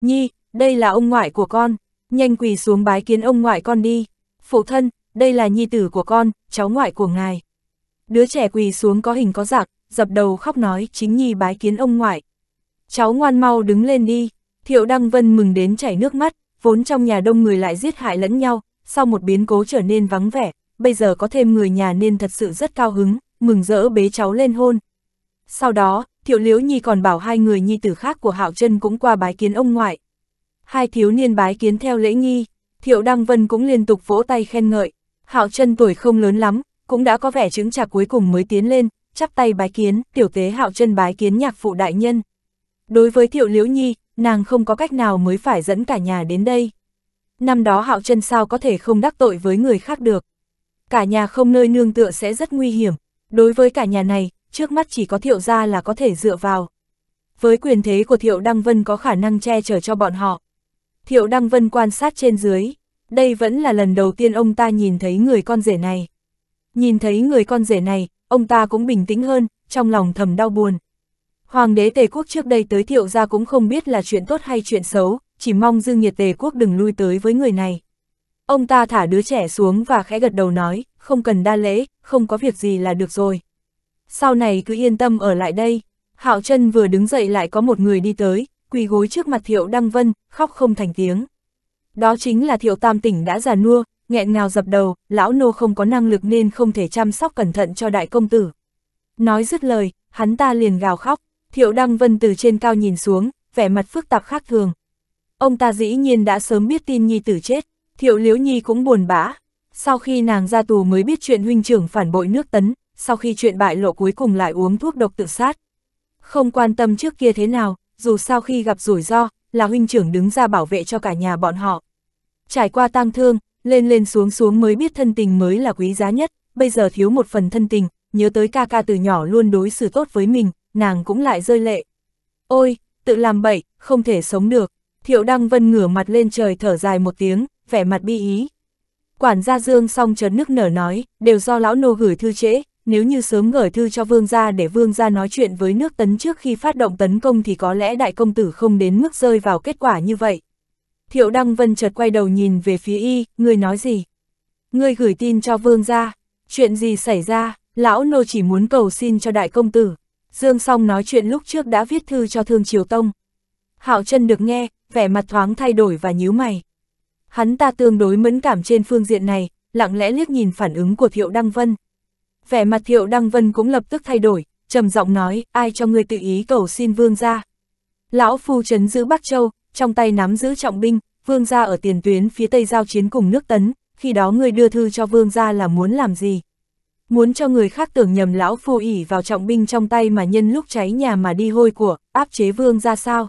Nhi, đây là ông ngoại của con, nhanh quỳ xuống bái kiến ông ngoại con đi. Phụ thân, đây là nhi tử của con, cháu ngoại của ngài. Đứa trẻ quỳ xuống có hình có dạng, dập đầu khóc nói chính nhi bái kiến ông ngoại. Cháu ngoan mau đứng lên đi, thiệu đăng vân mừng đến chảy nước mắt, vốn trong nhà đông người lại giết hại lẫn nhau, sau một biến cố trở nên vắng vẻ, bây giờ có thêm người nhà nên thật sự rất cao hứng, mừng rỡ bế cháu lên hôn. Sau đó, Thiệu Liếu Nhi còn bảo hai người nhi tử khác của Hạo Trân cũng qua bái kiến ông ngoại. Hai thiếu niên bái kiến theo lễ nghi, Thiệu Đăng Vân cũng liên tục vỗ tay khen ngợi. Hạo Trân tuổi không lớn lắm, cũng đã có vẻ chứng chạc cuối cùng mới tiến lên, chắp tay bái kiến, tiểu tế Hạo Trân bái kiến nhạc phụ đại nhân. Đối với Thiệu Liễu Nhi, nàng không có cách nào mới phải dẫn cả nhà đến đây. Năm đó Hạo Trân sao có thể không đắc tội với người khác được. Cả nhà không nơi nương tựa sẽ rất nguy hiểm. Đối với cả nhà này, trước mắt chỉ có thiệu gia là có thể dựa vào. Với quyền thế của thiệu Đăng Vân có khả năng che chở cho bọn họ. Thiệu Đăng Vân quan sát trên dưới, đây vẫn là lần đầu tiên ông ta nhìn thấy người con rể này. Nhìn thấy người con rể này, ông ta cũng bình tĩnh hơn, trong lòng thầm đau buồn. Hoàng đế Tề Quốc trước đây tới thiệu gia cũng không biết là chuyện tốt hay chuyện xấu, chỉ mong Dương Nhiệt Tề Quốc đừng lui tới với người này. Ông ta thả đứa trẻ xuống và khẽ gật đầu nói, không cần đa lễ, không có việc gì là được rồi sau này cứ yên tâm ở lại đây. Hạo chân vừa đứng dậy lại có một người đi tới, quỳ gối trước mặt Thiệu Đăng Vân, khóc không thành tiếng. Đó chính là Thiệu Tam Tỉnh đã già nua, nghẹn ngào dập đầu, lão nô không có năng lực nên không thể chăm sóc cẩn thận cho đại công tử. Nói dứt lời, hắn ta liền gào khóc, Thiệu Đăng Vân từ trên cao nhìn xuống, vẻ mặt phức tạp khác thường. Ông ta dĩ nhiên đã sớm biết tin Nhi tử chết, Thiệu Liễu Nhi cũng buồn bã. Sau khi nàng ra tù mới biết chuyện huynh trưởng phản bội nước tấn, sau khi chuyện bại lộ cuối cùng lại uống thuốc độc tự sát. Không quan tâm trước kia thế nào, dù sau khi gặp rủi ro, là huynh trưởng đứng ra bảo vệ cho cả nhà bọn họ. Trải qua tang thương, lên lên xuống xuống mới biết thân tình mới là quý giá nhất, bây giờ thiếu một phần thân tình, nhớ tới ca ca từ nhỏ luôn đối xử tốt với mình, nàng cũng lại rơi lệ. Ôi, tự làm bậy, không thể sống được. Thiệu Đăng Vân ngửa mặt lên trời thở dài một tiếng, vẻ mặt bi ý. Quản gia Dương song chấn nước nở nói, đều do lão nô gửi thư trễ, nếu như sớm gửi thư cho vương gia để vương gia nói chuyện với nước tấn trước khi phát động tấn công thì có lẽ đại công tử không đến mức rơi vào kết quả như vậy. Thiệu Đăng Vân chợt quay đầu nhìn về phía y, người nói gì? Người gửi tin cho vương gia, chuyện gì xảy ra, lão nô chỉ muốn cầu xin cho đại công tử. Dương Song nói chuyện lúc trước đã viết thư cho Thương Triều Tông. Hạo chân được nghe, vẻ mặt thoáng thay đổi và nhíu mày. Hắn ta tương đối mẫn cảm trên phương diện này, lặng lẽ liếc nhìn phản ứng của Thiệu Đăng Vân vẻ mặt Thiệu Đăng Vân cũng lập tức thay đổi, trầm giọng nói, ai cho ngươi tự ý cầu xin vương gia. Lão phu trấn giữ Bắc Châu, trong tay nắm giữ trọng binh, vương gia ở tiền tuyến phía tây giao chiến cùng nước tấn, khi đó ngươi đưa thư cho vương gia là muốn làm gì? Muốn cho người khác tưởng nhầm lão phu ỉ vào trọng binh trong tay mà nhân lúc cháy nhà mà đi hôi của, áp chế vương gia sao?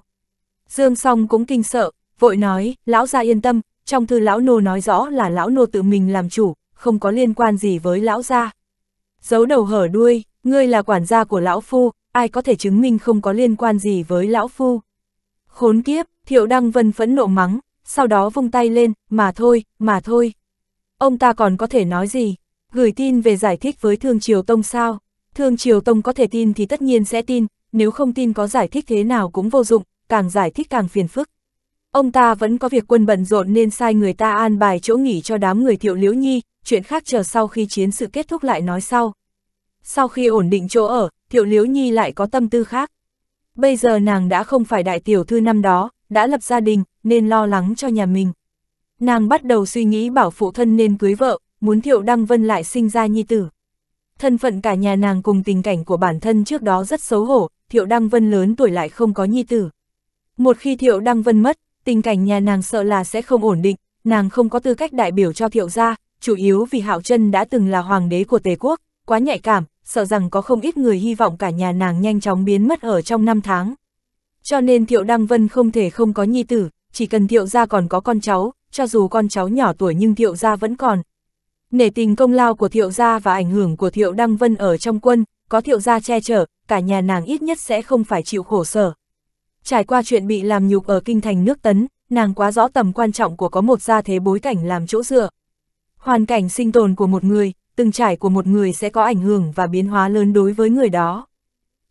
Dương song cũng kinh sợ, vội nói, lão gia yên tâm, trong thư lão nô nói rõ là lão nô tự mình làm chủ, không có liên quan gì với lão gia. Giấu đầu hở đuôi, ngươi là quản gia của lão phu, ai có thể chứng minh không có liên quan gì với lão phu. Khốn kiếp, Thiệu Đăng Vân phẫn nộ mắng, sau đó vung tay lên, mà thôi, mà thôi. Ông ta còn có thể nói gì? Gửi tin về giải thích với Thương Triều Tông sao? Thương Triều Tông có thể tin thì tất nhiên sẽ tin, nếu không tin có giải thích thế nào cũng vô dụng, càng giải thích càng phiền phức. Ông ta vẫn có việc quân bận rộn nên sai người ta an bài chỗ nghỉ cho đám người Thiệu Liễu Nhi, chuyện khác chờ sau khi chiến sự kết thúc lại nói sau. Sau khi ổn định chỗ ở, Thiệu Liếu Nhi lại có tâm tư khác. Bây giờ nàng đã không phải đại tiểu thư năm đó, đã lập gia đình, nên lo lắng cho nhà mình. Nàng bắt đầu suy nghĩ bảo phụ thân nên cưới vợ, muốn Thiệu Đăng Vân lại sinh ra nhi tử. Thân phận cả nhà nàng cùng tình cảnh của bản thân trước đó rất xấu hổ, Thiệu Đăng Vân lớn tuổi lại không có nhi tử. Một khi Thiệu Đăng Vân mất, tình cảnh nhà nàng sợ là sẽ không ổn định, nàng không có tư cách đại biểu cho Thiệu gia, chủ yếu vì Hạo Trân đã từng là hoàng đế của Tề Quốc, quá nhạy cảm, sợ rằng có không ít người hy vọng cả nhà nàng nhanh chóng biến mất ở trong năm tháng. Cho nên Thiệu Đăng Vân không thể không có nhi tử, chỉ cần Thiệu gia còn có con cháu, cho dù con cháu nhỏ tuổi nhưng Thiệu gia vẫn còn. Nể tình công lao của Thiệu gia và ảnh hưởng của Thiệu Đăng Vân ở trong quân, có Thiệu gia che chở, cả nhà nàng ít nhất sẽ không phải chịu khổ sở. Trải qua chuyện bị làm nhục ở kinh thành nước Tấn, nàng quá rõ tầm quan trọng của có một gia thế bối cảnh làm chỗ dựa. Hoàn cảnh sinh tồn của một người, từng trải của một người sẽ có ảnh hưởng và biến hóa lớn đối với người đó.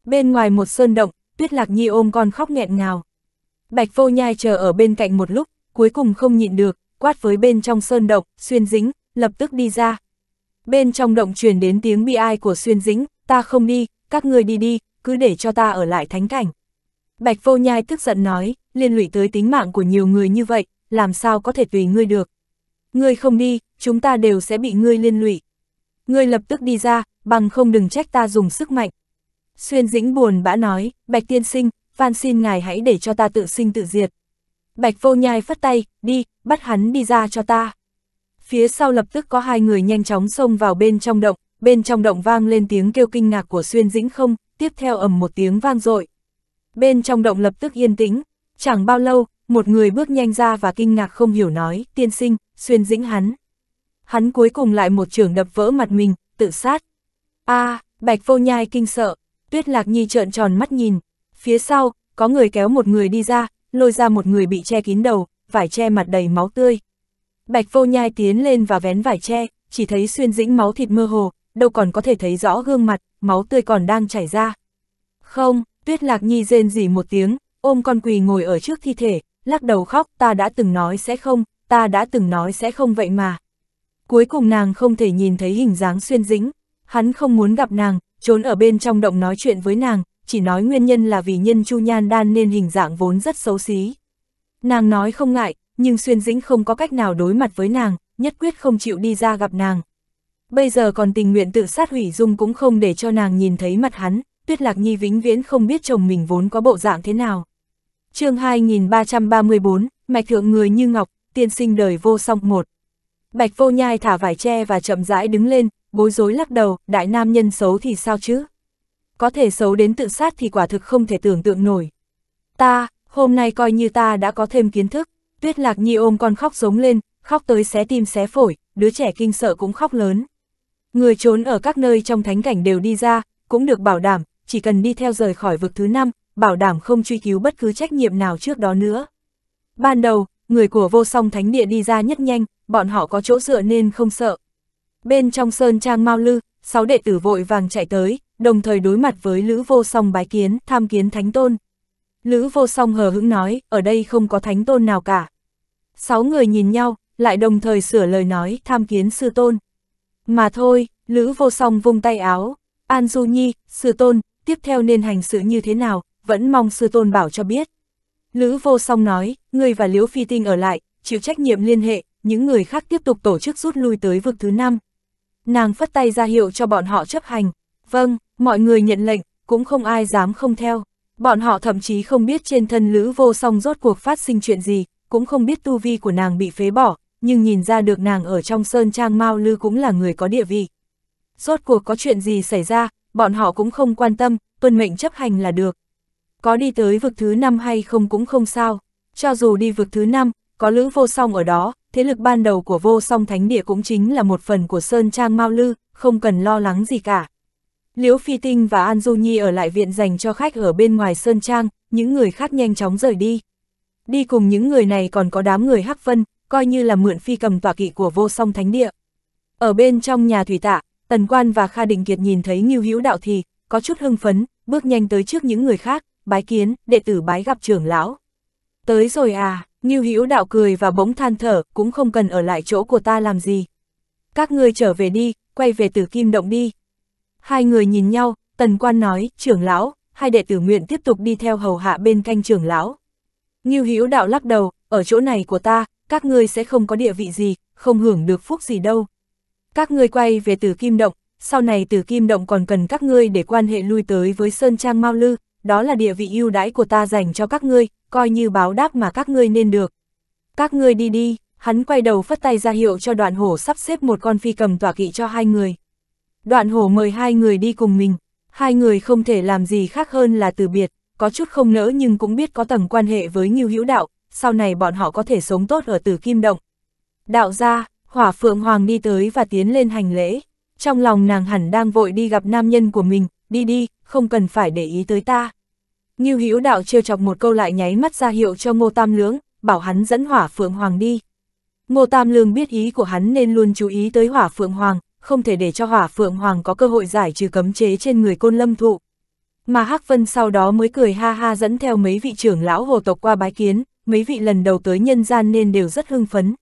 Bên ngoài một sơn động, Tuyết Lạc Nhi ôm con khóc nghẹn ngào. Bạch Vô Nhai chờ ở bên cạnh một lúc, cuối cùng không nhịn được, quát với bên trong sơn động, xuyên dính, lập tức đi ra. Bên trong động truyền đến tiếng bi ai của xuyên dính, ta không đi, các người đi đi, cứ để cho ta ở lại thánh cảnh. Bạch Vô Nhai tức giận nói, liên lụy tới tính mạng của nhiều người như vậy, làm sao có thể tùy ngươi được. Ngươi không đi, chúng ta đều sẽ bị ngươi liên lụy. Ngươi lập tức đi ra, bằng không đừng trách ta dùng sức mạnh. Xuyên dĩnh buồn bã nói, Bạch tiên sinh, van xin ngài hãy để cho ta tự sinh tự diệt. Bạch vô nhai phất tay, đi, bắt hắn đi ra cho ta. Phía sau lập tức có hai người nhanh chóng xông vào bên trong động, bên trong động vang lên tiếng kêu kinh ngạc của xuyên dĩnh không, tiếp theo ầm một tiếng vang dội Bên trong động lập tức yên tĩnh, chẳng bao lâu, một người bước nhanh ra và kinh ngạc không hiểu nói, tiên sinh, xuyên dĩnh hắn hắn cuối cùng lại một trường đập vỡ mặt mình, tự sát. a à, bạch vô nhai kinh sợ, tuyết lạc nhi trợn tròn mắt nhìn, phía sau, có người kéo một người đi ra, lôi ra một người bị che kín đầu, vải che mặt đầy máu tươi. Bạch vô nhai tiến lên và vén vải che, chỉ thấy xuyên dĩnh máu thịt mơ hồ, đâu còn có thể thấy rõ gương mặt, máu tươi còn đang chảy ra. Không, tuyết lạc nhi rên rỉ một tiếng, ôm con quỳ ngồi ở trước thi thể, lắc đầu khóc, ta đã từng nói sẽ không, ta đã từng nói sẽ không vậy mà cuối cùng nàng không thể nhìn thấy hình dáng xuyên dĩnh, hắn không muốn gặp nàng, trốn ở bên trong động nói chuyện với nàng, chỉ nói nguyên nhân là vì nhân chu nhan đan nên hình dạng vốn rất xấu xí. Nàng nói không ngại, nhưng xuyên dĩnh không có cách nào đối mặt với nàng, nhất quyết không chịu đi ra gặp nàng. Bây giờ còn tình nguyện tự sát hủy dung cũng không để cho nàng nhìn thấy mặt hắn, tuyết lạc nhi vĩnh viễn không biết chồng mình vốn có bộ dạng thế nào. chương 2334, Mạch Thượng Người Như Ngọc, tiên sinh đời vô song một. Bạch vô nhai thả vải tre và chậm rãi đứng lên, bối rối lắc đầu, đại nam nhân xấu thì sao chứ? Có thể xấu đến tự sát thì quả thực không thể tưởng tượng nổi. Ta, hôm nay coi như ta đã có thêm kiến thức, tuyết lạc nhi ôm con khóc giống lên, khóc tới xé tim xé phổi, đứa trẻ kinh sợ cũng khóc lớn. Người trốn ở các nơi trong thánh cảnh đều đi ra, cũng được bảo đảm, chỉ cần đi theo rời khỏi vực thứ năm, bảo đảm không truy cứu bất cứ trách nhiệm nào trước đó nữa. Ban đầu, người của vô song thánh địa đi ra nhất nhanh, bọn họ có chỗ dựa nên không sợ. Bên trong sơn trang mau lư, sáu đệ tử vội vàng chạy tới, đồng thời đối mặt với Lữ Vô Song bái kiến, tham kiến thánh tôn. Lữ Vô Song hờ hững nói, ở đây không có thánh tôn nào cả. Sáu người nhìn nhau, lại đồng thời sửa lời nói, tham kiến sư tôn. Mà thôi, Lữ Vô Song vung tay áo, An Du Nhi, sư tôn, tiếp theo nên hành sự như thế nào, vẫn mong sư tôn bảo cho biết. Lữ vô song nói, Ngươi và Liễu Phi Tinh ở lại, chịu trách nhiệm liên hệ, những người khác tiếp tục tổ chức rút lui tới vực thứ năm. Nàng phất tay ra hiệu cho bọn họ chấp hành. Vâng, mọi người nhận lệnh, cũng không ai dám không theo. Bọn họ thậm chí không biết trên thân Lữ vô song rốt cuộc phát sinh chuyện gì, cũng không biết tu vi của nàng bị phế bỏ, nhưng nhìn ra được nàng ở trong sơn trang Mao Lư cũng là người có địa vị. Rốt cuộc có chuyện gì xảy ra, bọn họ cũng không quan tâm, tuân mệnh chấp hành là được có đi tới vực thứ năm hay không cũng không sao, cho dù đi vực thứ năm, có lữ vô song ở đó, thế lực ban đầu của vô song thánh địa cũng chính là một phần của Sơn Trang Mao Lư, không cần lo lắng gì cả. Liễu Phi Tinh và An Du Nhi ở lại viện dành cho khách ở bên ngoài Sơn Trang, những người khác nhanh chóng rời đi. Đi cùng những người này còn có đám người Hắc Vân, coi như là mượn phi cầm tọa kỵ của vô song thánh địa. Ở bên trong nhà thủy tạ, Tần Quan và Kha Đình Kiệt nhìn thấy Ngưu Hữu Đạo thì có chút hưng phấn, bước nhanh tới trước những người khác bái kiến, đệ tử bái gặp trưởng lão. Tới rồi à, Ngưu Hữu đạo cười và bỗng than thở, cũng không cần ở lại chỗ của ta làm gì. Các ngươi trở về đi, quay về Tử Kim động đi. Hai người nhìn nhau, Tần Quan nói, trưởng lão, hai đệ tử nguyện tiếp tục đi theo hầu hạ bên canh trưởng lão. Ngưu Hữu đạo lắc đầu, ở chỗ này của ta, các ngươi sẽ không có địa vị gì, không hưởng được phúc gì đâu. Các ngươi quay về Tử Kim động, sau này Tử Kim động còn cần các ngươi để quan hệ lui tới với Sơn Trang Mao Lư, đó là địa vị ưu đãi của ta dành cho các ngươi, coi như báo đáp mà các ngươi nên được. Các ngươi đi đi, hắn quay đầu phất tay ra hiệu cho đoạn hổ sắp xếp một con phi cầm tỏa kỵ cho hai người. Đoạn hổ mời hai người đi cùng mình, hai người không thể làm gì khác hơn là từ biệt, có chút không nỡ nhưng cũng biết có tầng quan hệ với Ngưu Hữu Đạo, sau này bọn họ có thể sống tốt ở Tử Kim Động. Đạo gia, Hỏa Phượng Hoàng đi tới và tiến lên hành lễ, trong lòng nàng hẳn đang vội đi gặp nam nhân của mình, đi đi, không cần phải để ý tới ta. Ngưu Hữu Đạo trêu chọc một câu lại nháy mắt ra hiệu cho Ngô Tam Lương bảo hắn dẫn Hỏa Phượng Hoàng đi. Ngô Tam Lương biết ý của hắn nên luôn chú ý tới Hỏa Phượng Hoàng, không thể để cho Hỏa Phượng Hoàng có cơ hội giải trừ cấm chế trên người Côn Lâm Thụ. Mà Hắc Vân sau đó mới cười ha ha dẫn theo mấy vị trưởng lão hồ tộc qua bái kiến, mấy vị lần đầu tới nhân gian nên đều rất hưng phấn.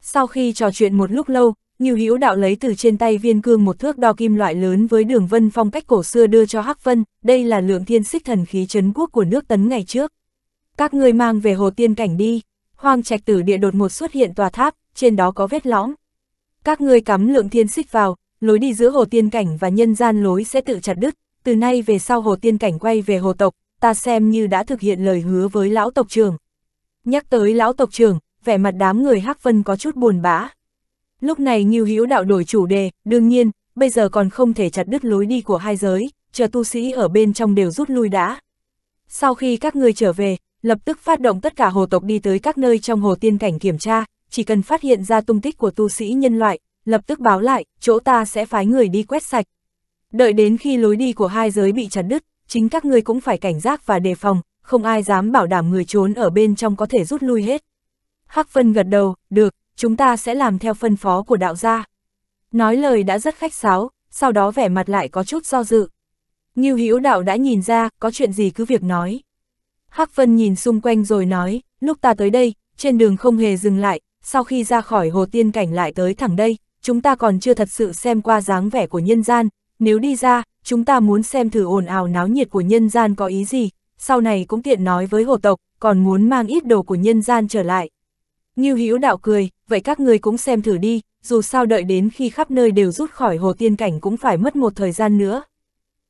Sau khi trò chuyện một lúc lâu, Ngưu Hữu Đạo lấy từ trên tay viên cương một thước đo kim loại lớn với đường vân phong cách cổ xưa đưa cho Hắc Vân, đây là lượng thiên xích thần khí trấn quốc của nước Tấn ngày trước. Các ngươi mang về hồ tiên cảnh đi. Hoang Trạch Tử địa đột một xuất hiện tòa tháp, trên đó có vết lõm. Các ngươi cắm lượng thiên xích vào, lối đi giữa hồ tiên cảnh và nhân gian lối sẽ tự chặt đứt, từ nay về sau hồ tiên cảnh quay về hồ tộc, ta xem như đã thực hiện lời hứa với lão tộc trưởng. Nhắc tới lão tộc trưởng, vẻ mặt đám người Hắc Vân có chút buồn bã. Lúc này Ngưu Hữu Đạo đổi chủ đề, đương nhiên, bây giờ còn không thể chặt đứt lối đi của hai giới, chờ tu sĩ ở bên trong đều rút lui đã. Sau khi các ngươi trở về, lập tức phát động tất cả hồ tộc đi tới các nơi trong hồ tiên cảnh kiểm tra, chỉ cần phát hiện ra tung tích của tu sĩ nhân loại, lập tức báo lại, chỗ ta sẽ phái người đi quét sạch. Đợi đến khi lối đi của hai giới bị chặt đứt, chính các ngươi cũng phải cảnh giác và đề phòng, không ai dám bảo đảm người trốn ở bên trong có thể rút lui hết. Hắc Vân gật đầu, được, chúng ta sẽ làm theo phân phó của đạo gia. Nói lời đã rất khách sáo, sau đó vẻ mặt lại có chút do dự. Ngưu Hữu đạo đã nhìn ra, có chuyện gì cứ việc nói. Hắc Vân nhìn xung quanh rồi nói, lúc ta tới đây, trên đường không hề dừng lại, sau khi ra khỏi hồ tiên cảnh lại tới thẳng đây, chúng ta còn chưa thật sự xem qua dáng vẻ của nhân gian, nếu đi ra, chúng ta muốn xem thử ồn ào náo nhiệt của nhân gian có ý gì, sau này cũng tiện nói với hồ tộc, còn muốn mang ít đồ của nhân gian trở lại. Ngưu Hữu đạo cười, vậy các ngươi cũng xem thử đi, dù sao đợi đến khi khắp nơi đều rút khỏi hồ tiên cảnh cũng phải mất một thời gian nữa.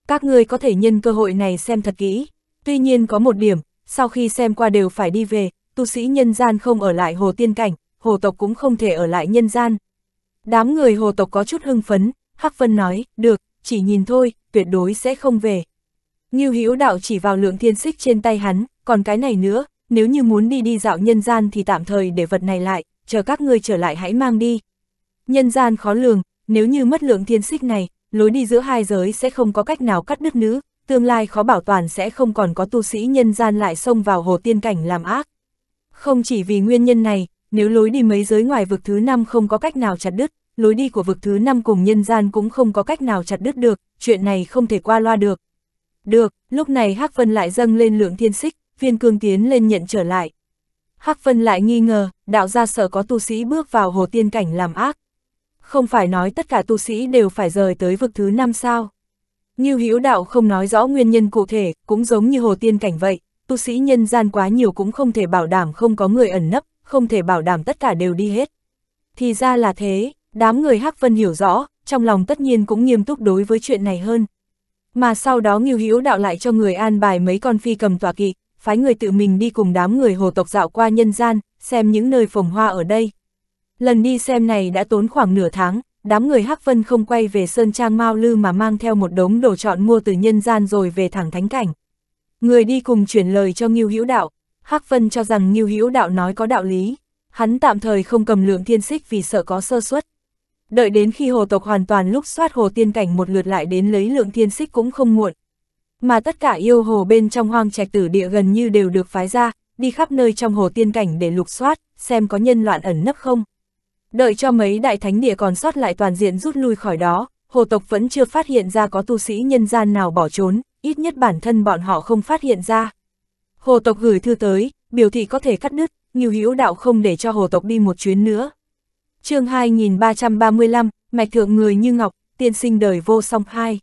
Các ngươi có thể nhân cơ hội này xem thật kỹ, tuy nhiên có một điểm, sau khi xem qua đều phải đi về, tu sĩ nhân gian không ở lại hồ tiên cảnh, hồ tộc cũng không thể ở lại nhân gian. Đám người hồ tộc có chút hưng phấn, Hắc Vân nói, được, chỉ nhìn thôi, tuyệt đối sẽ không về. Ngưu Hữu đạo chỉ vào lượng thiên xích trên tay hắn, còn cái này nữa, nếu như muốn đi đi dạo nhân gian thì tạm thời để vật này lại, chờ các ngươi trở lại hãy mang đi. Nhân gian khó lường, nếu như mất lượng thiên xích này, lối đi giữa hai giới sẽ không có cách nào cắt đứt nữ, tương lai khó bảo toàn sẽ không còn có tu sĩ nhân gian lại xông vào hồ tiên cảnh làm ác. Không chỉ vì nguyên nhân này, nếu lối đi mấy giới ngoài vực thứ năm không có cách nào chặt đứt, lối đi của vực thứ năm cùng nhân gian cũng không có cách nào chặt đứt được, chuyện này không thể qua loa được. Được, lúc này Hắc Vân lại dâng lên lượng thiên xích, viên cương tiến lên nhận trở lại. Hắc Vân lại nghi ngờ, đạo gia sở có tu sĩ bước vào hồ tiên cảnh làm ác. Không phải nói tất cả tu sĩ đều phải rời tới vực thứ năm sao. Như hữu đạo không nói rõ nguyên nhân cụ thể, cũng giống như hồ tiên cảnh vậy, tu sĩ nhân gian quá nhiều cũng không thể bảo đảm không có người ẩn nấp, không thể bảo đảm tất cả đều đi hết. Thì ra là thế, đám người Hắc Vân hiểu rõ, trong lòng tất nhiên cũng nghiêm túc đối với chuyện này hơn. Mà sau đó Ngưu Hữu đạo lại cho người an bài mấy con phi cầm tòa kỵ, phái người tự mình đi cùng đám người hồ tộc dạo qua nhân gian, xem những nơi phồng hoa ở đây. Lần đi xem này đã tốn khoảng nửa tháng, đám người Hắc Vân không quay về Sơn Trang Mao Lư mà mang theo một đống đồ chọn mua từ nhân gian rồi về thẳng thánh cảnh. Người đi cùng chuyển lời cho Ngưu Hữu Đạo, Hắc Vân cho rằng Ngưu Hữu Đạo nói có đạo lý, hắn tạm thời không cầm lượng thiên xích vì sợ có sơ suất. Đợi đến khi hồ tộc hoàn toàn lúc soát hồ tiên cảnh một lượt lại đến lấy lượng thiên xích cũng không muộn mà tất cả yêu hồ bên trong hoang trạch tử địa gần như đều được phái ra, đi khắp nơi trong hồ tiên cảnh để lục soát, xem có nhân loạn ẩn nấp không. Đợi cho mấy đại thánh địa còn sót lại toàn diện rút lui khỏi đó, hồ tộc vẫn chưa phát hiện ra có tu sĩ nhân gian nào bỏ trốn, ít nhất bản thân bọn họ không phát hiện ra. Hồ tộc gửi thư tới, biểu thị có thể cắt đứt, nhiều hữu đạo không để cho hồ tộc đi một chuyến nữa. chương 2335, Mạch Thượng Người Như Ngọc, Tiên Sinh Đời Vô Song 2.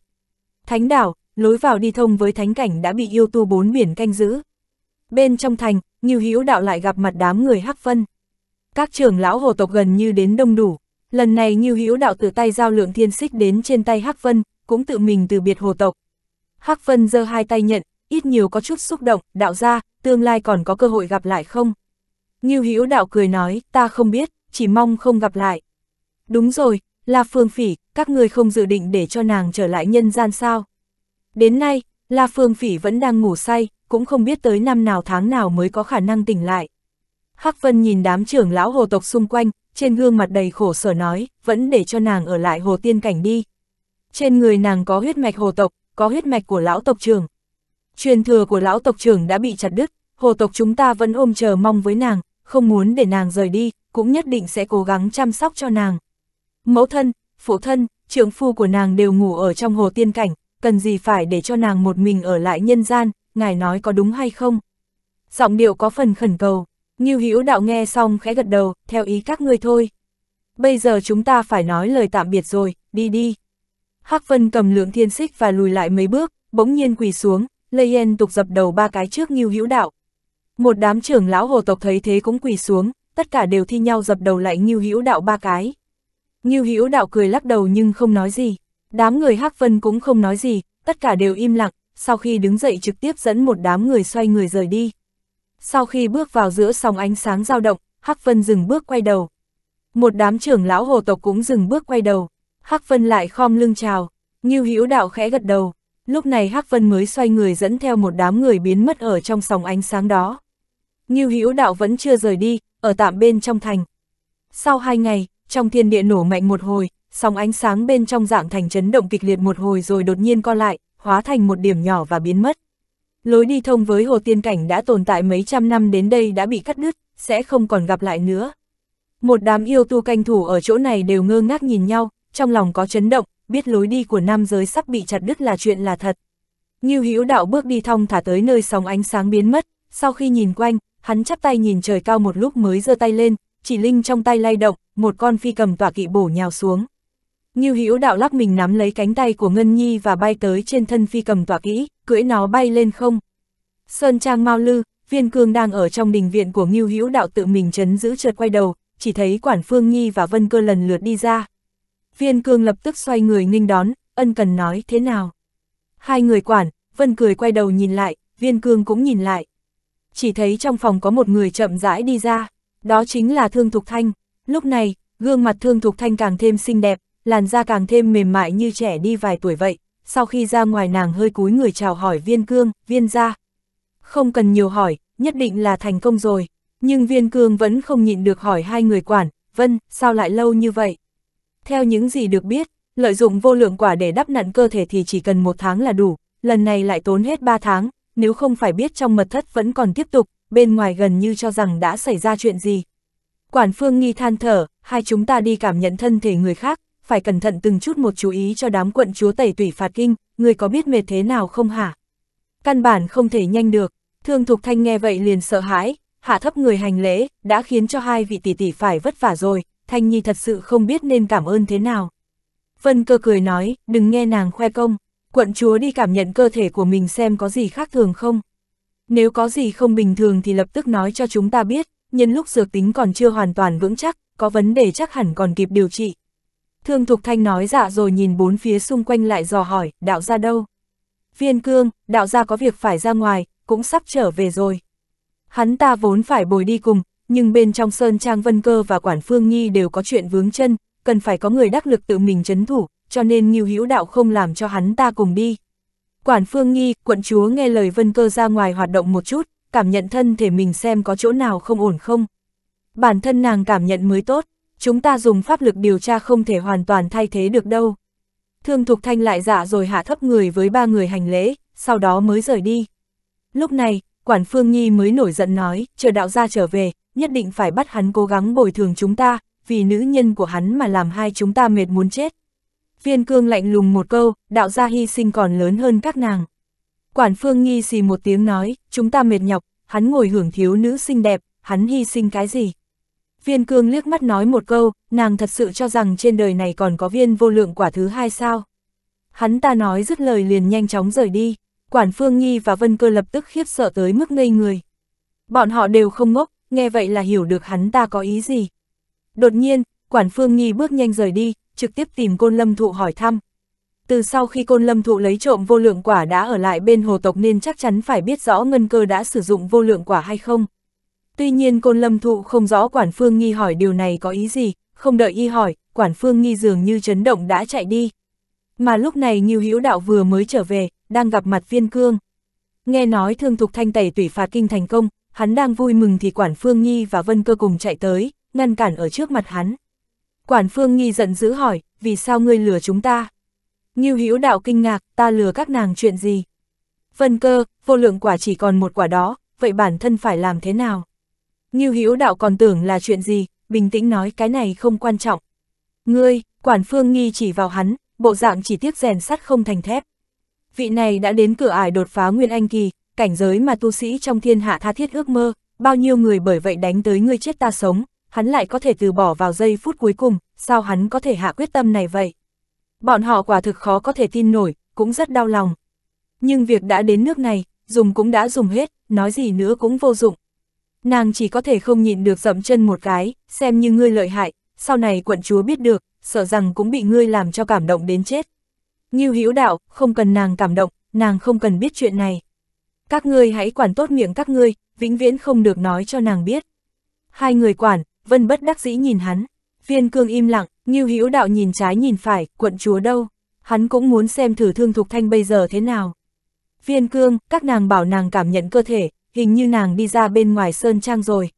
Thánh đảo, lối vào đi thông với thánh cảnh đã bị yêu tu bốn biển canh giữ. Bên trong thành, Ngưu Hữu Đạo lại gặp mặt đám người Hắc Vân. Các trưởng lão hồ tộc gần như đến đông đủ, lần này Ngưu Hữu Đạo tự tay giao lượng thiên xích đến trên tay Hắc Vân, cũng tự mình từ biệt hồ tộc. Hắc Vân giơ hai tay nhận, ít nhiều có chút xúc động, đạo ra, tương lai còn có cơ hội gặp lại không? Ngưu Hữu Đạo cười nói, ta không biết, chỉ mong không gặp lại. Đúng rồi, là Phương Phỉ, các người không dự định để cho nàng trở lại nhân gian sao? Đến nay, La Phương Phỉ vẫn đang ngủ say, cũng không biết tới năm nào tháng nào mới có khả năng tỉnh lại. Hắc Vân nhìn đám trưởng lão hồ tộc xung quanh, trên gương mặt đầy khổ sở nói, vẫn để cho nàng ở lại hồ tiên cảnh đi. Trên người nàng có huyết mạch hồ tộc, có huyết mạch của lão tộc trưởng. Truyền thừa của lão tộc trưởng đã bị chặt đứt, hồ tộc chúng ta vẫn ôm chờ mong với nàng, không muốn để nàng rời đi, cũng nhất định sẽ cố gắng chăm sóc cho nàng. Mẫu thân, phụ thân, trưởng phu của nàng đều ngủ ở trong hồ tiên cảnh, cần gì phải để cho nàng một mình ở lại nhân gian, ngài nói có đúng hay không? Giọng điệu có phần khẩn cầu, Ngưu Hữu Đạo nghe xong khẽ gật đầu, theo ý các ngươi thôi. Bây giờ chúng ta phải nói lời tạm biệt rồi, đi đi. Hắc Vân cầm lượng thiên xích và lùi lại mấy bước, bỗng nhiên quỳ xuống, Lê Yên tục dập đầu ba cái trước Ngưu Hữu Đạo. Một đám trưởng lão hồ tộc thấy thế cũng quỳ xuống, tất cả đều thi nhau dập đầu lại Ngưu Hữu Đạo ba cái. Ngưu Hữu Đạo cười lắc đầu nhưng không nói gì. Đám người Hắc Vân cũng không nói gì, tất cả đều im lặng, sau khi đứng dậy trực tiếp dẫn một đám người xoay người rời đi. Sau khi bước vào giữa sòng ánh sáng dao động, Hắc Vân dừng bước quay đầu. Một đám trưởng lão hồ tộc cũng dừng bước quay đầu. Hắc Vân lại khom lưng chào, Ngưu Hữu Đạo khẽ gật đầu. Lúc này Hắc Vân mới xoay người dẫn theo một đám người biến mất ở trong sòng ánh sáng đó. Ngưu Hữu Đạo vẫn chưa rời đi, ở tạm bên trong thành. Sau hai ngày, trong thiên địa nổ mạnh một hồi, sóng ánh sáng bên trong dạng thành chấn động kịch liệt một hồi rồi đột nhiên co lại, hóa thành một điểm nhỏ và biến mất. Lối đi thông với hồ tiên cảnh đã tồn tại mấy trăm năm đến đây đã bị cắt đứt, sẽ không còn gặp lại nữa. Một đám yêu tu canh thủ ở chỗ này đều ngơ ngác nhìn nhau, trong lòng có chấn động, biết lối đi của nam giới sắp bị chặt đứt là chuyện là thật. như Hữu Đạo bước đi thong thả tới nơi sóng ánh sáng biến mất, sau khi nhìn quanh, hắn chắp tay nhìn trời cao một lúc mới giơ tay lên, chỉ linh trong tay lay động, một con phi cầm tỏa kỵ bổ nhào xuống. Ngưu Hữu đạo lắc mình nắm lấy cánh tay của Ngân Nhi và bay tới trên thân phi cầm tỏa kỹ, cưỡi nó bay lên không. Sơn Trang Mao Lư, Viên Cương đang ở trong đình viện của Ngưu Hữu đạo tự mình chấn giữ chợt quay đầu, chỉ thấy Quản Phương Nhi và Vân Cơ lần lượt đi ra. Viên Cương lập tức xoay người nghênh đón, ân cần nói thế nào. Hai người quản, Vân cười quay đầu nhìn lại, Viên Cương cũng nhìn lại. Chỉ thấy trong phòng có một người chậm rãi đi ra, đó chính là Thương Thục Thanh. Lúc này, gương mặt Thương Thục Thanh càng thêm xinh đẹp, làn da càng thêm mềm mại như trẻ đi vài tuổi vậy, sau khi ra ngoài nàng hơi cúi người chào hỏi viên cương, viên gia Không cần nhiều hỏi, nhất định là thành công rồi, nhưng viên cương vẫn không nhịn được hỏi hai người quản, vân, sao lại lâu như vậy? Theo những gì được biết, lợi dụng vô lượng quả để đắp nặn cơ thể thì chỉ cần một tháng là đủ, lần này lại tốn hết ba tháng, nếu không phải biết trong mật thất vẫn còn tiếp tục, bên ngoài gần như cho rằng đã xảy ra chuyện gì. Quản phương nghi than thở, hai chúng ta đi cảm nhận thân thể người khác, phải cẩn thận từng chút một chú ý cho đám quận chúa tẩy tủy phạt kinh, người có biết mệt thế nào không hả? Căn bản không thể nhanh được, thương thục thanh nghe vậy liền sợ hãi, hạ thấp người hành lễ, đã khiến cho hai vị tỷ tỷ phải vất vả rồi, thanh nhi thật sự không biết nên cảm ơn thế nào. Vân cơ cười nói, đừng nghe nàng khoe công, quận chúa đi cảm nhận cơ thể của mình xem có gì khác thường không. Nếu có gì không bình thường thì lập tức nói cho chúng ta biết, nhân lúc dược tính còn chưa hoàn toàn vững chắc, có vấn đề chắc hẳn còn kịp điều trị. Thương Thục Thanh nói dạ rồi nhìn bốn phía xung quanh lại dò hỏi, đạo ra đâu? Viên cương, đạo ra có việc phải ra ngoài, cũng sắp trở về rồi. Hắn ta vốn phải bồi đi cùng, nhưng bên trong Sơn Trang Vân Cơ và Quản Phương Nhi đều có chuyện vướng chân, cần phải có người đắc lực tự mình chấn thủ, cho nên Ngưu Hữu Đạo không làm cho hắn ta cùng đi. Quản Phương Nhi, quận chúa nghe lời Vân Cơ ra ngoài hoạt động một chút, cảm nhận thân thể mình xem có chỗ nào không ổn không. Bản thân nàng cảm nhận mới tốt, chúng ta dùng pháp lực điều tra không thể hoàn toàn thay thế được đâu. Thương Thục Thanh lại giả dạ rồi hạ thấp người với ba người hành lễ, sau đó mới rời đi. Lúc này, Quản Phương Nhi mới nổi giận nói, chờ đạo gia trở về, nhất định phải bắt hắn cố gắng bồi thường chúng ta, vì nữ nhân của hắn mà làm hai chúng ta mệt muốn chết. Viên cương lạnh lùng một câu, đạo gia hy sinh còn lớn hơn các nàng. Quản Phương Nhi xì một tiếng nói, chúng ta mệt nhọc, hắn ngồi hưởng thiếu nữ xinh đẹp, hắn hy sinh cái gì? Viên cương liếc mắt nói một câu, nàng thật sự cho rằng trên đời này còn có viên vô lượng quả thứ hai sao. Hắn ta nói dứt lời liền nhanh chóng rời đi, quản phương nghi và vân cơ lập tức khiếp sợ tới mức ngây người. Bọn họ đều không ngốc, nghe vậy là hiểu được hắn ta có ý gì. Đột nhiên, quản phương nghi bước nhanh rời đi, trực tiếp tìm côn lâm thụ hỏi thăm. Từ sau khi côn lâm thụ lấy trộm vô lượng quả đã ở lại bên hồ tộc nên chắc chắn phải biết rõ ngân cơ đã sử dụng vô lượng quả hay không. Tuy nhiên côn lâm thụ không rõ quản phương nghi hỏi điều này có ý gì, không đợi y hỏi, quản phương nghi dường như chấn động đã chạy đi. Mà lúc này Ngưu Hữu Đạo vừa mới trở về, đang gặp mặt viên cương. Nghe nói thương thục thanh tẩy tủy phạt kinh thành công, hắn đang vui mừng thì quản phương nghi và vân cơ cùng chạy tới, ngăn cản ở trước mặt hắn. Quản phương nghi giận dữ hỏi, vì sao ngươi lừa chúng ta? Ngưu Hữu Đạo kinh ngạc, ta lừa các nàng chuyện gì? Vân cơ, vô lượng quả chỉ còn một quả đó, vậy bản thân phải làm thế nào? Ngưu Hữu Đạo còn tưởng là chuyện gì, bình tĩnh nói cái này không quan trọng. Ngươi, quản phương nghi chỉ vào hắn, bộ dạng chỉ tiếc rèn sắt không thành thép. Vị này đã đến cửa ải đột phá Nguyên Anh Kỳ, cảnh giới mà tu sĩ trong thiên hạ tha thiết ước mơ, bao nhiêu người bởi vậy đánh tới ngươi chết ta sống, hắn lại có thể từ bỏ vào giây phút cuối cùng, sao hắn có thể hạ quyết tâm này vậy? Bọn họ quả thực khó có thể tin nổi, cũng rất đau lòng. Nhưng việc đã đến nước này, dùng cũng đã dùng hết, nói gì nữa cũng vô dụng nàng chỉ có thể không nhịn được dậm chân một cái, xem như ngươi lợi hại, sau này quận chúa biết được, sợ rằng cũng bị ngươi làm cho cảm động đến chết. Ngưu Hữu đạo, không cần nàng cảm động, nàng không cần biết chuyện này. Các ngươi hãy quản tốt miệng các ngươi, vĩnh viễn không được nói cho nàng biết. Hai người quản, Vân bất đắc dĩ nhìn hắn, viên cương im lặng, Ngưu Hữu đạo nhìn trái nhìn phải, quận chúa đâu, hắn cũng muốn xem thử thương thục thanh bây giờ thế nào. Viên cương, các nàng bảo nàng cảm nhận cơ thể, hình như nàng đi ra bên ngoài sơn trang rồi.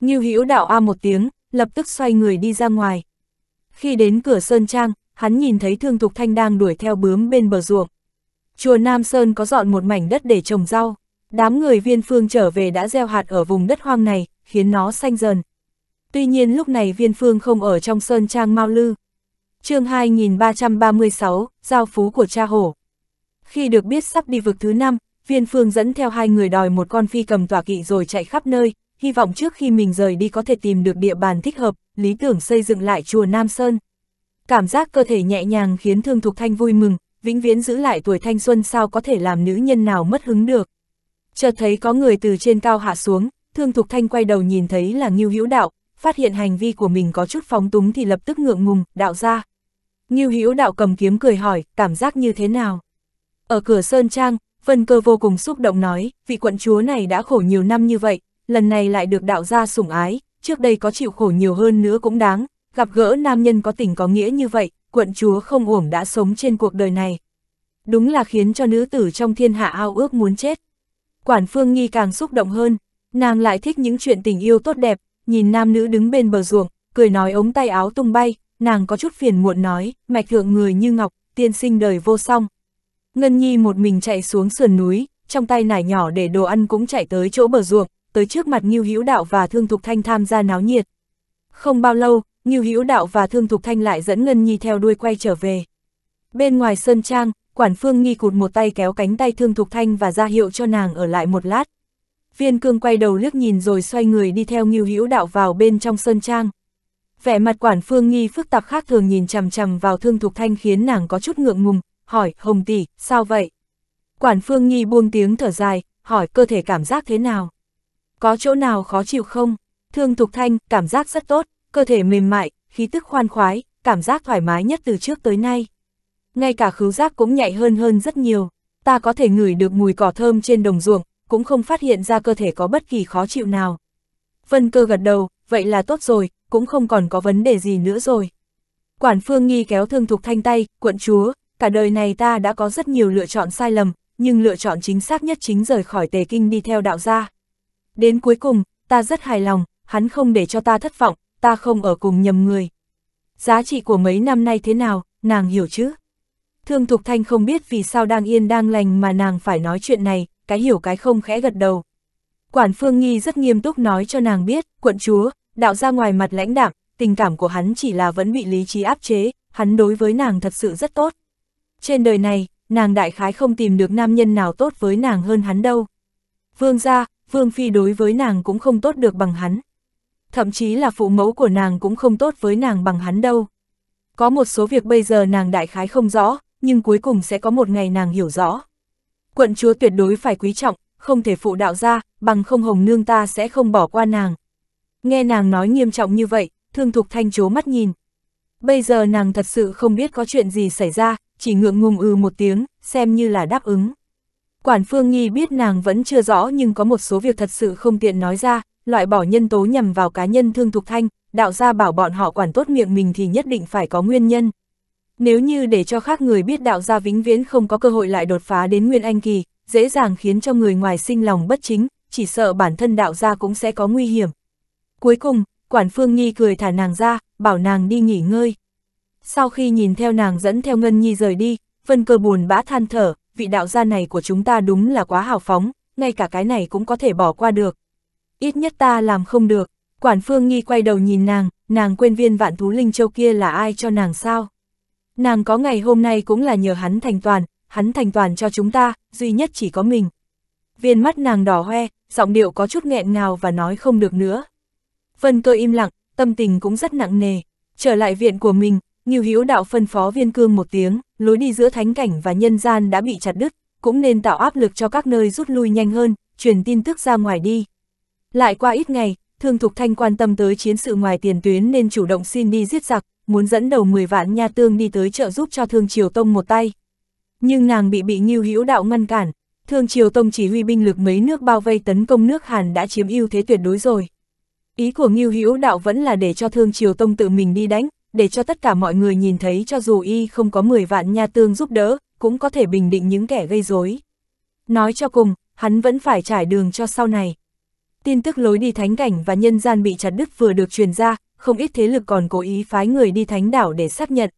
như Hữu đạo a một tiếng, lập tức xoay người đi ra ngoài. Khi đến cửa sơn trang, hắn nhìn thấy Thương Thục Thanh đang đuổi theo bướm bên bờ ruộng. Chùa Nam Sơn có dọn một mảnh đất để trồng rau, đám người viên phương trở về đã gieo hạt ở vùng đất hoang này, khiến nó xanh dần. Tuy nhiên lúc này viên phương không ở trong sơn trang mau Lư. chương 2336, Giao Phú của Cha Hổ. Khi được biết sắp đi vực thứ năm, Viên Phương dẫn theo hai người đòi một con phi cầm tòa kỵ rồi chạy khắp nơi, hy vọng trước khi mình rời đi có thể tìm được địa bàn thích hợp, lý tưởng xây dựng lại chùa Nam Sơn. Cảm giác cơ thể nhẹ nhàng khiến Thương Thục Thanh vui mừng, vĩnh viễn giữ lại tuổi thanh xuân sao có thể làm nữ nhân nào mất hứng được. Chợt thấy có người từ trên cao hạ xuống, Thương Thục Thanh quay đầu nhìn thấy là Ngưu Hữu Đạo, phát hiện hành vi của mình có chút phóng túng thì lập tức ngượng ngùng, đạo ra. Ngưu Hữu Đạo cầm kiếm cười hỏi, cảm giác như thế nào? Ở cửa Sơn Trang, Vân cơ vô cùng xúc động nói, vị quận chúa này đã khổ nhiều năm như vậy, lần này lại được đạo gia sủng ái, trước đây có chịu khổ nhiều hơn nữa cũng đáng, gặp gỡ nam nhân có tình có nghĩa như vậy, quận chúa không uổng đã sống trên cuộc đời này. Đúng là khiến cho nữ tử trong thiên hạ ao ước muốn chết. Quản phương nghi càng xúc động hơn, nàng lại thích những chuyện tình yêu tốt đẹp, nhìn nam nữ đứng bên bờ ruộng, cười nói ống tay áo tung bay, nàng có chút phiền muộn nói, mạch thượng người như ngọc, tiên sinh đời vô song, Ngân Nhi một mình chạy xuống sườn núi, trong tay nải nhỏ để đồ ăn cũng chạy tới chỗ bờ ruộng, tới trước mặt Ngưu Hữu Đạo và Thương Thục Thanh tham gia náo nhiệt. Không bao lâu, Ngưu Hữu Đạo và Thương Thục Thanh lại dẫn Ngân Nhi theo đuôi quay trở về. Bên ngoài sơn trang, Quản Phương Nghi cụt một tay kéo cánh tay Thương Thục Thanh và ra hiệu cho nàng ở lại một lát. Viên Cương quay đầu liếc nhìn rồi xoay người đi theo Ngưu Hữu Đạo vào bên trong sơn trang. Vẻ mặt Quản Phương Nghi phức tạp khác thường nhìn chằm chằm vào Thương Thục Thanh khiến nàng có chút ngượng ngùng, hỏi, Hồng tỷ, sao vậy? Quản Phương Nhi buông tiếng thở dài, hỏi cơ thể cảm giác thế nào? Có chỗ nào khó chịu không? Thương Thục Thanh, cảm giác rất tốt, cơ thể mềm mại, khí tức khoan khoái, cảm giác thoải mái nhất từ trước tới nay. Ngay cả khứu giác cũng nhạy hơn hơn rất nhiều, ta có thể ngửi được mùi cỏ thơm trên đồng ruộng, cũng không phát hiện ra cơ thể có bất kỳ khó chịu nào. Vân cơ gật đầu, vậy là tốt rồi, cũng không còn có vấn đề gì nữa rồi. Quản Phương nhi kéo Thương Thục Thanh tay, quận chúa, cả đời này ta đã có rất nhiều lựa chọn sai lầm, nhưng lựa chọn chính xác nhất chính rời khỏi tề kinh đi theo đạo gia. Đến cuối cùng, ta rất hài lòng, hắn không để cho ta thất vọng, ta không ở cùng nhầm người. Giá trị của mấy năm nay thế nào, nàng hiểu chứ? Thương Thục Thanh không biết vì sao đang yên đang lành mà nàng phải nói chuyện này, cái hiểu cái không khẽ gật đầu. Quản Phương Nghi rất nghiêm túc nói cho nàng biết, quận chúa, đạo ra ngoài mặt lãnh đạm, tình cảm của hắn chỉ là vẫn bị lý trí áp chế, hắn đối với nàng thật sự rất tốt. Trên đời này, nàng đại khái không tìm được nam nhân nào tốt với nàng hơn hắn đâu. Vương gia, Vương Phi đối với nàng cũng không tốt được bằng hắn. Thậm chí là phụ mẫu của nàng cũng không tốt với nàng bằng hắn đâu. Có một số việc bây giờ nàng đại khái không rõ, nhưng cuối cùng sẽ có một ngày nàng hiểu rõ. Quận chúa tuyệt đối phải quý trọng, không thể phụ đạo ra, bằng không hồng nương ta sẽ không bỏ qua nàng. Nghe nàng nói nghiêm trọng như vậy, thương thục thanh chố mắt nhìn. Bây giờ nàng thật sự không biết có chuyện gì xảy ra, chỉ ngượng ngùng ư ừ một tiếng, xem như là đáp ứng. Quản Phương Nghi biết nàng vẫn chưa rõ nhưng có một số việc thật sự không tiện nói ra, loại bỏ nhân tố nhằm vào cá nhân Thương Thục Thanh, đạo gia bảo bọn họ quản tốt miệng mình thì nhất định phải có nguyên nhân. Nếu như để cho khác người biết đạo gia vĩnh viễn không có cơ hội lại đột phá đến Nguyên Anh Kỳ, dễ dàng khiến cho người ngoài sinh lòng bất chính, chỉ sợ bản thân đạo gia cũng sẽ có nguy hiểm. Cuối cùng, Quản Phương Nghi cười thả nàng ra, bảo nàng đi nghỉ ngơi. Sau khi nhìn theo nàng dẫn theo Ngân Nhi rời đi, Vân Cơ buồn bã than thở, vị đạo gia này của chúng ta đúng là quá hào phóng, ngay cả cái này cũng có thể bỏ qua được. Ít nhất ta làm không được, Quản Phương Nghi quay đầu nhìn nàng, nàng quên viên vạn thú linh châu kia là ai cho nàng sao? Nàng có ngày hôm nay cũng là nhờ hắn thành toàn, hắn thành toàn cho chúng ta, duy nhất chỉ có mình. Viên mắt nàng đỏ hoe, giọng điệu có chút nghẹn ngào và nói không được nữa. Vân cơ im lặng, tâm tình cũng rất nặng nề. Trở lại viện của mình, Ngưu Hiếu Đạo phân phó viên cương một tiếng, lối đi giữa thánh cảnh và nhân gian đã bị chặt đứt, cũng nên tạo áp lực cho các nơi rút lui nhanh hơn, truyền tin tức ra ngoài đi. Lại qua ít ngày, Thương Thục Thanh quan tâm tới chiến sự ngoài tiền tuyến nên chủ động xin đi giết giặc, muốn dẫn đầu 10 vạn nha tương đi tới trợ giúp cho Thương Triều Tông một tay. Nhưng nàng bị bị Ngưu Hữu Đạo ngăn cản, Thương Triều Tông chỉ huy binh lực mấy nước bao vây tấn công nước Hàn đã chiếm ưu thế tuyệt đối rồi. Ý của Ngưu Hữu Đạo vẫn là để cho Thương Triều Tông tự mình đi đánh, để cho tất cả mọi người nhìn thấy cho dù y không có 10 vạn nha tương giúp đỡ, cũng có thể bình định những kẻ gây rối. Nói cho cùng, hắn vẫn phải trải đường cho sau này. Tin tức lối đi thánh cảnh và nhân gian bị chặt đứt vừa được truyền ra, không ít thế lực còn cố ý phái người đi thánh đảo để xác nhận.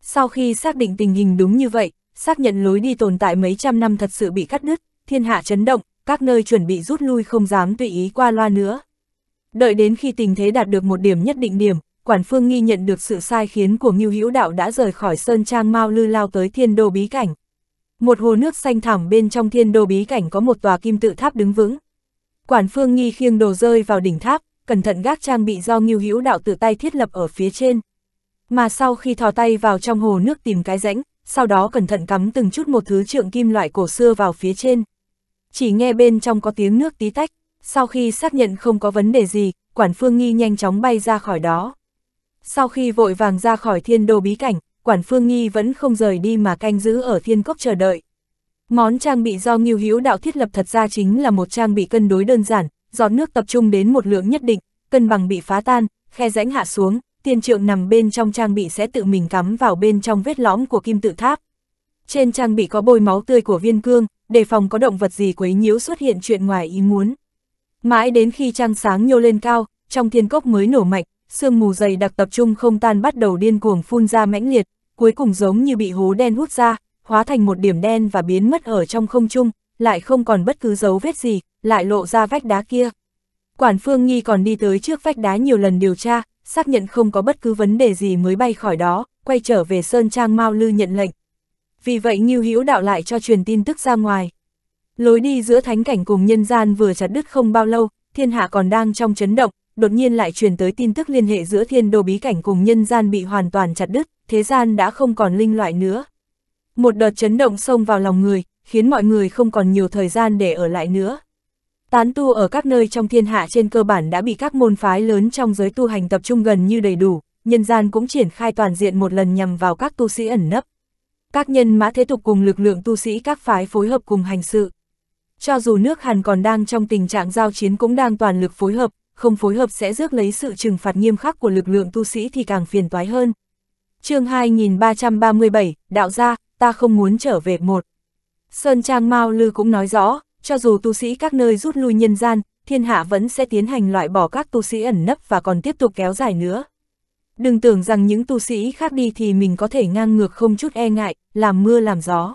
Sau khi xác định tình hình đúng như vậy, xác nhận lối đi tồn tại mấy trăm năm thật sự bị cắt đứt, thiên hạ chấn động, các nơi chuẩn bị rút lui không dám tùy ý qua loa nữa. Đợi đến khi tình thế đạt được một điểm nhất định điểm, Quản Phương Nghi nhận được sự sai khiến của Ngưu Hữu Đạo đã rời khỏi Sơn Trang Mao Lư lao tới thiên Đồ bí cảnh. Một hồ nước xanh thẳm bên trong thiên Đồ bí cảnh có một tòa kim tự tháp đứng vững. Quản Phương Nghi khiêng đồ rơi vào đỉnh tháp, cẩn thận gác trang bị do Ngưu Hữu Đạo tự tay thiết lập ở phía trên. Mà sau khi thò tay vào trong hồ nước tìm cái rãnh, sau đó cẩn thận cắm từng chút một thứ trượng kim loại cổ xưa vào phía trên. Chỉ nghe bên trong có tiếng nước tí tách, sau khi xác nhận không có vấn đề gì, Quản Phương Nghi nhanh chóng bay ra khỏi đó. Sau khi vội vàng ra khỏi thiên đồ bí cảnh, quản phương nghi vẫn không rời đi mà canh giữ ở thiên cốc chờ đợi. Món trang bị do Ngưu Hữu Đạo thiết lập thật ra chính là một trang bị cân đối đơn giản, giọt nước tập trung đến một lượng nhất định, cân bằng bị phá tan, khe rãnh hạ xuống, tiền trượng nằm bên trong trang bị sẽ tự mình cắm vào bên trong vết lõm của kim tự tháp. Trên trang bị có bôi máu tươi của viên cương, đề phòng có động vật gì quấy nhiễu xuất hiện chuyện ngoài ý muốn. Mãi đến khi trăng sáng nhô lên cao, trong thiên cốc mới nổ mạnh, sương mù dày đặc tập trung không tan bắt đầu điên cuồng phun ra mãnh liệt, cuối cùng giống như bị hố đen hút ra, hóa thành một điểm đen và biến mất ở trong không trung, lại không còn bất cứ dấu vết gì, lại lộ ra vách đá kia. Quản Phương Nghi còn đi tới trước vách đá nhiều lần điều tra, xác nhận không có bất cứ vấn đề gì mới bay khỏi đó, quay trở về Sơn Trang Mao Lư nhận lệnh. Vì vậy Ngưu Hữu Đạo lại cho truyền tin tức ra ngoài. Lối đi giữa thánh cảnh cùng nhân gian vừa chặt đứt không bao lâu, thiên hạ còn đang trong chấn động, đột nhiên lại truyền tới tin tức liên hệ giữa thiên đồ bí cảnh cùng nhân gian bị hoàn toàn chặt đứt, thế gian đã không còn linh loại nữa. Một đợt chấn động xông vào lòng người, khiến mọi người không còn nhiều thời gian để ở lại nữa. Tán tu ở các nơi trong thiên hạ trên cơ bản đã bị các môn phái lớn trong giới tu hành tập trung gần như đầy đủ, nhân gian cũng triển khai toàn diện một lần nhằm vào các tu sĩ ẩn nấp. Các nhân mã thế tục cùng lực lượng tu sĩ các phái phối hợp cùng hành sự. Cho dù nước Hàn còn đang trong tình trạng giao chiến cũng đang toàn lực phối hợp, không phối hợp sẽ rước lấy sự trừng phạt nghiêm khắc của lực lượng tu sĩ thì càng phiền toái hơn. chương 2337, Đạo gia, ta không muốn trở về một. Sơn Trang Mao Lư cũng nói rõ, cho dù tu sĩ các nơi rút lui nhân gian, thiên hạ vẫn sẽ tiến hành loại bỏ các tu sĩ ẩn nấp và còn tiếp tục kéo dài nữa. Đừng tưởng rằng những tu sĩ khác đi thì mình có thể ngang ngược không chút e ngại, làm mưa làm gió.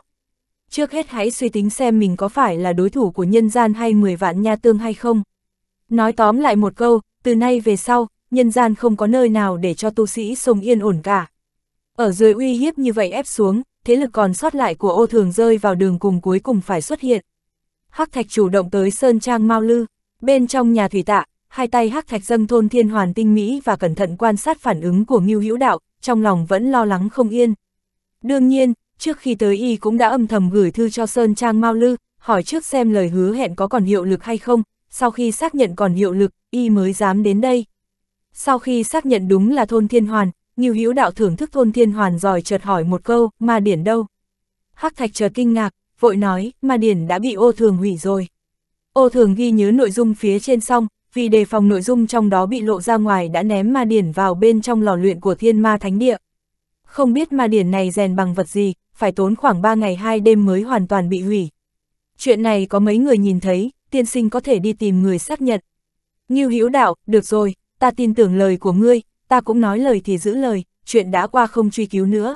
Trước hết hãy suy tính xem mình có phải là đối thủ của nhân gian hay 10 vạn nha tương hay không. Nói tóm lại một câu, từ nay về sau, nhân gian không có nơi nào để cho tu sĩ sống yên ổn cả. Ở dưới uy hiếp như vậy ép xuống, thế lực còn sót lại của ô thường rơi vào đường cùng cuối cùng phải xuất hiện. Hắc thạch chủ động tới Sơn Trang Mao Lư, bên trong nhà thủy tạ, hai tay hắc thạch dâng thôn thiên hoàn tinh mỹ và cẩn thận quan sát phản ứng của Ngưu Hữu Đạo, trong lòng vẫn lo lắng không yên. Đương nhiên, trước khi tới y cũng đã âm thầm gửi thư cho Sơn Trang Mao Lư, hỏi trước xem lời hứa hẹn có còn hiệu lực hay không, sau khi xác nhận còn hiệu lực, y mới dám đến đây. Sau khi xác nhận đúng là thôn thiên hoàn, Ngưu Hữu Đạo thưởng thức thôn thiên hoàn rồi chợt hỏi một câu, ma điển đâu? Hắc Thạch chợt kinh ngạc, vội nói, ma điển đã bị ô thường hủy rồi. Ô thường ghi nhớ nội dung phía trên xong, vì đề phòng nội dung trong đó bị lộ ra ngoài đã ném ma điển vào bên trong lò luyện của thiên ma thánh địa. Không biết ma điển này rèn bằng vật gì, phải tốn khoảng 3 ngày 2 đêm mới hoàn toàn bị hủy. Chuyện này có mấy người nhìn thấy, tiên sinh có thể đi tìm người xác nhận. Ngưu Hữu Đạo, được rồi, ta tin tưởng lời của ngươi, ta cũng nói lời thì giữ lời, chuyện đã qua không truy cứu nữa.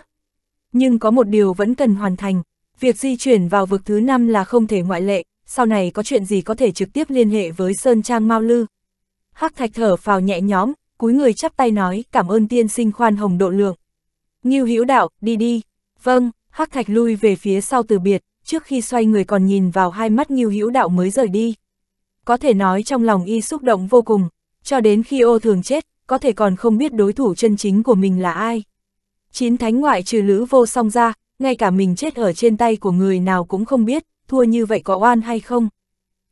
Nhưng có một điều vẫn cần hoàn thành, việc di chuyển vào vực thứ năm là không thể ngoại lệ, sau này có chuyện gì có thể trực tiếp liên hệ với Sơn Trang Mao Lư. Hắc Thạch thở phào nhẹ nhõm, cúi người chắp tay nói cảm ơn tiên sinh khoan hồng độ lượng. Ngưu Hữu Đạo, đi đi. Vâng, Hắc Thạch lui về phía sau từ biệt, trước khi xoay người còn nhìn vào hai mắt Ngưu Hữu Đạo mới rời đi. Có thể nói trong lòng y xúc động vô cùng, cho đến khi ô thường chết, có thể còn không biết đối thủ chân chính của mình là ai. Chín thánh ngoại trừ lữ vô song ra, ngay cả mình chết ở trên tay của người nào cũng không biết, thua như vậy có oan hay không.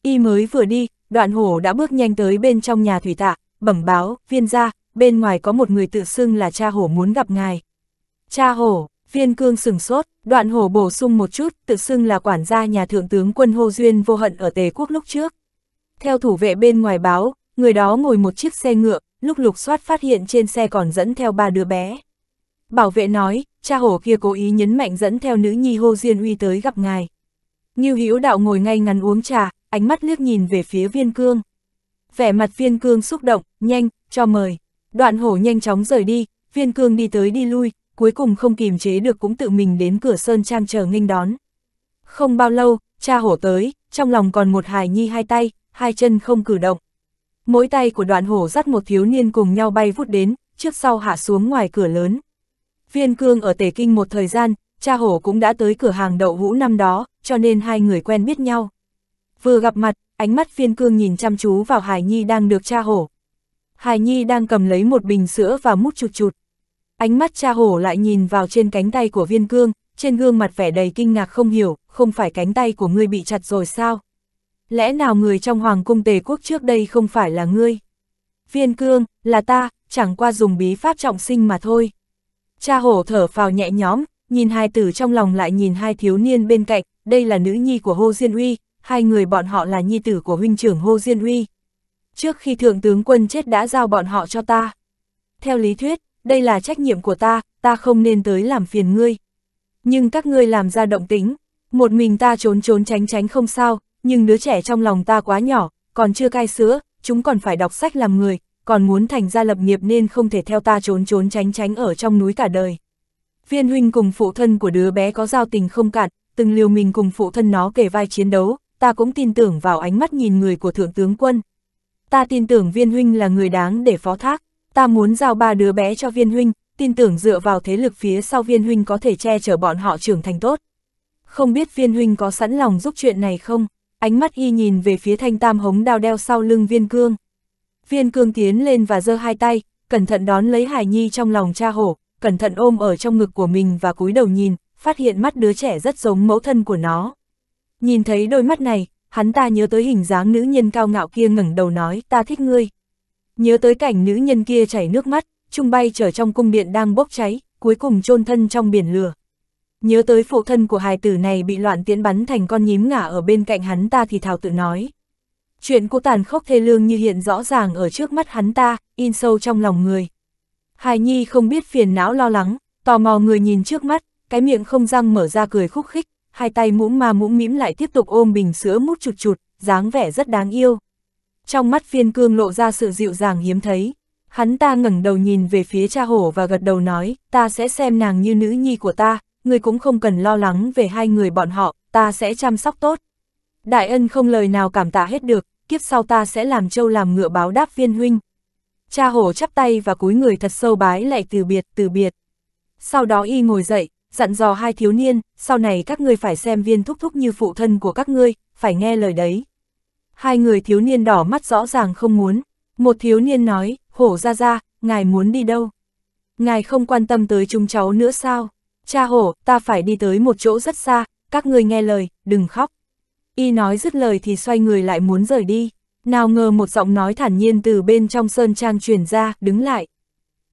Y mới vừa đi, đoạn hổ đã bước nhanh tới bên trong nhà thủy tạ, bẩm báo, viên ra, bên ngoài có một người tự xưng là cha hổ muốn gặp ngài. Cha hổ, Viên cương sừng sốt, đoạn hổ bổ sung một chút, tự xưng là quản gia nhà thượng tướng quân Hô Duyên vô hận ở Tề quốc lúc trước. Theo thủ vệ bên ngoài báo, người đó ngồi một chiếc xe ngựa, lúc lục soát phát hiện trên xe còn dẫn theo ba đứa bé. Bảo vệ nói, cha hổ kia cố ý nhấn mạnh dẫn theo nữ nhi Hô Duyên uy tới gặp ngài. Ngưu Hữu Đạo ngồi ngay ngắn uống trà, ánh mắt liếc nhìn về phía Viên Cương. Vẻ mặt Viên Cương xúc động, nhanh, cho mời. Đoạn hổ nhanh chóng rời đi, Viên Cương đi tới đi lui, cuối cùng không kìm chế được cũng tự mình đến cửa sơn trang chờ nghênh đón. Không bao lâu, cha hổ tới, trong lòng còn một hài nhi hai tay, hai chân không cử động. Mỗi tay của đoạn hổ dắt một thiếu niên cùng nhau bay vút đến, trước sau hạ xuống ngoài cửa lớn. Viên cương ở Tể Kinh một thời gian, cha hổ cũng đã tới cửa hàng đậu hũ năm đó, cho nên hai người quen biết nhau. Vừa gặp mặt, ánh mắt viên cương nhìn chăm chú vào Hải Nhi đang được cha hổ. Hải Nhi đang cầm lấy một bình sữa và mút chụt chụt. Ánh mắt cha hổ lại nhìn vào trên cánh tay của viên cương, trên gương mặt vẻ đầy kinh ngạc không hiểu, không phải cánh tay của ngươi bị chặt rồi sao? Lẽ nào người trong hoàng cung tề quốc trước đây không phải là ngươi? Viên cương, là ta, chẳng qua dùng bí pháp trọng sinh mà thôi. Cha hổ thở phào nhẹ nhõm, nhìn hai tử trong lòng lại nhìn hai thiếu niên bên cạnh, đây là nữ nhi của Hồ Diên Uy, hai người bọn họ là nhi tử của huynh trưởng Hồ Diên Uy. Trước khi thượng tướng quân chết đã giao bọn họ cho ta. Theo lý thuyết, đây là trách nhiệm của ta, ta không nên tới làm phiền ngươi. Nhưng các ngươi làm ra động tính, một mình ta trốn trốn tránh tránh không sao, nhưng đứa trẻ trong lòng ta quá nhỏ, còn chưa cai sữa, chúng còn phải đọc sách làm người, còn muốn thành ra lập nghiệp nên không thể theo ta trốn trốn tránh tránh ở trong núi cả đời. Viên huynh cùng phụ thân của đứa bé có giao tình không cạn, từng liều mình cùng phụ thân nó kể vai chiến đấu, ta cũng tin tưởng vào ánh mắt nhìn người của thượng tướng quân. Ta tin tưởng viên huynh là người đáng để phó thác ta muốn giao ba đứa bé cho viên huynh, tin tưởng dựa vào thế lực phía sau viên huynh có thể che chở bọn họ trưởng thành tốt. Không biết viên huynh có sẵn lòng giúp chuyện này không? Ánh mắt y nhìn về phía thanh tam hống đao đeo sau lưng viên cương. Viên cương tiến lên và giơ hai tay, cẩn thận đón lấy Hải Nhi trong lòng cha hổ, cẩn thận ôm ở trong ngực của mình và cúi đầu nhìn, phát hiện mắt đứa trẻ rất giống mẫu thân của nó. Nhìn thấy đôi mắt này, hắn ta nhớ tới hình dáng nữ nhân cao ngạo kia ngẩng đầu nói ta thích ngươi. Nhớ tới cảnh nữ nhân kia chảy nước mắt, trung bay trở trong cung điện đang bốc cháy, cuối cùng chôn thân trong biển lửa. Nhớ tới phụ thân của hài tử này bị loạn tiễn bắn thành con nhím ngả ở bên cạnh hắn ta thì thảo tự nói. Chuyện của tàn khốc thê lương như hiện rõ ràng ở trước mắt hắn ta, in sâu trong lòng người. Hài nhi không biết phiền não lo lắng, tò mò người nhìn trước mắt, cái miệng không răng mở ra cười khúc khích, hai tay mũm ma mũm mĩm lại tiếp tục ôm bình sữa mút chụt chụt, dáng vẻ rất đáng yêu trong mắt phiên cương lộ ra sự dịu dàng hiếm thấy. Hắn ta ngẩng đầu nhìn về phía cha hổ và gật đầu nói, ta sẽ xem nàng như nữ nhi của ta, người cũng không cần lo lắng về hai người bọn họ, ta sẽ chăm sóc tốt. Đại ân không lời nào cảm tạ hết được, kiếp sau ta sẽ làm châu làm ngựa báo đáp viên huynh. Cha hổ chắp tay và cúi người thật sâu bái lại từ biệt, từ biệt. Sau đó y ngồi dậy, dặn dò hai thiếu niên, sau này các ngươi phải xem viên thúc thúc như phụ thân của các ngươi, phải nghe lời đấy hai người thiếu niên đỏ mắt rõ ràng không muốn. Một thiếu niên nói, hổ ra ra, ngài muốn đi đâu? Ngài không quan tâm tới chúng cháu nữa sao? Cha hổ, ta phải đi tới một chỗ rất xa, các người nghe lời, đừng khóc. Y nói dứt lời thì xoay người lại muốn rời đi. Nào ngờ một giọng nói thản nhiên từ bên trong sơn trang truyền ra, đứng lại.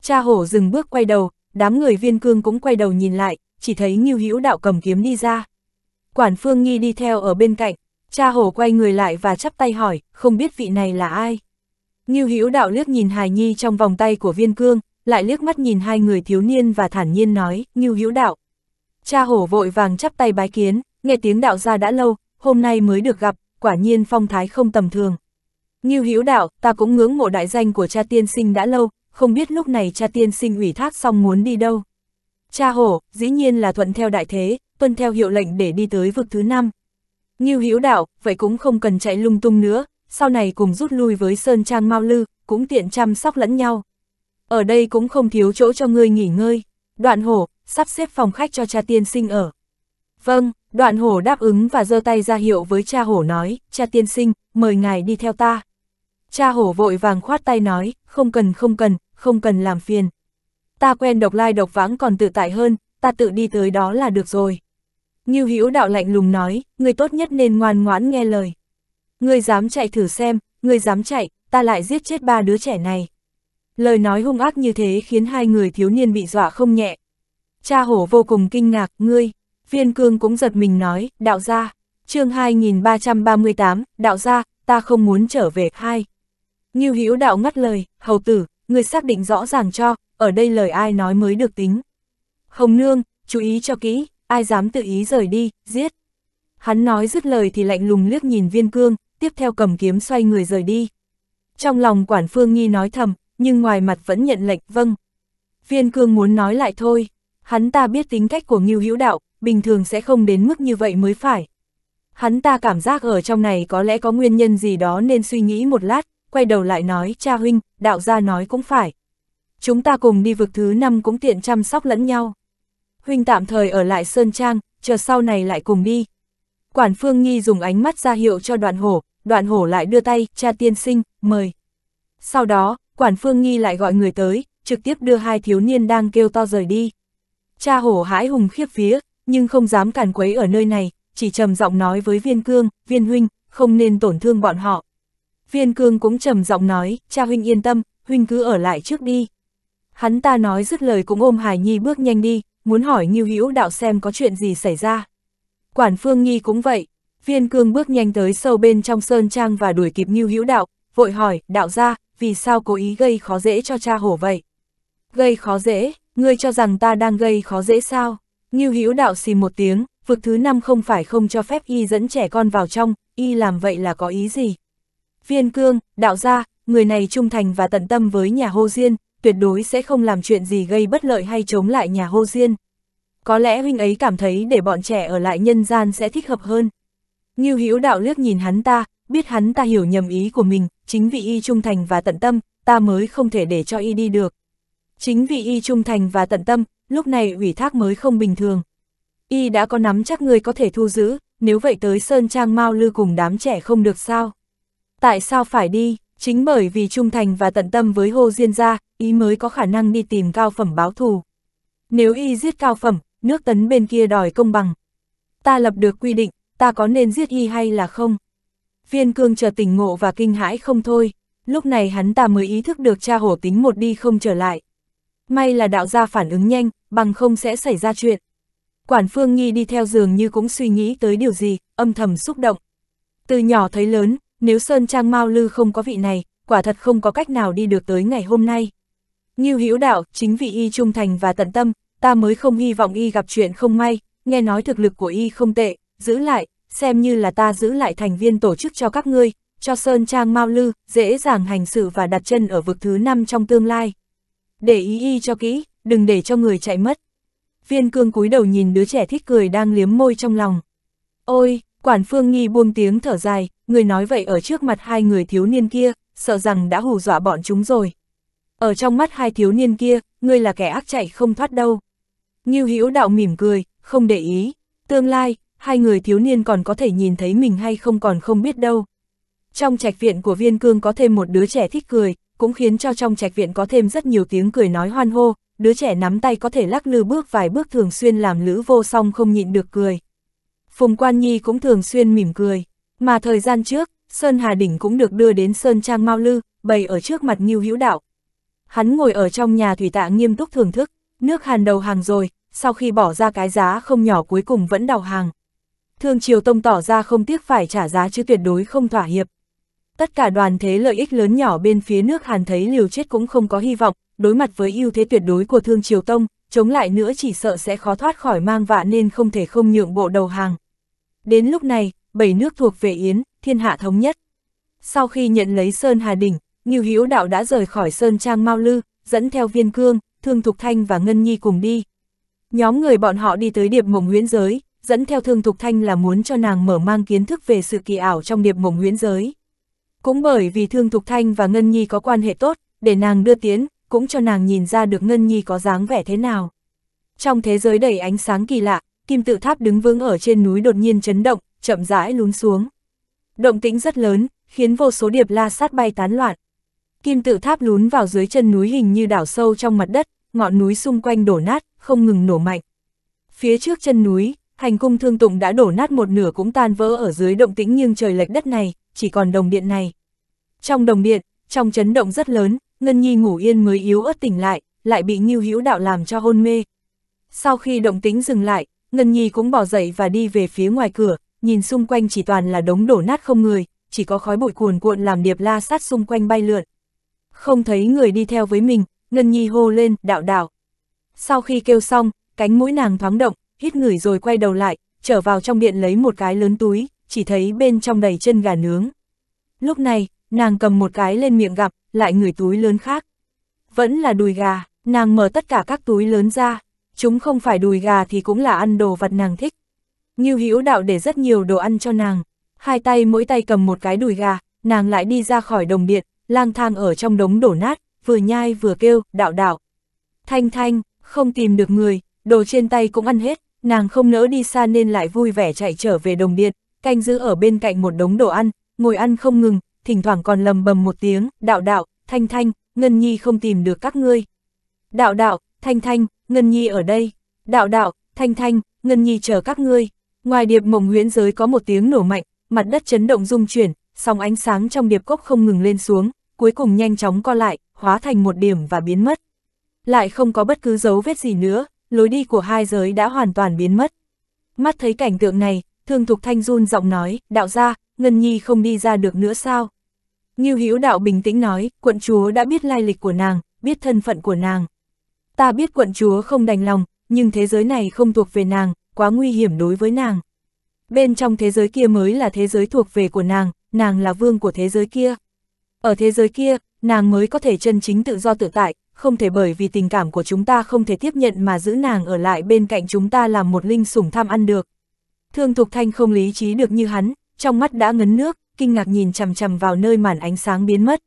Cha hổ dừng bước quay đầu, đám người viên cương cũng quay đầu nhìn lại, chỉ thấy Ngưu Hữu Đạo cầm kiếm đi ra. Quản Phương Nghi đi theo ở bên cạnh, Cha hổ quay người lại và chắp tay hỏi, không biết vị này là ai. Ngưu Hữu đạo liếc nhìn Hải Nhi trong vòng tay của Viên Cương, lại liếc mắt nhìn hai người thiếu niên và thản nhiên nói, Ngưu Hữu đạo. Cha hổ vội vàng chắp tay bái kiến, nghe tiếng đạo ra đã lâu, hôm nay mới được gặp, quả nhiên phong thái không tầm thường. Ngưu Hữu đạo, ta cũng ngưỡng mộ đại danh của cha tiên sinh đã lâu, không biết lúc này cha tiên sinh ủy thác xong muốn đi đâu. Cha hổ, dĩ nhiên là thuận theo đại thế, tuân theo hiệu lệnh để đi tới vực thứ năm. Ngưu Hiếu đạo, vậy cũng không cần chạy lung tung nữa, sau này cùng rút lui với Sơn Trang Mao Lư, cũng tiện chăm sóc lẫn nhau. Ở đây cũng không thiếu chỗ cho ngươi nghỉ ngơi. Đoạn hổ, sắp xếp phòng khách cho cha tiên sinh ở. Vâng, đoạn hổ đáp ứng và giơ tay ra hiệu với cha hổ nói, cha tiên sinh, mời ngài đi theo ta. Cha hổ vội vàng khoát tay nói, không cần không cần, không cần làm phiền. Ta quen độc lai độc vãng còn tự tại hơn, ta tự đi tới đó là được rồi. Ngưu Hữu đạo lạnh lùng nói, người tốt nhất nên ngoan ngoãn nghe lời. Người dám chạy thử xem, người dám chạy, ta lại giết chết ba đứa trẻ này. Lời nói hung ác như thế khiến hai người thiếu niên bị dọa không nhẹ. Cha hổ vô cùng kinh ngạc, ngươi, viên cương cũng giật mình nói, đạo gia, chương 2338, đạo gia, ta không muốn trở về, hai. Ngưu Hữu đạo ngắt lời, hầu tử, ngươi xác định rõ ràng cho, ở đây lời ai nói mới được tính. Hồng Nương, chú ý cho kỹ, ai dám tự ý rời đi, giết. Hắn nói dứt lời thì lạnh lùng liếc nhìn viên cương, tiếp theo cầm kiếm xoay người rời đi. Trong lòng quản phương nghi nói thầm, nhưng ngoài mặt vẫn nhận lệnh vâng. Viên cương muốn nói lại thôi, hắn ta biết tính cách của Ngưu Hữu Đạo, bình thường sẽ không đến mức như vậy mới phải. Hắn ta cảm giác ở trong này có lẽ có nguyên nhân gì đó nên suy nghĩ một lát, quay đầu lại nói, cha huynh, đạo gia nói cũng phải. Chúng ta cùng đi vực thứ năm cũng tiện chăm sóc lẫn nhau huynh tạm thời ở lại Sơn Trang, chờ sau này lại cùng đi. Quản Phương Nhi dùng ánh mắt ra hiệu cho đoàn hổ, đoàn hổ lại đưa tay, cha tiên sinh, mời. Sau đó, Quản Phương Nhi lại gọi người tới, trực tiếp đưa hai thiếu niên đang kêu to rời đi. Cha hổ hãi hùng khiếp phía, nhưng không dám càn quấy ở nơi này, chỉ trầm giọng nói với viên cương, viên huynh, không nên tổn thương bọn họ. Viên cương cũng trầm giọng nói, cha huynh yên tâm, huynh cứ ở lại trước đi. Hắn ta nói dứt lời cũng ôm Hải Nhi bước nhanh đi, muốn hỏi Ngưu Hữu Đạo xem có chuyện gì xảy ra. Quản Phương nhi cũng vậy, Viên Cương bước nhanh tới sâu bên trong sơn trang và đuổi kịp Ngưu Hữu Đạo, vội hỏi, đạo gia vì sao cố ý gây khó dễ cho cha hổ vậy? Gây khó dễ, ngươi cho rằng ta đang gây khó dễ sao? Ngưu Hữu Đạo xì một tiếng, vực thứ năm không phải không cho phép y dẫn trẻ con vào trong, y làm vậy là có ý gì? Viên Cương, đạo gia người này trung thành và tận tâm với nhà hô diên, tuyệt đối sẽ không làm chuyện gì gây bất lợi hay chống lại nhà hô diên. Có lẽ huynh ấy cảm thấy để bọn trẻ ở lại nhân gian sẽ thích hợp hơn. Ngưu Hữu đạo liếc nhìn hắn ta, biết hắn ta hiểu nhầm ý của mình, chính vì y trung thành và tận tâm, ta mới không thể để cho y đi được. Chính vì y trung thành và tận tâm, lúc này ủy thác mới không bình thường. Y đã có nắm chắc người có thể thu giữ, nếu vậy tới Sơn Trang Mao Lư cùng đám trẻ không được sao? Tại sao phải đi? Chính bởi vì trung thành và tận tâm với Hồ Diên gia, y mới có khả năng đi tìm cao phẩm báo thù. Nếu y giết cao phẩm, nước tấn bên kia đòi công bằng. Ta lập được quy định, ta có nên giết y hay là không? Viên cương chờ tỉnh ngộ và kinh hãi không thôi, lúc này hắn ta mới ý thức được cha hổ tính một đi không trở lại. May là đạo gia phản ứng nhanh, bằng không sẽ xảy ra chuyện. Quản Phương Nghi đi theo giường như cũng suy nghĩ tới điều gì, âm thầm xúc động. Từ nhỏ thấy lớn, nếu Sơn Trang Mao Lư không có vị này, quả thật không có cách nào đi được tới ngày hôm nay. Như hữu đạo, chính vì y trung thành và tận tâm, ta mới không hy vọng y gặp chuyện không may, nghe nói thực lực của y không tệ, giữ lại, xem như là ta giữ lại thành viên tổ chức cho các ngươi, cho Sơn Trang Mao Lư, dễ dàng hành sự và đặt chân ở vực thứ năm trong tương lai. Để ý y cho kỹ, đừng để cho người chạy mất. Viên cương cúi đầu nhìn đứa trẻ thích cười đang liếm môi trong lòng. Ôi, Quản Phương Nghi buông tiếng thở dài, người nói vậy ở trước mặt hai người thiếu niên kia, sợ rằng đã hù dọa bọn chúng rồi. Ở trong mắt hai thiếu niên kia, ngươi là kẻ ác chạy không thoát đâu. Ngưu Hữu Đạo mỉm cười, không để ý, tương lai, hai người thiếu niên còn có thể nhìn thấy mình hay không còn không biết đâu. Trong trạch viện của Viên Cương có thêm một đứa trẻ thích cười, cũng khiến cho trong trạch viện có thêm rất nhiều tiếng cười nói hoan hô, đứa trẻ nắm tay có thể lắc lư bước vài bước thường xuyên làm Lữ Vô Song không nhịn được cười. Phùng Quan Nhi cũng thường xuyên mỉm cười. Mà thời gian trước, Sơn Hà Đỉnh cũng được đưa đến Sơn Trang Mao Lư, bày ở trước mặt Nghiêu Hữu Đạo. Hắn ngồi ở trong nhà thủy tạ nghiêm túc thưởng thức, nước hàn đầu hàng rồi, sau khi bỏ ra cái giá không nhỏ cuối cùng vẫn đào hàng. Thương Triều Tông tỏ ra không tiếc phải trả giá chứ tuyệt đối không thỏa hiệp. Tất cả đoàn thế lợi ích lớn nhỏ bên phía nước Hàn thấy liều chết cũng không có hy vọng, đối mặt với ưu thế tuyệt đối của Thương Triều Tông, chống lại nữa chỉ sợ sẽ khó thoát khỏi mang vạ nên không thể không nhượng bộ đầu hàng. Đến lúc này, bảy nước thuộc về Yến, thiên hạ thống nhất. Sau khi nhận lấy Sơn Hà Đỉnh, Ngưu Hữu Đạo đã rời khỏi Sơn Trang Mao Lư, dẫn theo Viên Cương, Thương Thục Thanh và Ngân Nhi cùng đi. Nhóm người bọn họ đi tới điệp mộng huyễn giới, dẫn theo Thương Thục Thanh là muốn cho nàng mở mang kiến thức về sự kỳ ảo trong điệp mộng huyễn giới. Cũng bởi vì Thương Thục Thanh và Ngân Nhi có quan hệ tốt, để nàng đưa tiến, cũng cho nàng nhìn ra được Ngân Nhi có dáng vẻ thế nào. Trong thế giới đầy ánh sáng kỳ lạ, kim tự tháp đứng vững ở trên núi đột nhiên chấn động, chậm rãi lún xuống. Động tĩnh rất lớn, khiến vô số điệp la sát bay tán loạn. Kim tự tháp lún vào dưới chân núi hình như đảo sâu trong mặt đất, ngọn núi xung quanh đổ nát, không ngừng nổ mạnh. Phía trước chân núi, hành cung thương tụng đã đổ nát một nửa cũng tan vỡ ở dưới động tĩnh nhưng trời lệch đất này, chỉ còn đồng điện này. Trong đồng điện, trong chấn động rất lớn, Ngân Nhi ngủ yên mới yếu ớt tỉnh lại, lại bị Ngưu Hữu Đạo làm cho hôn mê. Sau khi động tính dừng lại, Ngân Nhi cũng bỏ dậy và đi về phía ngoài cửa, nhìn xung quanh chỉ toàn là đống đổ nát không người, chỉ có khói bụi cuồn cuộn làm điệp la sát xung quanh bay lượn. Không thấy người đi theo với mình, Ngân Nhi hô lên, đạo đạo. Sau khi kêu xong, cánh mũi nàng thoáng động, hít ngửi rồi quay đầu lại, trở vào trong điện lấy một cái lớn túi, chỉ thấy bên trong đầy chân gà nướng. Lúc này, nàng cầm một cái lên miệng gặp, lại người túi lớn khác. Vẫn là đùi gà, nàng mở tất cả các túi lớn ra, chúng không phải đùi gà thì cũng là ăn đồ vật nàng thích. như Hữu Đạo để rất nhiều đồ ăn cho nàng, hai tay mỗi tay cầm một cái đùi gà, nàng lại đi ra khỏi đồng điện, lang thang ở trong đống đổ nát, vừa nhai vừa kêu, đạo đạo. Thanh thanh, không tìm được người, đồ trên tay cũng ăn hết, nàng không nỡ đi xa nên lại vui vẻ chạy trở về đồng điện, canh giữ ở bên cạnh một đống đồ ăn, ngồi ăn không ngừng, thỉnh thoảng còn lầm bầm một tiếng, đạo đạo, thanh thanh, Ngân Nhi không tìm được các ngươi. Đạo đạo, thanh thanh, Ngân Nhi ở đây. Đạo đạo, thanh thanh, Ngân Nhi chờ các ngươi. Ngoài điệp mộng huyễn giới có một tiếng nổ mạnh, mặt đất chấn động rung chuyển, sóng ánh sáng trong điệp cốc không ngừng lên xuống, cuối cùng nhanh chóng co lại, hóa thành một điểm và biến mất. Lại không có bất cứ dấu vết gì nữa, lối đi của hai giới đã hoàn toàn biến mất. Mắt thấy cảnh tượng này, Thương Thục Thanh run giọng nói, đạo ra, Ngân Nhi không đi ra được nữa sao? Ngưu Hữu Đạo bình tĩnh nói, quận chúa đã biết lai lịch của nàng, biết thân phận của nàng. Ta biết quận chúa không đành lòng, nhưng thế giới này không thuộc về nàng, quá nguy hiểm đối với nàng. Bên trong thế giới kia mới là thế giới thuộc về của nàng, nàng là vương của thế giới kia. Ở thế giới kia, nàng mới có thể chân chính tự do tự tại, không thể bởi vì tình cảm của chúng ta không thể tiếp nhận mà giữ nàng ở lại bên cạnh chúng ta làm một linh sủng tham ăn được, Thương Thục Thanh không lý trí được như hắn, trong mắt đã ngấn nước, kinh ngạc nhìn chằm chằm vào nơi màn ánh sáng biến mất.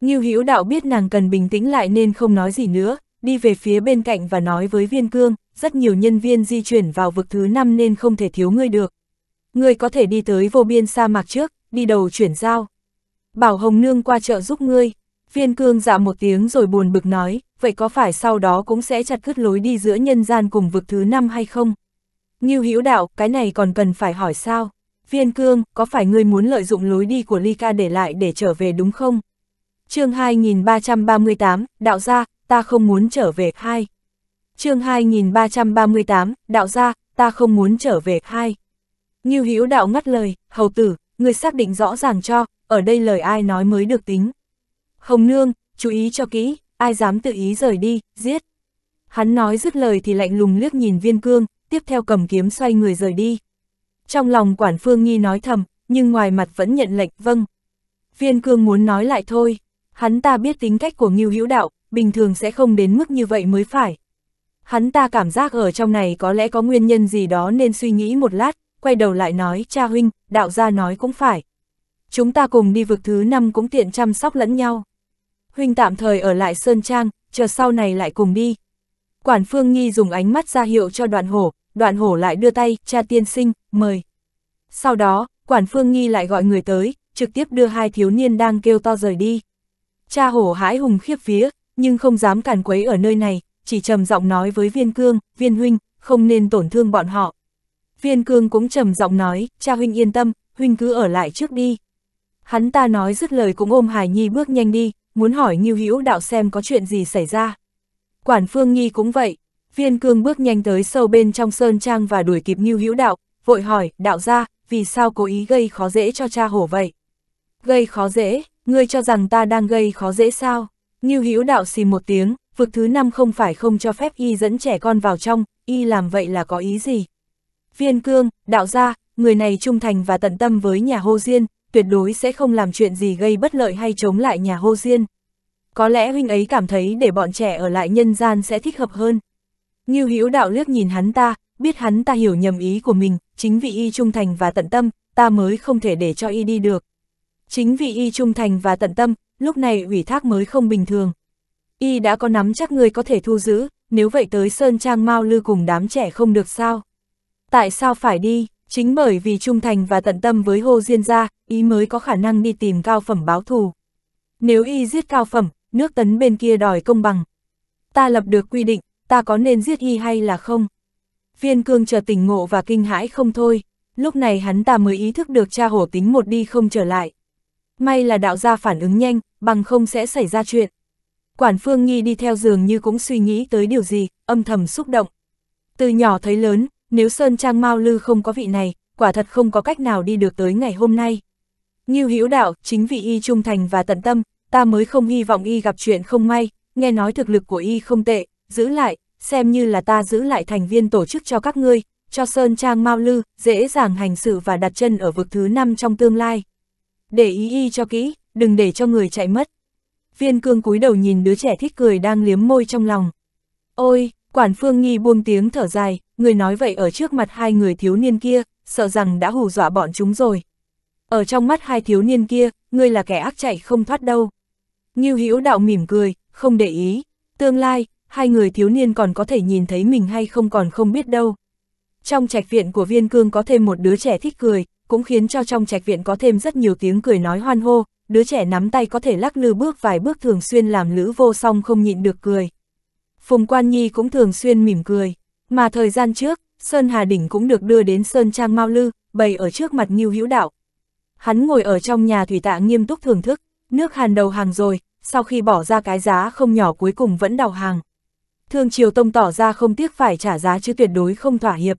Ngưu Hữu Đạo biết nàng cần bình tĩnh lại nên không nói gì nữa, đi về phía bên cạnh và nói với Viên Cương, rất nhiều nhân viên di chuyển vào vực thứ 5 nên không thể thiếu ngươi được. Ngươi có thể đi tới vô biên sa mạc trước, đi đầu chuyển giao. Bảo Hồng Nương qua chợ giúp ngươi. Viên Cương dạ một tiếng rồi buồn bực nói, vậy có phải sau đó cũng sẽ chặt cứt lối đi giữa nhân gian cùng vực thứ 5 hay không? Ngưu Hữu Đạo, cái này còn cần phải hỏi sao? Viên Cương, có phải ngươi muốn lợi dụng lối đi của Ly Ca để lại để trở về đúng không? chương 2338, Đạo gia, ta không muốn trở về, hai. chương 2338, Đạo gia, ta không muốn trở về, hai. Ngưu Hữu Đạo ngắt lời, hầu tử, ngươi xác định rõ ràng cho, ở đây lời ai nói mới được tính. Hồng Nương, chú ý cho kỹ, ai dám tự ý rời đi, giết. Hắn nói dứt lời thì lạnh lùng liếc nhìn viên cương, tiếp theo cầm kiếm xoay người rời đi. Trong lòng quản phương nghi nói thầm, nhưng ngoài mặt vẫn nhận lệnh vâng. Viên cương muốn nói lại thôi, hắn ta biết tính cách của Ngưu Hữu Đạo, bình thường sẽ không đến mức như vậy mới phải. Hắn ta cảm giác ở trong này có lẽ có nguyên nhân gì đó nên suy nghĩ một lát, quay đầu lại nói cha huynh, đạo gia nói cũng phải. Chúng ta cùng đi vực thứ năm cũng tiện chăm sóc lẫn nhau. Huynh tạm thời ở lại Sơn Trang, chờ sau này lại cùng đi. Quản Phương Nghi dùng ánh mắt ra hiệu cho đoàn hổ, đoạn hổ lại đưa tay, cha tiên sinh, mời. Sau đó, quản phương nghi lại gọi người tới, trực tiếp đưa hai thiếu niên đang kêu to rời đi. Cha hổ hãi hùng khiếp phía nhưng không dám càn quấy ở nơi này, chỉ trầm giọng nói với viên cương, viên huynh, không nên tổn thương bọn họ. Viên cương cũng trầm giọng nói, cha huynh yên tâm, huynh cứ ở lại trước đi. Hắn ta nói dứt lời cũng ôm Hải Nhi bước nhanh đi, muốn hỏi Ngưu Hữu Đạo xem có chuyện gì xảy ra. Quản Phương Nhi cũng vậy, Viên cương bước nhanh tới sâu bên trong sơn trang và đuổi kịp Ngưu Hữu Đạo, vội hỏi, đạo gia, vì sao cố ý gây khó dễ cho cha hổ vậy? Gây khó dễ, ngươi cho rằng ta đang gây khó dễ sao? Ngưu Hữu Đạo xì một tiếng, vực thứ năm không phải không cho phép y dẫn trẻ con vào trong, y làm vậy là có ý gì? Viên cương, đạo gia, người này trung thành và tận tâm với nhà hô diên, tuyệt đối sẽ không làm chuyện gì gây bất lợi hay chống lại nhà hô diên. Có lẽ huynh ấy cảm thấy để bọn trẻ ở lại nhân gian sẽ thích hợp hơn. Ngưu Hữu Đạo liếc nhìn hắn ta, biết hắn ta hiểu nhầm ý của mình, chính vì y trung thành và tận tâm, ta mới không thể để cho y đi được. Chính vì y trung thành và tận tâm, lúc này ủy thác mới không bình thường. Y đã có nắm chắc người có thể thu giữ, nếu vậy tới Sơn Trang Mao Lư cùng đám trẻ không được sao? Tại sao phải đi? Chính bởi vì trung thành và tận tâm với Hồ Diên gia, y mới có khả năng đi tìm cao phẩm báo thù. Nếu y giết cao phẩm, nước tấn bên kia đòi công bằng. Ta lập được quy định, ta có nên giết y hay là không? Viên cương chờ tỉnh ngộ và kinh hãi không thôi, lúc này hắn ta mới ý thức được cha hổ tính một đi không trở lại. May là đạo gia phản ứng nhanh, bằng không sẽ xảy ra chuyện. Quản phương nghi đi theo giường như cũng suy nghĩ tới điều gì, âm thầm xúc động. Từ nhỏ thấy lớn, nếu Sơn Trang Mao Lư không có vị này, quả thật không có cách nào đi được tới ngày hôm nay. như Hữu đạo, chính vì y trung thành và tận tâm, ta mới không hy vọng y gặp chuyện không may, nghe nói thực lực của y không tệ, giữ lại, xem như là ta giữ lại thành viên tổ chức cho các ngươi, cho Sơn Trang Mao Lư, dễ dàng hành sự và đặt chân ở vực thứ năm trong tương lai. Để ý y cho kỹ, đừng để cho người chạy mất. Viên cương cúi đầu nhìn đứa trẻ thích cười đang liếm môi trong lòng. Ôi, quản phương nghi buông tiếng thở dài, người nói vậy ở trước mặt hai người thiếu niên kia, sợ rằng đã hù dọa bọn chúng rồi. Ở trong mắt hai thiếu niên kia, ngươi là kẻ ác chạy không thoát đâu. như Hữu đạo mỉm cười, không để ý. Tương lai, hai người thiếu niên còn có thể nhìn thấy mình hay không còn không biết đâu. Trong trạch viện của viên cương có thêm một đứa trẻ thích cười, cũng khiến cho trong trạch viện có thêm rất nhiều tiếng cười nói hoan hô, đứa trẻ nắm tay có thể lắc lư bước vài bước thường xuyên làm lữ vô song không nhịn được cười. Phùng Quan Nhi cũng thường xuyên mỉm cười, mà thời gian trước, Sơn Hà Đỉnh cũng được đưa đến Sơn Trang Mao Lư, bày ở trước mặt Ngưu Hữu Đạo. Hắn ngồi ở trong nhà thủy tạ nghiêm túc thưởng thức, nước hàn đầu hàng rồi, sau khi bỏ ra cái giá không nhỏ cuối cùng vẫn đầu hàng. Thương Triều Tông tỏ ra không tiếc phải trả giá chứ tuyệt đối không thỏa hiệp.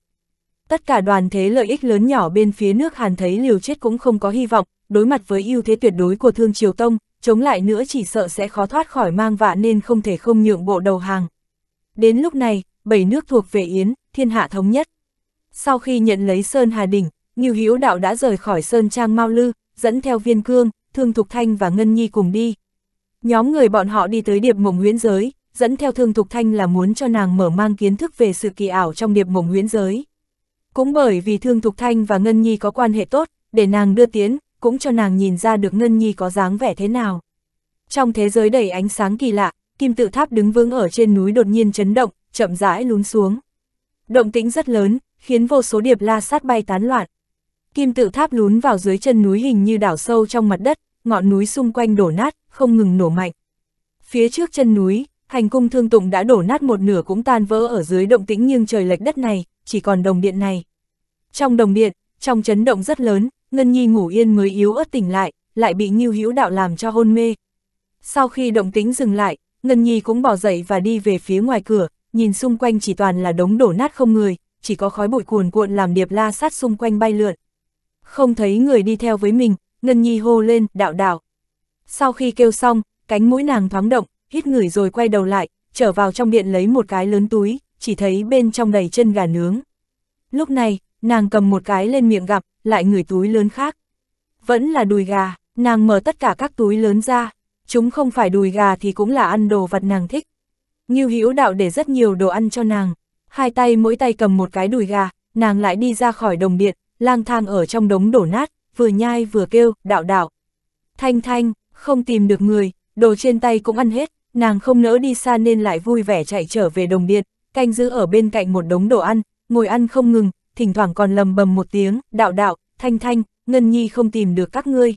Tất cả đoàn thế lợi ích lớn nhỏ bên phía nước Hàn thấy liều chết cũng không có hy vọng, đối mặt với ưu thế tuyệt đối của Thương Triều Tông, chống lại nữa chỉ sợ sẽ khó thoát khỏi mang vạ nên không thể không nhượng bộ đầu hàng. Đến lúc này, bảy nước thuộc về Yến, thiên hạ thống nhất. Sau khi nhận lấy Sơn Hà Đỉnh, Nghiêu Hữu Đạo đã rời khỏi Sơn Trang Mao Lư, dẫn theo Viên Cương, Thương Thục Thanh và Ngân Nhi cùng đi. Nhóm người bọn họ đi tới điệp mộng Nguyễn giới, dẫn theo Thương Thục Thanh là muốn cho nàng mở mang kiến thức về sự kỳ ảo trong điệp mộng huyễn giới. Cũng bởi vì Thương Thục Thanh và Ngân Nhi có quan hệ tốt, để nàng đưa tiến, cũng cho nàng nhìn ra được Ngân Nhi có dáng vẻ thế nào. Trong thế giới đầy ánh sáng kỳ lạ, kim tự tháp đứng vững ở trên núi đột nhiên chấn động, chậm rãi lún xuống. Động tĩnh rất lớn, khiến vô số điệp la sát bay tán loạn. Kim tự tháp lún vào dưới chân núi hình như đảo sâu trong mặt đất, ngọn núi xung quanh đổ nát, không ngừng nổ mạnh. Phía trước chân núi, Hành cung thương tụng đã đổ nát một nửa cũng tan vỡ ở dưới động tĩnh nhưng trời lệch đất này, chỉ còn đồng điện này. Trong đồng điện, trong chấn động rất lớn, Ngân Nhi ngủ yên mới yếu ớt tỉnh lại, lại bị Ngưu Hữu Đạo làm cho hôn mê. Sau khi động tĩnh dừng lại, Ngân Nhi cũng bỏ dậy và đi về phía ngoài cửa, nhìn xung quanh chỉ toàn là đống đổ nát không người, chỉ có khói bụi cuồn cuộn làm điệp la sát xung quanh bay lượn. Không thấy người đi theo với mình, Ngân Nhi hô lên, đạo đạo. Sau khi kêu xong, cánh mũi nàng thoáng động, hít ngửi rồi quay đầu lại, trở vào trong điện lấy một cái lớn túi, chỉ thấy bên trong đầy chân gà nướng. Lúc này, nàng cầm một cái lên miệng gặp, lại ngửi túi lớn khác. Vẫn là đùi gà, nàng mở tất cả các túi lớn ra, chúng không phải đùi gà thì cũng là ăn đồ vật nàng thích. Ngưu Hữu Đạo để rất nhiều đồ ăn cho nàng, hai tay mỗi tay cầm một cái đùi gà, nàng lại đi ra khỏi đồng điện, lang thang ở trong đống đổ nát, vừa nhai vừa kêu, đạo đạo. Thanh thanh, không tìm được người, đồ trên tay cũng ăn hết, nàng không nỡ đi xa nên lại vui vẻ chạy trở về đồng điện, canh giữ ở bên cạnh một đống đồ ăn, ngồi ăn không ngừng, thỉnh thoảng còn lầm bầm một tiếng, đạo đạo, thanh thanh, Ngân Nhi không tìm được các ngươi.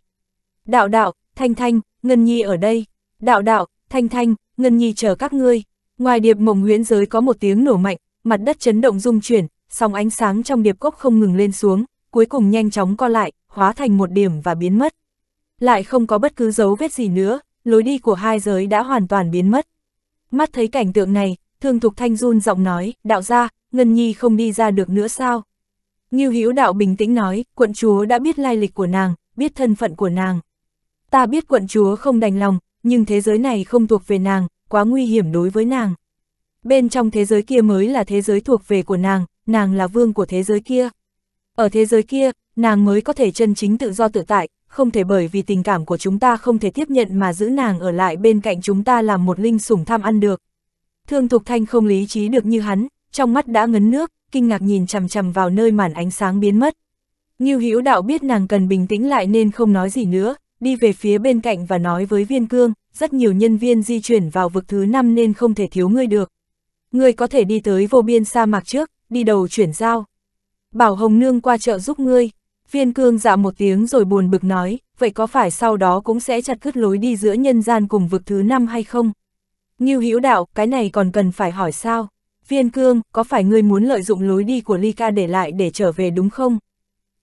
Đạo đạo, thanh thanh, Ngân Nhi ở đây. Đạo đạo, thanh thanh, Ngân Nhi chờ các ngươi. Ngoài điệp mộng huyễn giới có một tiếng nổ mạnh, mặt đất chấn động rung chuyển, sóng ánh sáng trong điệp cốc không ngừng lên xuống, cuối cùng nhanh chóng co lại, hóa thành một điểm và biến mất. Lại không có bất cứ dấu vết gì nữa, lối đi của hai giới đã hoàn toàn biến mất. Mắt thấy cảnh tượng này, Thương Thục Thanh run giọng nói, đạo ra, Ngân Nhi không đi ra được nữa sao? Ngưu Hữu Đạo bình tĩnh nói, quận chúa đã biết lai lịch của nàng, biết thân phận của nàng. Ta biết quận chúa không đành lòng, nhưng thế giới này không thuộc về nàng, quá nguy hiểm đối với nàng. Bên trong thế giới kia mới là thế giới thuộc về của nàng, nàng là vương của thế giới kia. Ở thế giới kia, nàng mới có thể chân chính tự do tự tại, không thể bởi vì tình cảm của chúng ta không thể tiếp nhận mà giữ nàng ở lại bên cạnh chúng ta làm một linh sủng tham ăn được. Thương Thục Thanh không lý trí được như hắn, trong mắt đã ngấn nước, kinh ngạc nhìn chằm chằm vào nơi màn ánh sáng biến mất. Ngưu Hữu Đạo biết nàng cần bình tĩnh lại nên không nói gì nữa, đi về phía bên cạnh và nói với Viên Cương, rất nhiều nhân viên di chuyển vào vực thứ 5 nên không thể thiếu ngươi được. Ngươi có thể đi tới vô biên sa mạc trước, đi đầu chuyển giao. Bảo Hồng Nương qua chợ giúp ngươi, Viên cương dạ một tiếng rồi buồn bực nói, vậy có phải sau đó cũng sẽ chặt cứt lối đi giữa nhân gian cùng vực thứ năm hay không? Ngưu Hữu đạo, cái này còn cần phải hỏi sao? Viên cương, có phải ngươi muốn lợi dụng lối đi của Ly Ca để lại để trở về đúng không?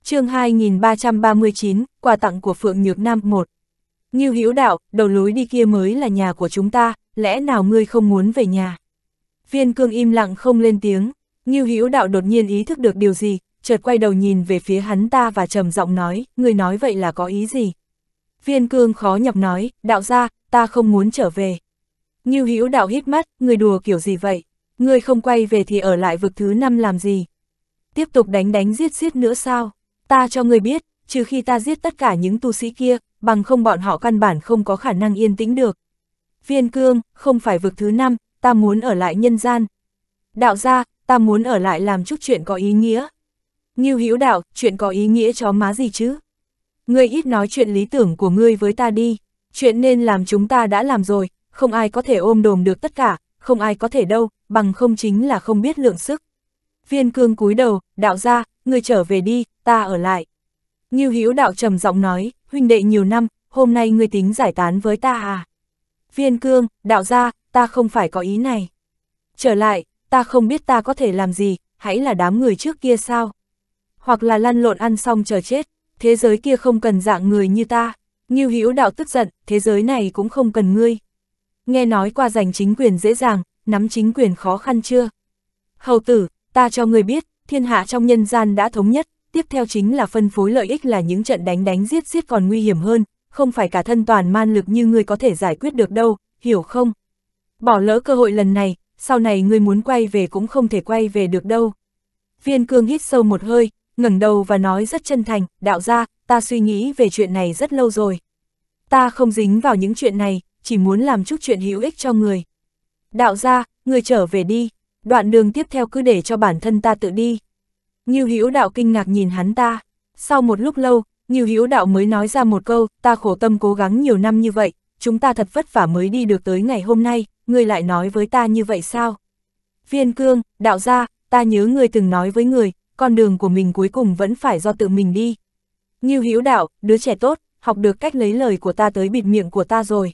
chương 2339, quà tặng của Phượng Nhược Nam 1 Ngưu Hữu đạo, đầu lối đi kia mới là nhà của chúng ta, lẽ nào ngươi không muốn về nhà? Viên cương im lặng không lên tiếng, Ngưu Hữu đạo đột nhiên ý thức được điều gì, chợt quay đầu nhìn về phía hắn ta và trầm giọng nói, người nói vậy là có ý gì? Viên cương khó nhọc nói, đạo gia ta không muốn trở về. như hữu đạo hít mắt, người đùa kiểu gì vậy? Người không quay về thì ở lại vực thứ năm làm gì? Tiếp tục đánh đánh giết giết nữa sao? Ta cho người biết, trừ khi ta giết tất cả những tu sĩ kia, bằng không bọn họ căn bản không có khả năng yên tĩnh được. Viên cương, không phải vực thứ năm, ta muốn ở lại nhân gian. Đạo gia, ta muốn ở lại làm chút chuyện có ý nghĩa. Ngưu Hữu Đạo, chuyện có ý nghĩa chó má gì chứ? Ngươi ít nói chuyện lý tưởng của ngươi với ta đi, chuyện nên làm chúng ta đã làm rồi, không ai có thể ôm đồm được tất cả, không ai có thể đâu, bằng không chính là không biết lượng sức. Viên cương cúi đầu, đạo ra, ngươi trở về đi, ta ở lại. Ngưu Hữu Đạo trầm giọng nói, huynh đệ nhiều năm, hôm nay ngươi tính giải tán với ta à? Viên cương, đạo ra, ta không phải có ý này. Trở lại, ta không biết ta có thể làm gì, hãy là đám người trước kia sao? hoặc là lăn lộn ăn xong chờ chết, thế giới kia không cần dạng người như ta. Ngưu Hữu Đạo tức giận, thế giới này cũng không cần ngươi. Nghe nói qua giành chính quyền dễ dàng, nắm chính quyền khó khăn chưa? Hầu tử, ta cho ngươi biết, thiên hạ trong nhân gian đã thống nhất, tiếp theo chính là phân phối lợi ích là những trận đánh đánh giết giết còn nguy hiểm hơn, không phải cả thân toàn man lực như ngươi có thể giải quyết được đâu, hiểu không? Bỏ lỡ cơ hội lần này, sau này ngươi muốn quay về cũng không thể quay về được đâu. Viên cương hít sâu một hơi, ngẩng đầu và nói rất chân thành, đạo gia, ta suy nghĩ về chuyện này rất lâu rồi. Ta không dính vào những chuyện này, chỉ muốn làm chút chuyện hữu ích cho người. Đạo gia, người trở về đi, đoạn đường tiếp theo cứ để cho bản thân ta tự đi. Như hữu đạo kinh ngạc nhìn hắn ta. Sau một lúc lâu, Như hữu đạo mới nói ra một câu, ta khổ tâm cố gắng nhiều năm như vậy, chúng ta thật vất vả mới đi được tới ngày hôm nay, ngươi lại nói với ta như vậy sao? Viên cương, đạo gia, ta nhớ ngươi từng nói với người, con đường của mình cuối cùng vẫn phải do tự mình đi. Như hữu đạo, đứa trẻ tốt, học được cách lấy lời của ta tới bịt miệng của ta rồi.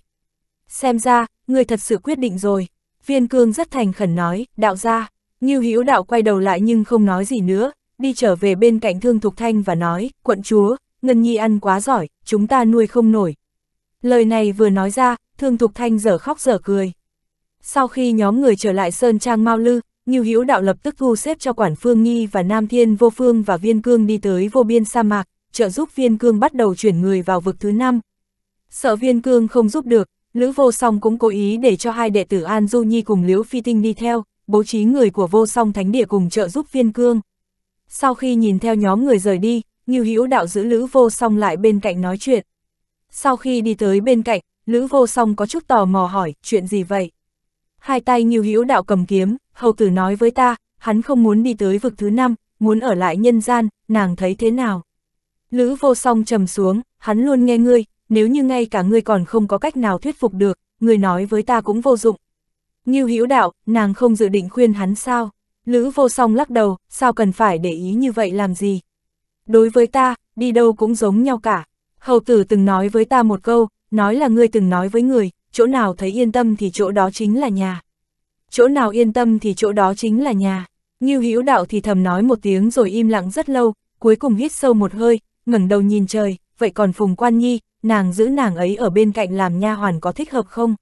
Xem ra, người thật sự quyết định rồi. Viên cương rất thành khẩn nói, đạo ra. Như hữu đạo quay đầu lại nhưng không nói gì nữa, đi trở về bên cạnh thương thục thanh và nói, quận chúa, Ngân Nhi ăn quá giỏi, chúng ta nuôi không nổi. Lời này vừa nói ra, thương thục thanh dở khóc dở cười. Sau khi nhóm người trở lại Sơn Trang mau Lư, Ngưu Hữu Đạo lập tức thu xếp cho Quản Phương Nhi và Nam Thiên Vô Phương và Viên Cương đi tới vô biên sa mạc, trợ giúp Viên Cương bắt đầu chuyển người vào vực thứ năm. Sợ Viên Cương không giúp được, Lữ Vô Song cũng cố ý để cho hai đệ tử An Du Nhi cùng Liễu Phi Tinh đi theo, bố trí người của Vô Song Thánh Địa cùng trợ giúp Viên Cương. Sau khi nhìn theo nhóm người rời đi, Ngưu Hữu Đạo giữ Lữ Vô Song lại bên cạnh nói chuyện. Sau khi đi tới bên cạnh, Lữ Vô Song có chút tò mò hỏi, chuyện gì vậy? hai tay như hữu đạo cầm kiếm, hầu tử nói với ta, hắn không muốn đi tới vực thứ năm, muốn ở lại nhân gian, nàng thấy thế nào? Lữ vô song trầm xuống, hắn luôn nghe ngươi, nếu như ngay cả ngươi còn không có cách nào thuyết phục được, ngươi nói với ta cũng vô dụng. Ngưu Hữu Đạo, nàng không dự định khuyên hắn sao? Lữ vô song lắc đầu, sao cần phải để ý như vậy làm gì? Đối với ta, đi đâu cũng giống nhau cả. Hầu tử từng nói với ta một câu, nói là ngươi từng nói với người, chỗ nào thấy yên tâm thì chỗ đó chính là nhà. Chỗ nào yên tâm thì chỗ đó chính là nhà. Như hữu đạo thì thầm nói một tiếng rồi im lặng rất lâu, cuối cùng hít sâu một hơi, ngẩng đầu nhìn trời, vậy còn Phùng Quan Nhi, nàng giữ nàng ấy ở bên cạnh làm nha hoàn có thích hợp không?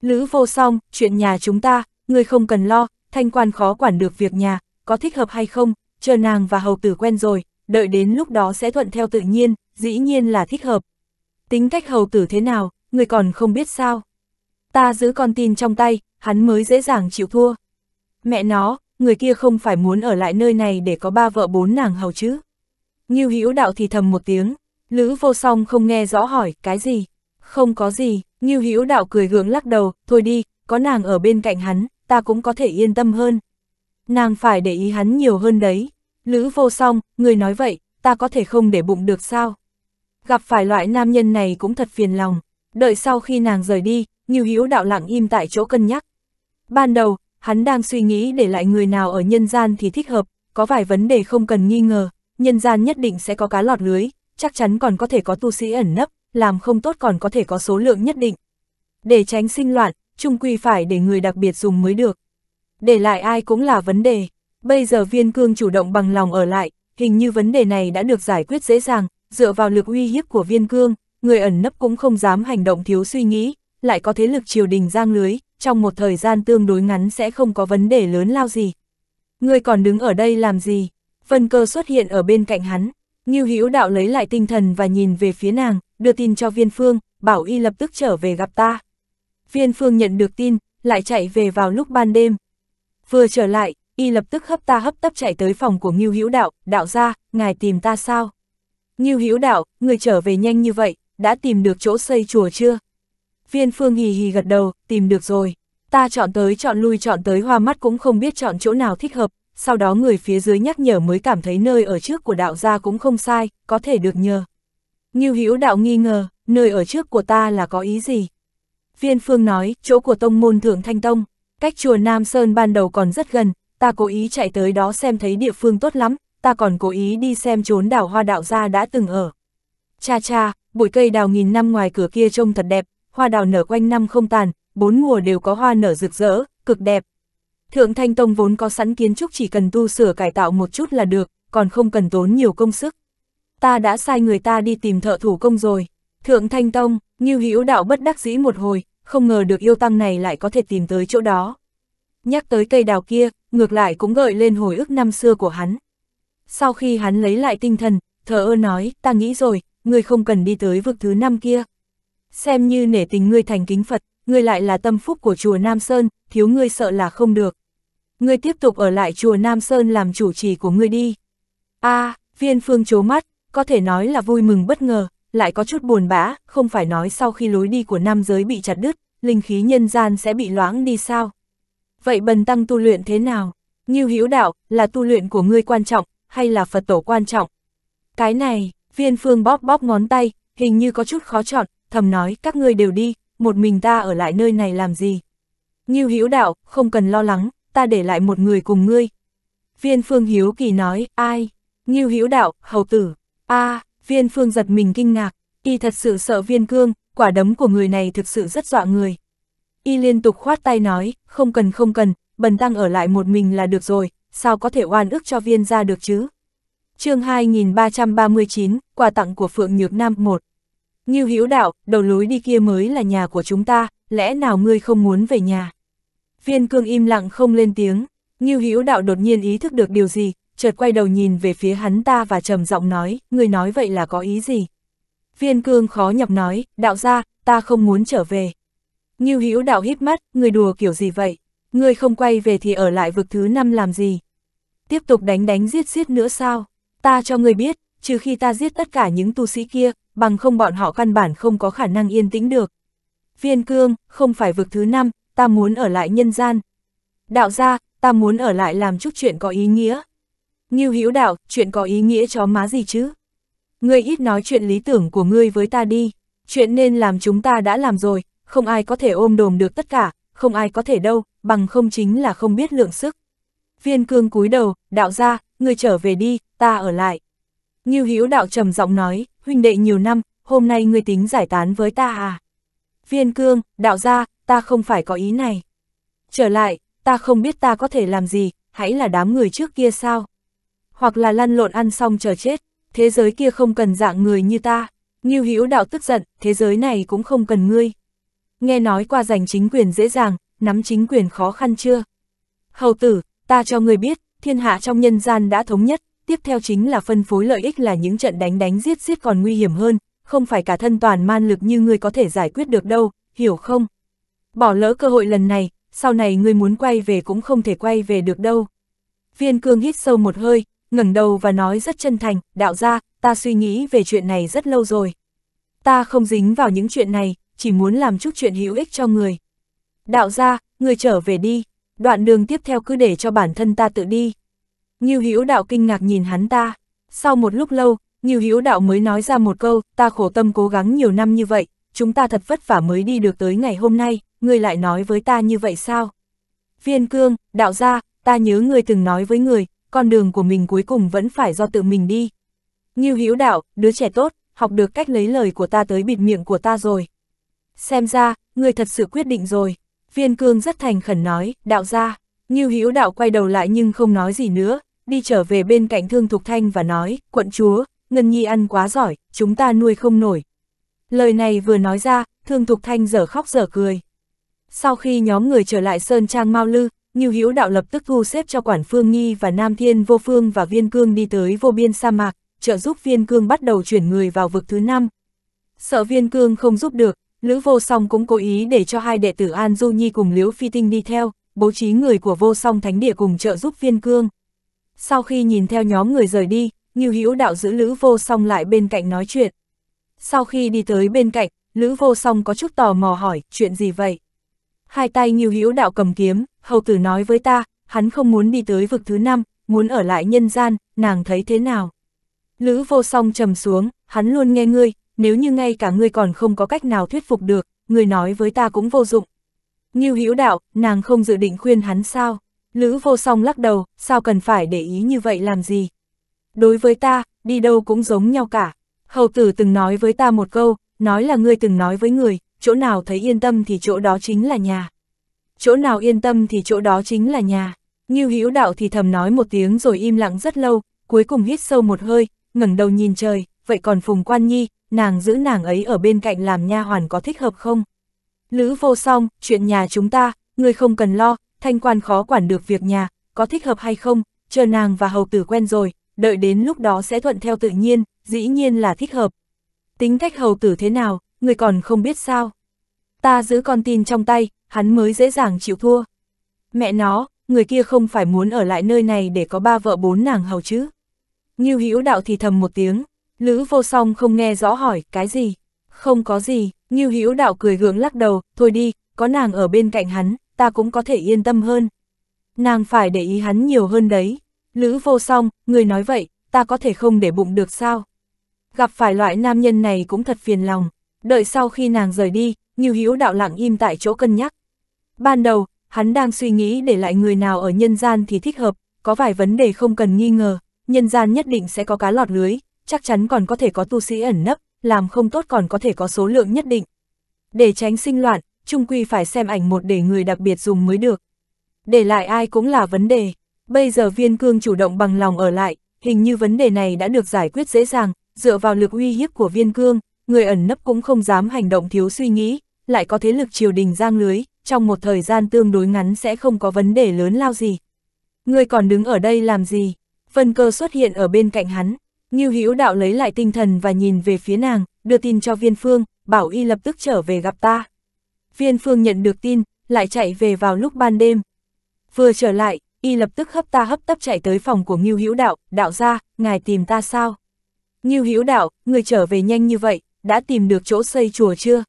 Lữ vô song, chuyện nhà chúng ta, ngươi không cần lo, thanh quan khó quản được việc nhà, có thích hợp hay không, chờ nàng và hầu tử quen rồi, đợi đến lúc đó sẽ thuận theo tự nhiên, dĩ nhiên là thích hợp. Tính cách hầu tử thế nào, người còn không biết sao. Ta giữ con tin trong tay, hắn mới dễ dàng chịu thua. Mẹ nó, người kia không phải muốn ở lại nơi này để có ba vợ bốn nàng hầu chứ. Ngưu Hữu đạo thì thầm một tiếng, Lữ Vô Song không nghe rõ hỏi, cái gì? Không có gì, Ngưu Hữu đạo cười gượng lắc đầu, thôi đi, có nàng ở bên cạnh hắn, ta cũng có thể yên tâm hơn. Nàng phải để ý hắn nhiều hơn đấy. Lữ Vô Song, người nói vậy, ta có thể không để bụng được sao? Gặp phải loại nam nhân này cũng thật phiền lòng đợi sau khi nàng rời đi, Nghiêu Hữu đạo lặng im tại chỗ cân nhắc. Ban đầu, hắn đang suy nghĩ để lại người nào ở nhân gian thì thích hợp, có vài vấn đề không cần nghi ngờ, nhân gian nhất định sẽ có cá lọt lưới, chắc chắn còn có thể có tu sĩ ẩn nấp, làm không tốt còn có thể có số lượng nhất định. Để tránh sinh loạn, chung quy phải để người đặc biệt dùng mới được. Để lại ai cũng là vấn đề, bây giờ viên cương chủ động bằng lòng ở lại, hình như vấn đề này đã được giải quyết dễ dàng, dựa vào lực uy hiếp của viên cương, người ẩn nấp cũng không dám hành động thiếu suy nghĩ, lại có thế lực triều đình giang lưới, trong một thời gian tương đối ngắn sẽ không có vấn đề lớn lao gì. Người còn đứng ở đây làm gì? Vân cơ xuất hiện ở bên cạnh hắn, Ngưu Hữu Đạo lấy lại tinh thần và nhìn về phía nàng, đưa tin cho Viên Phương, bảo y lập tức trở về gặp ta. Viên Phương nhận được tin, lại chạy về vào lúc ban đêm. Vừa trở lại, y lập tức hấp ta hấp tấp chạy tới phòng của Ngưu Hữu Đạo, "Đạo gia, ngài tìm ta sao?" "Ngưu Hữu Đạo, người trở về nhanh như vậy, đã tìm được chỗ xây chùa chưa? Viên Phương hì hì gật đầu, tìm được rồi. Ta chọn tới chọn lui chọn tới hoa mắt cũng không biết chọn chỗ nào thích hợp, sau đó người phía dưới nhắc nhở mới cảm thấy nơi ở trước của đạo gia cũng không sai, có thể được nhờ. Ngưu Hữu đạo nghi ngờ, nơi ở trước của ta là có ý gì? Viên Phương nói, chỗ của tông môn Thượng Thanh Tông, cách chùa Nam Sơn ban đầu còn rất gần, ta cố ý chạy tới đó xem thấy địa phương tốt lắm, ta còn cố ý đi xem chốn đảo hoa đạo gia đã từng ở. Cha cha, bụi cây đào nghìn năm ngoài cửa kia trông thật đẹp, hoa đào nở quanh năm không tàn, bốn mùa đều có hoa nở rực rỡ, cực đẹp. Thượng Thanh Tông vốn có sẵn kiến trúc chỉ cần tu sửa cải tạo một chút là được, còn không cần tốn nhiều công sức. Ta đã sai người ta đi tìm thợ thủ công rồi. Thượng Thanh Tông, như hữu đạo bất đắc dĩ một hồi, không ngờ được yêu tăng này lại có thể tìm tới chỗ đó. Nhắc tới cây đào kia, ngược lại cũng gợi lên hồi ức năm xưa của hắn. Sau khi hắn lấy lại tinh thần, thờ ơ nói, ta nghĩ rồi, ngươi không cần đi tới vực thứ năm kia. Xem như nể tình ngươi thành kính Phật, ngươi lại là tâm phúc của chùa Nam Sơn, thiếu ngươi sợ là không được. Ngươi tiếp tục ở lại chùa Nam Sơn làm chủ trì của ngươi đi. a à, viên phương chố mắt, có thể nói là vui mừng bất ngờ, lại có chút buồn bã, không phải nói sau khi lối đi của nam giới bị chặt đứt, linh khí nhân gian sẽ bị loãng đi sao. Vậy bần tăng tu luyện thế nào? Như hữu đạo, là tu luyện của ngươi quan trọng, hay là Phật tổ quan trọng? Cái này, Viên phương bóp bóp ngón tay, hình như có chút khó chọn, thầm nói các ngươi đều đi, một mình ta ở lại nơi này làm gì. Ngưu Hiếu đạo, không cần lo lắng, ta để lại một người cùng ngươi. Viên phương hiếu kỳ nói, ai? Ngưu Hiếu đạo, hầu tử. a à, viên phương giật mình kinh ngạc, y thật sự sợ viên cương, quả đấm của người này thực sự rất dọa người. Y liên tục khoát tay nói, không cần không cần, bần tăng ở lại một mình là được rồi, sao có thể oan ức cho viên ra được chứ? chương 2339, quà tặng của Phượng Nhược Nam 1. Như Hữu đạo, đầu lối đi kia mới là nhà của chúng ta, lẽ nào ngươi không muốn về nhà? Viên cương im lặng không lên tiếng, Như Hữu đạo đột nhiên ý thức được điều gì, chợt quay đầu nhìn về phía hắn ta và trầm giọng nói, ngươi nói vậy là có ý gì? Viên cương khó nhọc nói, đạo ra, ta không muốn trở về. Như Hữu đạo hít mắt, người đùa kiểu gì vậy? Ngươi không quay về thì ở lại vực thứ năm làm gì? Tiếp tục đánh đánh giết giết nữa sao? ta cho ngươi biết, trừ khi ta giết tất cả những tu sĩ kia, bằng không bọn họ căn bản không có khả năng yên tĩnh được. Viên cương, không phải vực thứ năm, ta muốn ở lại nhân gian. Đạo gia, ta muốn ở lại làm chút chuyện có ý nghĩa. Nghiêu hữu đạo, chuyện có ý nghĩa chó má gì chứ? Ngươi ít nói chuyện lý tưởng của ngươi với ta đi. Chuyện nên làm chúng ta đã làm rồi, không ai có thể ôm đồm được tất cả, không ai có thể đâu, bằng không chính là không biết lượng sức. Viên cương cúi đầu, đạo gia, ngươi trở về đi, ta ở lại. Ngưu Hữu đạo trầm giọng nói, huynh đệ nhiều năm, hôm nay ngươi tính giải tán với ta à? Viên cương, đạo gia, ta không phải có ý này. Trở lại, ta không biết ta có thể làm gì, hãy là đám người trước kia sao? Hoặc là lăn lộn ăn xong chờ chết, thế giới kia không cần dạng người như ta. Ngưu Hữu đạo tức giận, thế giới này cũng không cần ngươi. Nghe nói qua giành chính quyền dễ dàng, nắm chính quyền khó khăn chưa? Hầu tử, ta cho ngươi biết, thiên hạ trong nhân gian đã thống nhất, tiếp theo chính là phân phối lợi ích là những trận đánh đánh giết giết còn nguy hiểm hơn, không phải cả thân toàn man lực như ngươi có thể giải quyết được đâu, hiểu không? Bỏ lỡ cơ hội lần này, sau này ngươi muốn quay về cũng không thể quay về được đâu. Viên cương hít sâu một hơi, ngẩng đầu và nói rất chân thành, đạo gia, ta suy nghĩ về chuyện này rất lâu rồi. Ta không dính vào những chuyện này, chỉ muốn làm chút chuyện hữu ích cho người. Đạo gia, người trở về đi, đoạn đường tiếp theo cứ để cho bản thân ta tự đi. Ngưu Hữu Đạo kinh ngạc nhìn hắn ta. Sau một lúc lâu, Ngưu Hữu Đạo mới nói ra một câu, ta khổ tâm cố gắng nhiều năm như vậy, chúng ta thật vất vả mới đi được tới ngày hôm nay, ngươi lại nói với ta như vậy sao? Viên Cương, đạo gia, ta nhớ ngươi từng nói với người, con đường của mình cuối cùng vẫn phải do tự mình đi. Ngưu Hữu Đạo, đứa trẻ tốt, học được cách lấy lời của ta tới bịt miệng của ta rồi. Xem ra, ngươi thật sự quyết định rồi. Viên Cương rất thành khẩn nói, đạo gia. Như Hữu đạo quay đầu lại nhưng không nói gì nữa, đi trở về bên cạnh Thương Thục Thanh và nói, quận chúa, Ngân Nhi ăn quá giỏi, chúng ta nuôi không nổi. Lời này vừa nói ra, Thương Thục Thanh dở khóc dở cười. Sau khi nhóm người trở lại Sơn Trang Mao Lư, Nhiêu Hữu Đạo lập tức thu xếp cho Quản Phương Nhi và Nam Thiên Vô Phương và Viên Cương đi tới vô biên sa mạc, trợ giúp Viên Cương bắt đầu chuyển người vào vực thứ năm. Sợ Viên Cương không giúp được, Lữ Vô Song cũng cố ý để cho hai đệ tử An Du Nhi cùng Liễu Phi Tinh đi theo bố trí người của vô song thánh địa cùng trợ giúp viên cương. Sau khi nhìn theo nhóm người rời đi, Ngưu Hữu đạo giữ Lữ Vô Song lại bên cạnh nói chuyện. Sau khi đi tới bên cạnh, Lữ Vô Song có chút tò mò hỏi, chuyện gì vậy? Hai tay Ngưu Hữu đạo cầm kiếm, hầu tử nói với ta, hắn không muốn đi tới vực thứ năm, muốn ở lại nhân gian, nàng thấy thế nào? Lữ Vô Song trầm xuống, hắn luôn nghe ngươi, nếu như ngay cả ngươi còn không có cách nào thuyết phục được, ngươi nói với ta cũng vô dụng, Ngưu Hữu Đạo, nàng không dự định khuyên hắn sao? Lữ vô song lắc đầu, sao cần phải để ý như vậy làm gì? Đối với ta, đi đâu cũng giống nhau cả. Hầu tử từng nói với ta một câu, nói là ngươi từng nói với người, chỗ nào thấy yên tâm thì chỗ đó chính là nhà. Chỗ nào yên tâm thì chỗ đó chính là nhà. Ngưu Hữu Đạo thì thầm nói một tiếng rồi im lặng rất lâu, cuối cùng hít sâu một hơi, ngẩng đầu nhìn trời, vậy còn Phùng Quan Nhi, nàng giữ nàng ấy ở bên cạnh làm nha hoàn có thích hợp không? Lữ vô song, chuyện nhà chúng ta, người không cần lo, thanh quan khó quản được việc nhà, có thích hợp hay không, chờ nàng và hầu tử quen rồi, đợi đến lúc đó sẽ thuận theo tự nhiên, dĩ nhiên là thích hợp. Tính cách hầu tử thế nào, người còn không biết sao. Ta giữ con tin trong tay, hắn mới dễ dàng chịu thua. Mẹ nó, người kia không phải muốn ở lại nơi này để có ba vợ bốn nàng hầu chứ. Như hữu đạo thì thầm một tiếng, Lữ vô song không nghe rõ hỏi cái gì. Không có gì, Ngưu Hữu Đạo cười gượng lắc đầu, thôi đi, có nàng ở bên cạnh hắn, ta cũng có thể yên tâm hơn. Nàng phải để ý hắn nhiều hơn đấy. Lữ vô song, người nói vậy, ta có thể không để bụng được sao? Gặp phải loại nam nhân này cũng thật phiền lòng. Đợi sau khi nàng rời đi, Ngưu Hữu Đạo lặng im tại chỗ cân nhắc. Ban đầu, hắn đang suy nghĩ để lại người nào ở nhân gian thì thích hợp, có vài vấn đề không cần nghi ngờ, nhân gian nhất định sẽ có cá lọt lưới, chắc chắn còn có thể có tu sĩ ẩn nấp, làm không tốt còn có thể có số lượng nhất định. Để tránh sinh loạn, trung quy phải xem ảnh một để người đặc biệt dùng mới được. Để lại ai cũng là vấn đề. Bây giờ viên cương chủ động bằng lòng ở lại, hình như vấn đề này đã được giải quyết dễ dàng, dựa vào lực uy hiếp của viên cương, người ẩn nấp cũng không dám hành động thiếu suy nghĩ, lại có thế lực triều đình giang lưới, trong một thời gian tương đối ngắn sẽ không có vấn đề lớn lao gì. Người còn đứng ở đây làm gì? Vân cơ xuất hiện ở bên cạnh hắn, Ngưu Hữu Đạo lấy lại tinh thần và nhìn về phía nàng, đưa tin cho Viên Phương, bảo y lập tức trở về gặp ta. Viên Phương nhận được tin, lại chạy về vào lúc ban đêm. Vừa trở lại, y lập tức hấp ta hấp tấp chạy tới phòng của Ngưu Hữu Đạo, "Đạo gia, ngài tìm ta sao?" "Ngưu Hữu Đạo, người trở về nhanh như vậy, đã tìm được chỗ xây chùa chưa?"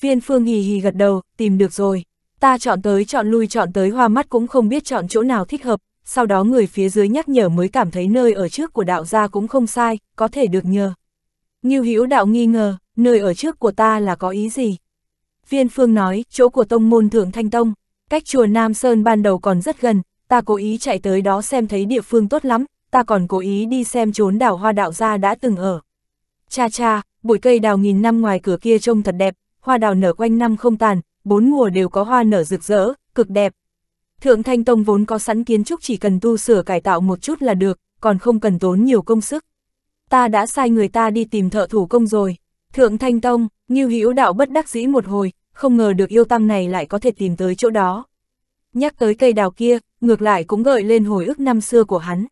Viên Phương hì hì gật đầu, "Tìm được rồi." Ta chọn tới chọn lui chọn tới hoa mắt cũng không biết chọn chỗ nào thích hợp, sau đó người phía dưới nhắc nhở mới cảm thấy nơi ở trước của đạo gia cũng không sai, có thể được nhờ. Như hữu đạo nghi ngờ, nơi ở trước của ta là có ý gì? Viên Phương nói, chỗ của tông môn thượng thanh tông, cách chùa Nam Sơn ban đầu còn rất gần, ta cố ý chạy tới đó xem thấy địa phương tốt lắm, ta còn cố ý đi xem trốn đảo hoa đạo gia đã từng ở. Cha cha, bụi cây đào nghìn năm ngoài cửa kia trông thật đẹp, hoa đào nở quanh năm không tàn, bốn mùa đều có hoa nở rực rỡ, cực đẹp, Thượng Thanh Tông vốn có sẵn kiến trúc chỉ cần tu sửa cải tạo một chút là được, còn không cần tốn nhiều công sức. Ta đã sai người ta đi tìm thợ thủ công rồi. Thượng Thanh Tông, Như Hữu Đạo bất đắc dĩ một hồi, không ngờ được yêu tam này lại có thể tìm tới chỗ đó. Nhắc tới cây đào kia, ngược lại cũng gợi lên hồi ức năm xưa của hắn.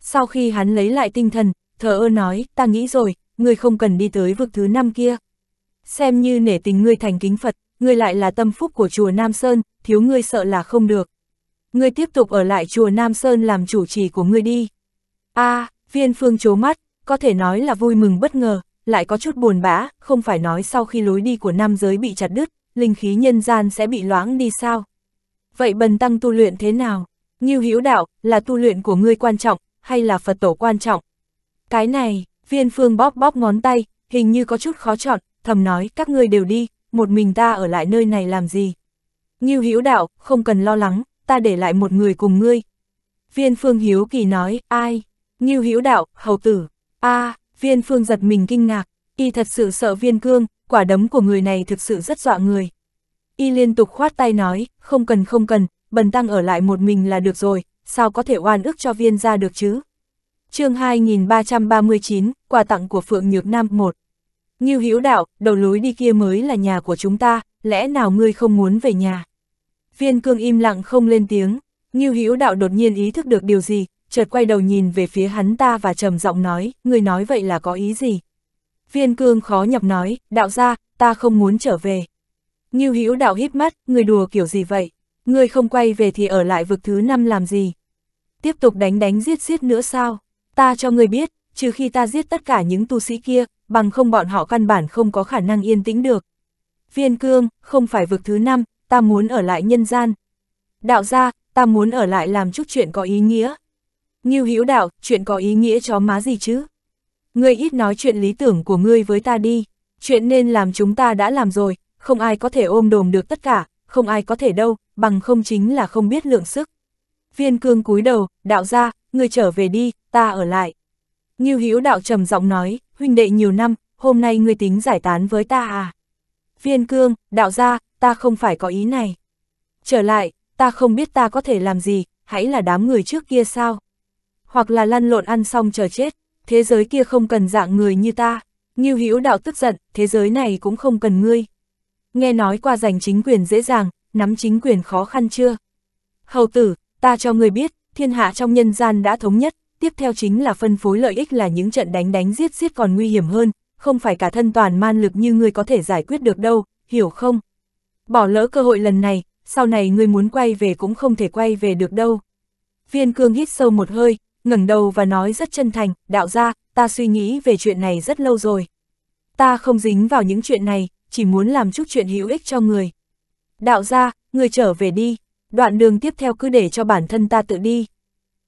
Sau khi hắn lấy lại tinh thần, thờ ơ nói, ta nghĩ rồi, người không cần đi tới vực thứ năm kia. Xem như nể tình ngươi thành kính Phật, ngươi lại là tâm phúc của chùa Nam Sơn, thiếu ngươi sợ là không được. Ngươi tiếp tục ở lại chùa Nam Sơn làm chủ trì của ngươi đi. a viên phương chố mắt, có thể nói là vui mừng bất ngờ, lại có chút buồn bã, không phải nói sau khi lối đi của nam giới bị chặt đứt, linh khí nhân gian sẽ bị loãng đi sao? Vậy bần tăng tu luyện thế nào? như hữu đạo, là tu luyện của ngươi quan trọng, hay là Phật tổ quan trọng? Cái này, viên phương bóp bóp ngón tay, hình như có chút khó chọn, thầm nói các ngươi đều đi, một mình ta ở lại nơi này làm gì? Ngưu Hữu đạo, không cần lo lắng, ta để lại một người cùng ngươi. Viên Phương Hiếu kỳ nói, ai? Ngưu Hữu đạo, hầu tử. a à, Viên Phương giật mình kinh ngạc, y thật sự sợ Viên Cương, quả đấm của người này thực sự rất dọa người. Y liên tục khoát tay nói, không cần không cần, bần tăng ở lại một mình là được rồi, sao có thể oan ức cho viên ra được chứ? chương 2339, quà tặng của Phượng Nhược Nam 1 Ngưu Hữu Đạo, đầu lối đi kia mới là nhà của chúng ta, lẽ nào ngươi không muốn về nhà? Viên Cương im lặng không lên tiếng, Ngưu Hữu Đạo đột nhiên ý thức được điều gì, chợt quay đầu nhìn về phía hắn ta và trầm giọng nói, ngươi nói vậy là có ý gì? Viên Cương khó nhọc nói, đạo gia, ta không muốn trở về. Ngưu Hữu Đạo hít mắt, ngươi đùa kiểu gì vậy? Ngươi không quay về thì ở lại vực thứ năm làm gì? Tiếp tục đánh đánh giết giết nữa sao? Ta cho ngươi biết, trừ khi ta giết tất cả những tu sĩ kia, bằng không bọn họ căn bản không có khả năng yên tĩnh được. Viên cương, không phải vực thứ năm, ta muốn ở lại nhân gian. Đạo gia, ta muốn ở lại làm chút chuyện có ý nghĩa. Nghiêu hữu đạo, chuyện có ý nghĩa chó má gì chứ? Ngươi ít nói chuyện lý tưởng của ngươi với ta đi, chuyện nên làm chúng ta đã làm rồi, không ai có thể ôm đồm được tất cả, không ai có thể đâu, bằng không chính là không biết lượng sức. Viên cương cúi đầu, đạo gia, ngươi trở về đi, ta ở lại. Nghiêu hữu đạo trầm giọng nói, huynh đệ nhiều năm, hôm nay ngươi tính giải tán với ta à? Viên cương, đạo gia, ta không phải có ý này. Trở lại, ta không biết ta có thể làm gì, hãy là đám người trước kia sao? Hoặc là lăn lộn ăn xong chờ chết, thế giới kia không cần dạng người như ta. Nghiêu hữu đạo tức giận, thế giới này cũng không cần ngươi. Nghe nói qua giành chính quyền dễ dàng, nắm chính quyền khó khăn chưa? Hầu tử, ta cho ngươi biết, thiên hạ trong nhân gian đã thống nhất, tiếp theo chính là phân phối lợi ích là những trận đánh đánh giết giết còn nguy hiểm hơn, không phải cả thân toàn man lực như ngươi có thể giải quyết được đâu, hiểu không? Bỏ lỡ cơ hội lần này, sau này ngươi muốn quay về cũng không thể quay về được đâu. Viên cương hít sâu một hơi, ngẩng đầu và nói rất chân thành, đạo ra, ta suy nghĩ về chuyện này rất lâu rồi. Ta không dính vào những chuyện này, chỉ muốn làm chút chuyện hữu ích cho người. Đạo ra, người trở về đi, đoạn đường tiếp theo cứ để cho bản thân ta tự đi.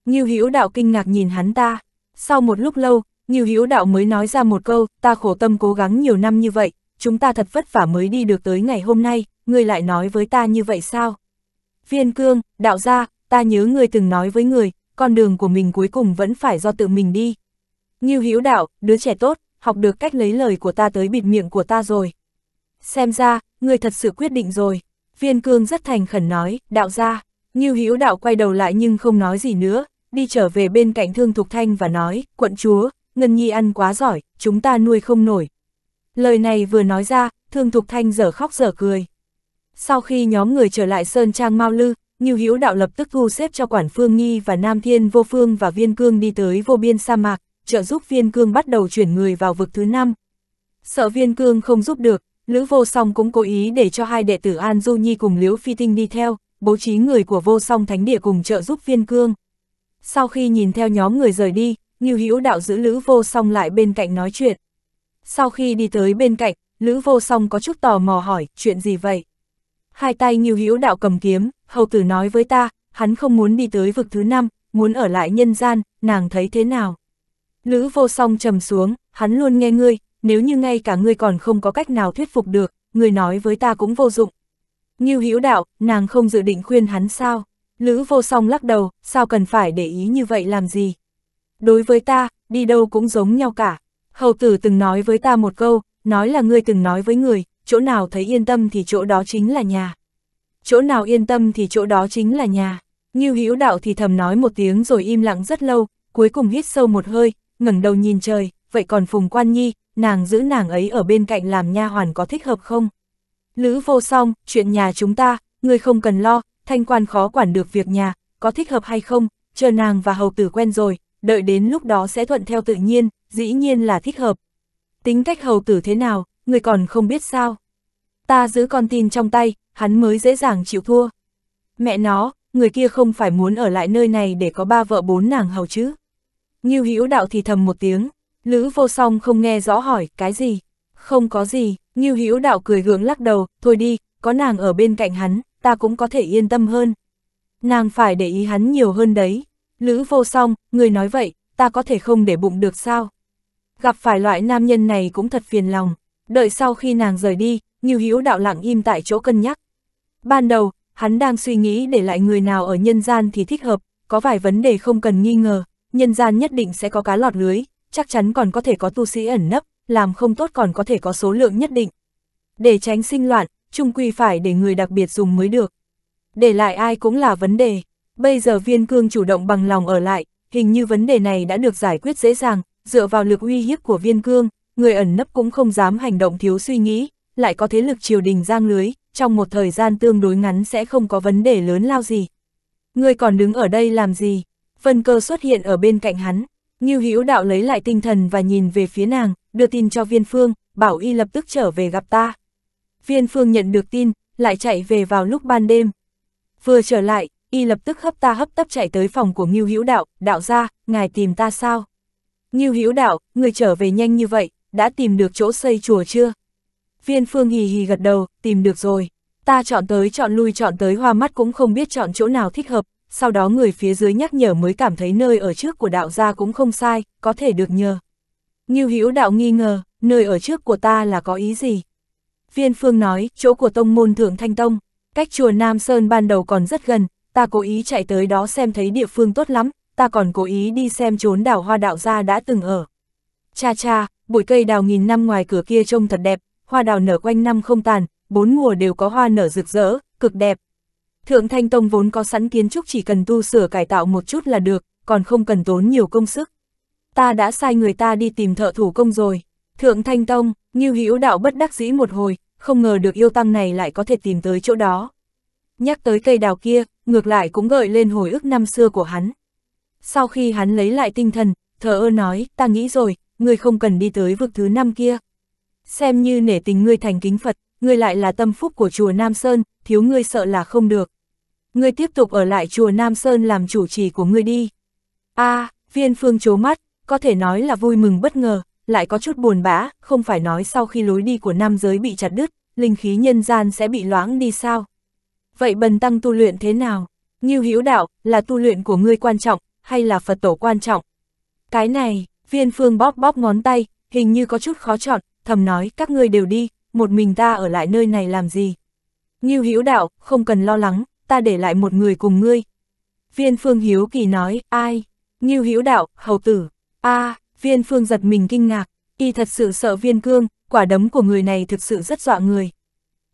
Ngưu Hữu Đạo kinh ngạc nhìn hắn ta. Sau một lúc lâu, Ngưu Hữu Đạo mới nói ra một câu, ta khổ tâm cố gắng nhiều năm như vậy, chúng ta thật vất vả mới đi được tới ngày hôm nay, ngươi lại nói với ta như vậy sao? Viên Cương, đạo gia, ta nhớ ngươi từng nói với người, con đường của mình cuối cùng vẫn phải do tự mình đi. Ngưu Hữu Đạo, đứa trẻ tốt, học được cách lấy lời của ta tới bịt miệng của ta rồi. Xem ra, ngươi thật sự quyết định rồi. Viên Cương rất thành khẩn nói, đạo gia. Ngưu Hữu Đạo quay đầu lại nhưng không nói gì nữa, đi trở về bên cạnh Thương Thục Thanh và nói, quận chúa, Ngân Nhi ăn quá giỏi, chúng ta nuôi không nổi. Lời này vừa nói ra, Thương Thục Thanh dở khóc dở cười. Sau khi nhóm người trở lại Sơn Trang Mao Lư, như Hữu Đạo lập tức thu xếp cho Quản Phương Nghi và Nam Thiên Vô Phương và Viên Cương đi tới vô biên sa mạc, trợ giúp Viên Cương bắt đầu chuyển người vào vực thứ năm. Sợ Viên Cương không giúp được, Lữ Vô Song cũng cố ý để cho hai đệ tử An Du Nhi cùng Liễu Phi Tinh đi theo, bố trí người của Vô Song Thánh Địa cùng trợ giúp Viên Cương. Sau khi nhìn theo nhóm người rời đi, Ngưu Hữu đạo giữ Lữ Vô Song lại bên cạnh nói chuyện. Sau khi đi tới bên cạnh, Lữ Vô Song có chút tò mò hỏi, chuyện gì vậy? Hai tay Ngưu Hữu đạo cầm kiếm, hầu tử nói với ta, hắn không muốn đi tới vực thứ năm, muốn ở lại nhân gian, nàng thấy thế nào? Lữ Vô Song trầm xuống, hắn luôn nghe ngươi, nếu như ngay cả ngươi còn không có cách nào thuyết phục được, ngươi nói với ta cũng vô dụng. Ngưu Hữu đạo, nàng không dự định khuyên hắn sao? Lữ vô song lắc đầu, sao cần phải để ý như vậy làm gì? Đối với ta, đi đâu cũng giống nhau cả. Hầu tử từng nói với ta một câu, nói là ngươi từng nói với người, chỗ nào thấy yên tâm thì chỗ đó chính là nhà. Chỗ nào yên tâm thì chỗ đó chính là nhà. Như hữu đạo thì thầm nói một tiếng rồi im lặng rất lâu, cuối cùng hít sâu một hơi, ngẩng đầu nhìn trời, vậy còn Phùng Quan Nhi, nàng giữ nàng ấy ở bên cạnh làm nha hoàn có thích hợp không? Lữ vô song, chuyện nhà chúng ta, ngươi không cần lo, thanh quan khó quản được việc nhà, có thích hợp hay không, chờ nàng và hầu tử quen rồi, đợi đến lúc đó sẽ thuận theo tự nhiên, dĩ nhiên là thích hợp. Tính cách hầu tử thế nào, người còn không biết sao. Ta giữ con tin trong tay, hắn mới dễ dàng chịu thua. Mẹ nó, người kia không phải muốn ở lại nơi này để có ba vợ bốn nàng hầu chứ. Nghiêu hữu đạo thì thầm một tiếng, Lữ vô song không nghe rõ hỏi, cái gì? Không có gì, Nghiêu hữu đạo cười hướng lắc đầu, thôi đi, có nàng ở bên cạnh hắn, ta cũng có thể yên tâm hơn. Nàng phải để ý hắn nhiều hơn đấy. Lữ vô song, người nói vậy, ta có thể không để bụng được sao? Gặp phải loại nam nhân này cũng thật phiền lòng. Đợi sau khi nàng rời đi, Nghiêu Hữu đạo lặng im tại chỗ cân nhắc. Ban đầu, hắn đang suy nghĩ để lại người nào ở nhân gian thì thích hợp, có vài vấn đề không cần nghi ngờ, nhân gian nhất định sẽ có cá lọt lưới, chắc chắn còn có thể có tu sĩ ẩn nấp, làm không tốt còn có thể có số lượng nhất định. Để tránh sinh loạn, chung quy phải để người đặc biệt dùng mới được. Để lại ai cũng là vấn đề, bây giờ viên cương chủ động bằng lòng ở lại, hình như vấn đề này đã được giải quyết dễ dàng, dựa vào lực uy hiếp của viên cương, người ẩn nấp cũng không dám hành động thiếu suy nghĩ, lại có thế lực triều đình giang lưới, trong một thời gian tương đối ngắn sẽ không có vấn đề lớn lao gì. Người còn đứng ở đây làm gì? Vân cơ xuất hiện ở bên cạnh hắn, như Hữu Đạo lấy lại tinh thần và nhìn về phía nàng, đưa tin cho Viên Phương, bảo y lập tức trở về gặp ta. Viên Phương nhận được tin, lại chạy về vào lúc ban đêm. Vừa trở lại, y lập tức hấp ta hấp tấp chạy tới phòng của Ngưu Hữu Đạo, "Đạo gia, ngài tìm ta sao?" "Ngưu Hữu Đạo, người trở về nhanh như vậy, đã tìm được chỗ xây chùa chưa?" Viên Phương hì hì gật đầu, "Tìm được rồi." Ta chọn tới chọn lui chọn tới hoa mắt cũng không biết chọn chỗ nào thích hợp, sau đó người phía dưới nhắc nhở mới cảm thấy nơi ở trước của đạo gia cũng không sai, có thể được nhờ. Ngưu Hữu Đạo nghi ngờ, nơi ở trước của ta là có ý gì? Viên Phương nói, chỗ của tông môn Thượng Thanh Tông, cách chùa Nam Sơn ban đầu còn rất gần, ta cố ý chạy tới đó xem thấy địa phương tốt lắm, ta còn cố ý đi xem trốn đảo hoa đạo gia đã từng ở. Cha cha, bụi cây đào nghìn năm ngoài cửa kia trông thật đẹp, hoa đào nở quanh năm không tàn, bốn mùa đều có hoa nở rực rỡ, cực đẹp. Thượng Thanh Tông vốn có sẵn kiến trúc chỉ cần tu sửa cải tạo một chút là được, còn không cần tốn nhiều công sức. Ta đã sai người ta đi tìm thợ thủ công rồi. Thượng Thanh Tông, Ngưu Hữu Đạo bất đắc dĩ một hồi, không ngờ được yêu tăng này lại có thể tìm tới chỗ đó. Nhắc tới cây đào kia, ngược lại cũng gợi lên hồi ức năm xưa của hắn. Sau khi hắn lấy lại tinh thần, thờ ơ nói, ta nghĩ rồi, ngươi không cần đi tới vực thứ năm kia. Xem như nể tình ngươi thành kính Phật, ngươi lại là tâm phúc của chùa Nam Sơn, thiếu ngươi sợ là không được. Ngươi tiếp tục ở lại chùa Nam Sơn làm chủ trì của ngươi đi. a à, viên phương chố mắt, có thể nói là vui mừng bất ngờ, lại có chút buồn bã, không phải nói sau khi lối đi của nam giới bị chặt đứt, linh khí nhân gian sẽ bị loãng đi sao? Vậy bần tăng tu luyện thế nào? Như hữu đạo, là tu luyện của ngươi quan trọng, hay là Phật tổ quan trọng? Cái này, viên phương bóp bóp ngón tay, hình như có chút khó chọn, thầm nói các ngươi đều đi, một mình ta ở lại nơi này làm gì? Như hữu đạo, không cần lo lắng, ta để lại một người cùng ngươi. Viên phương hiếu kỳ nói, ai? Như hữu đạo, hầu tử, a à, Viên Phương giật mình kinh ngạc, y thật sự sợ Viên Cương, quả đấm của người này thực sự rất dọa người.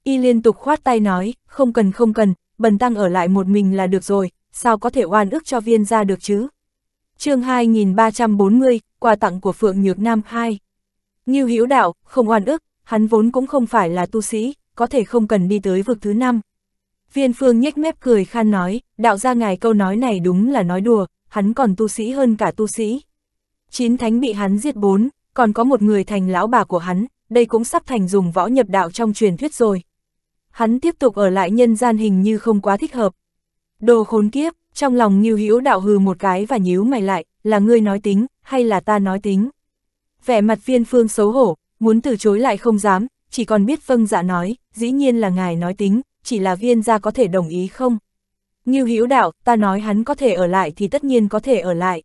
Y liên tục khoát tay nói, không cần không cần, bần tăng ở lại một mình là được rồi, sao có thể oan ức cho viên ra được chứ? chương 2340, quà tặng của Phượng Nhược Nam 2. Nghiêu Hữu đạo, không oan ức, hắn vốn cũng không phải là tu sĩ, có thể không cần đi tới vực thứ năm. Viên Phương nhếch mép cười khan nói, đạo ra ngài câu nói này đúng là nói đùa, hắn còn tu sĩ hơn cả tu sĩ chín thánh bị hắn giết bốn, còn có một người thành lão bà của hắn, đây cũng sắp thành dùng võ nhập đạo trong truyền thuyết rồi. Hắn tiếp tục ở lại nhân gian hình như không quá thích hợp. Đồ khốn kiếp, trong lòng Ngưu Hữu đạo hừ một cái và nhíu mày lại, là ngươi nói tính, hay là ta nói tính? Vẻ mặt viên phương xấu hổ, muốn từ chối lại không dám, chỉ còn biết vâng dạ nói, dĩ nhiên là ngài nói tính, chỉ là viên gia có thể đồng ý không? Ngưu Hữu đạo, ta nói hắn có thể ở lại thì tất nhiên có thể ở lại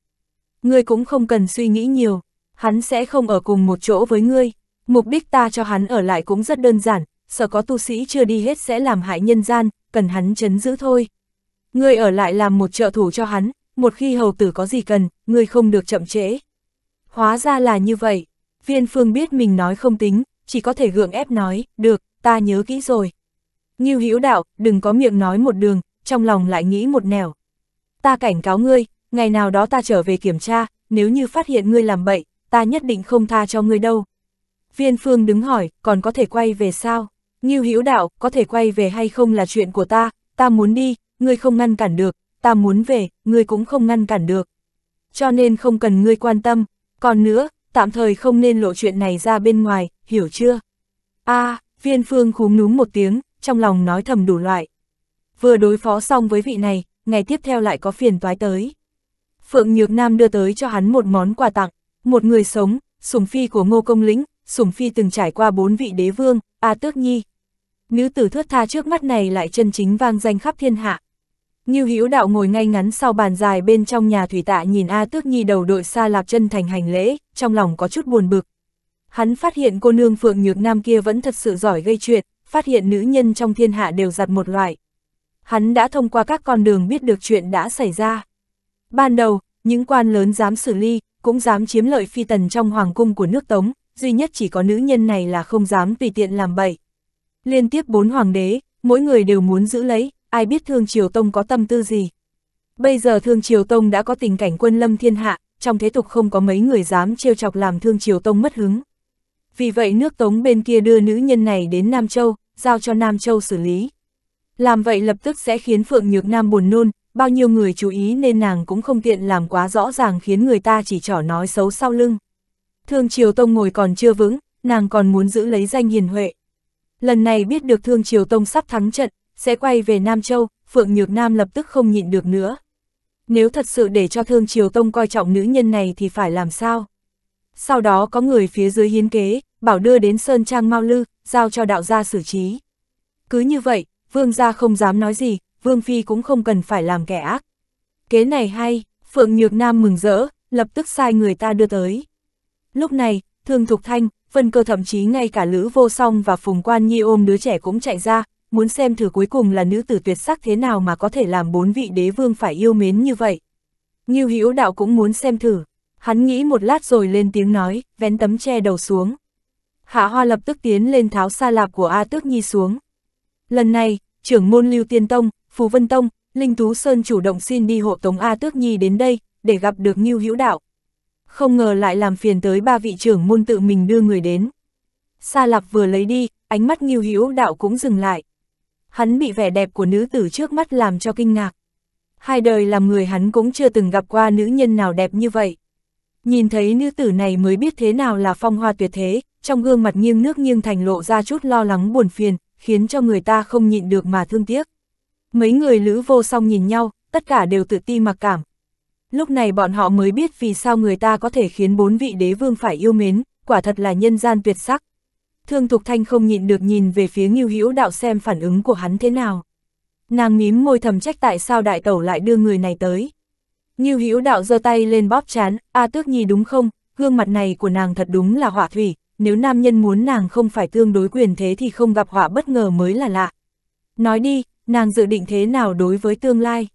ngươi cũng không cần suy nghĩ nhiều, hắn sẽ không ở cùng một chỗ với ngươi. Mục đích ta cho hắn ở lại cũng rất đơn giản, sợ có tu sĩ chưa đi hết sẽ làm hại nhân gian, cần hắn chấn giữ thôi. Ngươi ở lại làm một trợ thủ cho hắn, một khi hầu tử có gì cần, ngươi không được chậm trễ. Hóa ra là như vậy, viên phương biết mình nói không tính, chỉ có thể gượng ép nói, được, ta nhớ kỹ rồi. Nghiêu hữu đạo, đừng có miệng nói một đường, trong lòng lại nghĩ một nẻo. Ta cảnh cáo ngươi, ngày nào đó ta trở về kiểm tra, nếu như phát hiện ngươi làm bậy, ta nhất định không tha cho ngươi đâu. Viên Phương đứng hỏi, còn có thể quay về sao? Ngưu Hữu Đạo, có thể quay về hay không là chuyện của ta, ta muốn đi, ngươi không ngăn cản được, ta muốn về, ngươi cũng không ngăn cản được. Cho nên không cần ngươi quan tâm, còn nữa, tạm thời không nên lộ chuyện này ra bên ngoài, hiểu chưa? a à, viên phương khúm núm một tiếng, trong lòng nói thầm đủ loại. Vừa đối phó xong với vị này, ngày tiếp theo lại có phiền toái tới. Phượng Nhược Nam đưa tới cho hắn một món quà tặng, một người sống, sủng phi của Ngô Công Lĩnh, sủng phi từng trải qua bốn vị đế vương, A Tước Nhi. Nữ tử thướt tha trước mắt này lại chân chính vang danh khắp thiên hạ. Như Hữu Đạo ngồi ngay ngắn sau bàn dài bên trong nhà thủy tạ nhìn A Tước Nhi đầu đội xa lạc chân thành hành lễ, trong lòng có chút buồn bực. Hắn phát hiện cô nương Phượng Nhược Nam kia vẫn thật sự giỏi gây chuyện, phát hiện nữ nhân trong thiên hạ đều giặt một loại. Hắn đã thông qua các con đường biết được chuyện đã xảy ra. Ban đầu, những quan lớn dám xử ly, cũng dám chiếm lợi phi tần trong hoàng cung của nước Tống, duy nhất chỉ có nữ nhân này là không dám tùy tiện làm bậy. Liên tiếp bốn hoàng đế, mỗi người đều muốn giữ lấy, ai biết Thương Triều Tông có tâm tư gì. Bây giờ Thương Triều Tông đã có tình cảnh quân lâm thiên hạ, trong thế tục không có mấy người dám trêu chọc làm Thương Triều Tông mất hứng. Vì vậy nước Tống bên kia đưa nữ nhân này đến Nam Châu, giao cho Nam Châu xử lý. Làm vậy lập tức sẽ khiến Phượng Nhược Nam buồn nôn, bao nhiêu người chú ý nên nàng cũng không tiện làm quá rõ ràng khiến người ta chỉ trỏ nói xấu sau lưng. Thương Triều Tông ngồi còn chưa vững, nàng còn muốn giữ lấy danh hiền huệ. Lần này biết được Thương Triều Tông sắp thắng trận, sẽ quay về Nam Châu, Phượng Nhược Nam lập tức không nhịn được nữa. Nếu thật sự để cho Thương Triều Tông coi trọng nữ nhân này thì phải làm sao? Sau đó có người phía dưới hiến kế, bảo đưa đến Sơn Trang mao Lư, giao cho đạo gia xử trí. Cứ như vậy, vương gia không dám nói gì, Vương Phi cũng không cần phải làm kẻ ác. Kế này hay, Phượng Nhược Nam mừng rỡ, lập tức sai người ta đưa tới. Lúc này, Thương Thục Thanh, Vân Cơ thậm chí ngay cả Lữ Vô Song và Phùng Quan Nhi ôm đứa trẻ cũng chạy ra, muốn xem thử cuối cùng là nữ tử tuyệt sắc thế nào mà có thể làm bốn vị đế vương phải yêu mến như vậy. Như Hữu Đạo cũng muốn xem thử, hắn nghĩ một lát rồi lên tiếng nói, vén tấm che đầu xuống. Hạ Hoa lập tức tiến lên tháo sa lạp của A Tước Nhi xuống. Lần này, trưởng môn Lưu Tiên Tông, Phù Vân Tông, Linh Tú Sơn chủ động xin đi hộ Tống A Tước Nhi đến đây, để gặp được Ngưu Hữu Đạo. Không ngờ lại làm phiền tới ba vị trưởng môn tự mình đưa người đến. Sa Lạc vừa lấy đi, ánh mắt Ngưu Hữu Đạo cũng dừng lại. Hắn bị vẻ đẹp của nữ tử trước mắt làm cho kinh ngạc. Hai đời làm người hắn cũng chưa từng gặp qua nữ nhân nào đẹp như vậy. Nhìn thấy nữ tử này mới biết thế nào là phong hoa tuyệt thế, trong gương mặt nghiêng nước nghiêng thành lộ ra chút lo lắng buồn phiền, khiến cho người ta không nhịn được mà thương tiếc mấy người lữ vô song nhìn nhau, tất cả đều tự ti mặc cảm. Lúc này bọn họ mới biết vì sao người ta có thể khiến bốn vị đế vương phải yêu mến, quả thật là nhân gian tuyệt sắc. Thương Thục Thanh không nhịn được nhìn về phía Ngưu Hữu Đạo xem phản ứng của hắn thế nào. Nàng mím môi thầm trách tại sao đại tẩu lại đưa người này tới. Ngưu Hữu Đạo giơ tay lên bóp chán, "A Tước Nhi đúng không? Gương mặt này của nàng thật đúng là họa thủy, nếu nam nhân muốn nàng không phải tương đối quyền thế thì không gặp họa bất ngờ mới là lạ." Nói đi, nàng dự định thế nào đối với tương lai.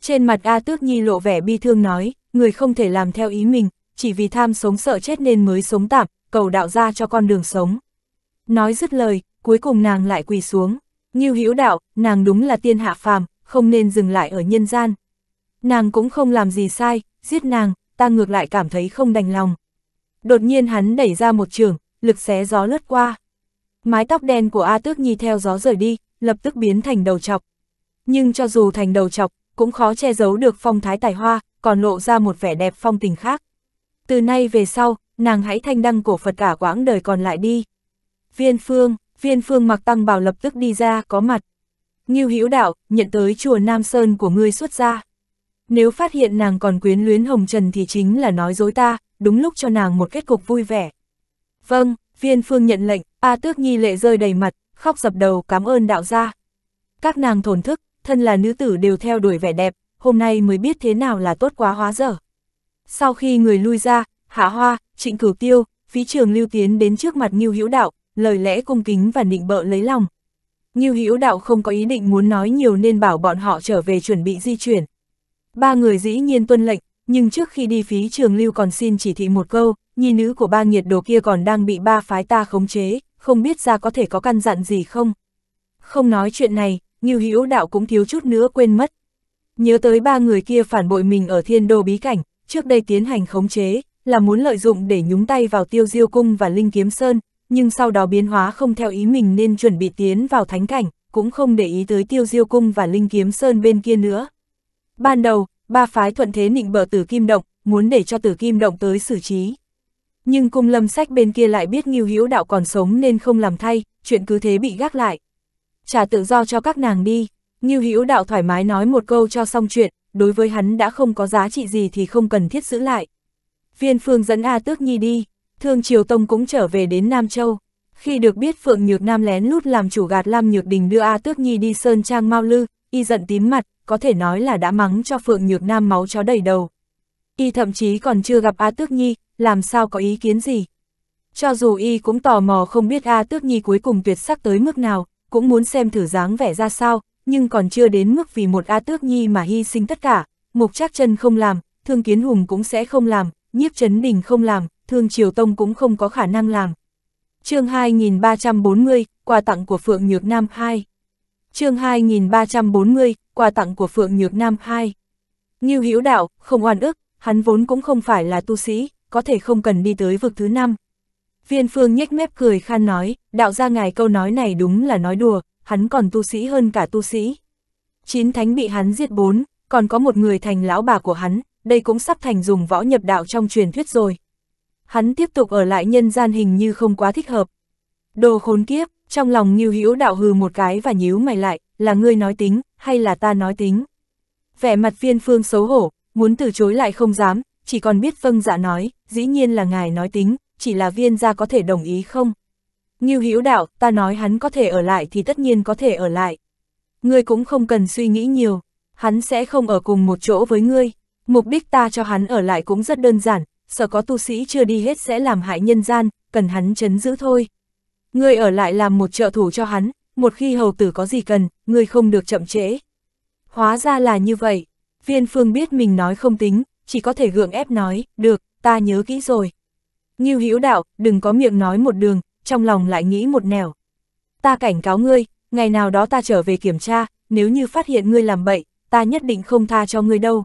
Trên mặt A Tước Nhi lộ vẻ bi thương nói, người không thể làm theo ý mình, chỉ vì tham sống sợ chết nên mới sống tạm, cầu đạo ra cho con đường sống. Nói dứt lời, cuối cùng nàng lại quỳ xuống, như hữu đạo, nàng đúng là tiên hạ phàm, không nên dừng lại ở nhân gian. Nàng cũng không làm gì sai, giết nàng, ta ngược lại cảm thấy không đành lòng. Đột nhiên hắn đẩy ra một trường, lực xé gió lướt qua. Mái tóc đen của A Tước Nhi theo gió rời đi, lập tức biến thành đầu chọc. Nhưng cho dù thành đầu chọc, cũng khó che giấu được phong thái tài hoa, còn lộ ra một vẻ đẹp phong tình khác. Từ nay về sau, nàng hãy thanh đăng cổ Phật cả quãng đời còn lại đi. Viên phương, viên phương mặc tăng bảo lập tức đi ra, có mặt. Ngưu Hữu đạo, nhận tới chùa Nam Sơn của ngươi xuất ra. Nếu phát hiện nàng còn quyến luyến hồng trần thì chính là nói dối ta, đúng lúc cho nàng một kết cục vui vẻ. Vâng, viên phương nhận lệnh, A tước nhi lệ rơi đầy mặt, khóc dập đầu cảm ơn đạo gia. Các nàng thổn thức, thân là nữ tử đều theo đuổi vẻ đẹp, hôm nay mới biết thế nào là tốt quá hóa dở. Sau khi người lui ra, Hạ Hoa, Trịnh Cửu Tiêu, Phí Trường Lưu Tiến đến trước mặt Ngưu Hữu Đạo, lời lẽ cung kính và định bợ lấy lòng. Ngưu Hữu Đạo không có ý định muốn nói nhiều nên bảo bọn họ trở về chuẩn bị di chuyển. Ba người dĩ nhiên tuân lệnh, nhưng trước khi đi Phí Trường Lưu còn xin chỉ thị một câu, nhi nữ của ba nhiệt đồ kia còn đang bị ba phái ta khống chế, không biết ra có thể có căn dặn gì không. Không nói chuyện này, Ngưu Hữu Đạo cũng thiếu chút nữa quên mất. Nhớ tới ba người kia phản bội mình ở thiên đô bí cảnh, trước đây tiến hành khống chế, là muốn lợi dụng để nhúng tay vào tiêu diêu cung và linh kiếm sơn, nhưng sau đó biến hóa không theo ý mình nên chuẩn bị tiến vào thánh cảnh, cũng không để ý tới tiêu diêu cung và linh kiếm sơn bên kia nữa. Ban đầu, ba phái thuận thế nịnh bờ tử kim động, muốn để cho tử kim động tới xử trí. Nhưng cung lâm sách bên kia lại biết nghiêu hữu đạo còn sống nên không làm thay, chuyện cứ thế bị gác lại. Trả tự do cho các nàng đi, nghiêu hữu đạo thoải mái nói một câu cho xong chuyện, đối với hắn đã không có giá trị gì thì không cần thiết giữ lại. Viên phương dẫn A Tước Nhi đi, Thương Triều Tông cũng trở về đến Nam Châu. Khi được biết Phượng Nhược Nam lén lút làm chủ gạt Lam Nhược Đình đưa A Tước Nhi đi Sơn Trang Mao Lư, y giận tím mặt, có thể nói là đã mắng cho Phượng Nhược Nam máu chó đầy đầu. Y thậm chí còn chưa gặp A Tước Nhi, làm sao có ý kiến gì. Cho dù y cũng tò mò không biết A Tước Nhi cuối cùng tuyệt sắc tới mức nào, cũng muốn xem thử dáng vẻ ra sao, nhưng còn chưa đến mức vì một A Tước Nhi mà hy sinh tất cả, Mục Trác Chân không làm, Thương Kiến Hùng cũng sẽ không làm, Nhiếp chấn Đình không làm, Thương Triều Tông cũng không có khả năng làm. Chương 2340, quà tặng của Phượng Nhược Nam 2. Chương 2340, quà tặng của Phượng Nhược Nam 2. Như Hữu Đạo, không oan ức, hắn vốn cũng không phải là tu sĩ, có thể không cần đi tới vực thứ năm. Viên phương nhếch mép cười khan nói, đạo ra ngài câu nói này đúng là nói đùa, hắn còn tu sĩ hơn cả tu sĩ. Chín thánh bị hắn giết bốn, còn có một người thành lão bà của hắn, đây cũng sắp thành dùng võ nhập đạo trong truyền thuyết rồi. Hắn tiếp tục ở lại nhân gian hình như không quá thích hợp. Đồ khốn kiếp, trong lòng Như Hữu đạo hừ một cái và nhíu mày lại, là ngươi nói tính, hay là ta nói tính. Vẻ mặt viên phương xấu hổ, muốn từ chối lại không dám, chỉ còn biết vâng dạ nói, dĩ nhiên là ngài nói tính, chỉ là viên gia có thể đồng ý không. Như Hữu đạo, ta nói hắn có thể ở lại thì tất nhiên có thể ở lại. Ngươi cũng không cần suy nghĩ nhiều, hắn sẽ không ở cùng một chỗ với ngươi. Mục đích ta cho hắn ở lại cũng rất đơn giản, sợ có tu sĩ chưa đi hết sẽ làm hại nhân gian, cần hắn chấn giữ thôi. Ngươi ở lại làm một trợ thủ cho hắn, một khi hầu tử có gì cần, ngươi không được chậm trễ. Hóa ra là như vậy, viên phương biết mình nói không tính, chỉ có thể gượng ép nói, được, ta nhớ kỹ rồi. Ngưu Hữu đạo, đừng có miệng nói một đường, trong lòng lại nghĩ một nẻo. Ta cảnh cáo ngươi, ngày nào đó ta trở về kiểm tra, nếu như phát hiện ngươi làm bậy, ta nhất định không tha cho ngươi đâu.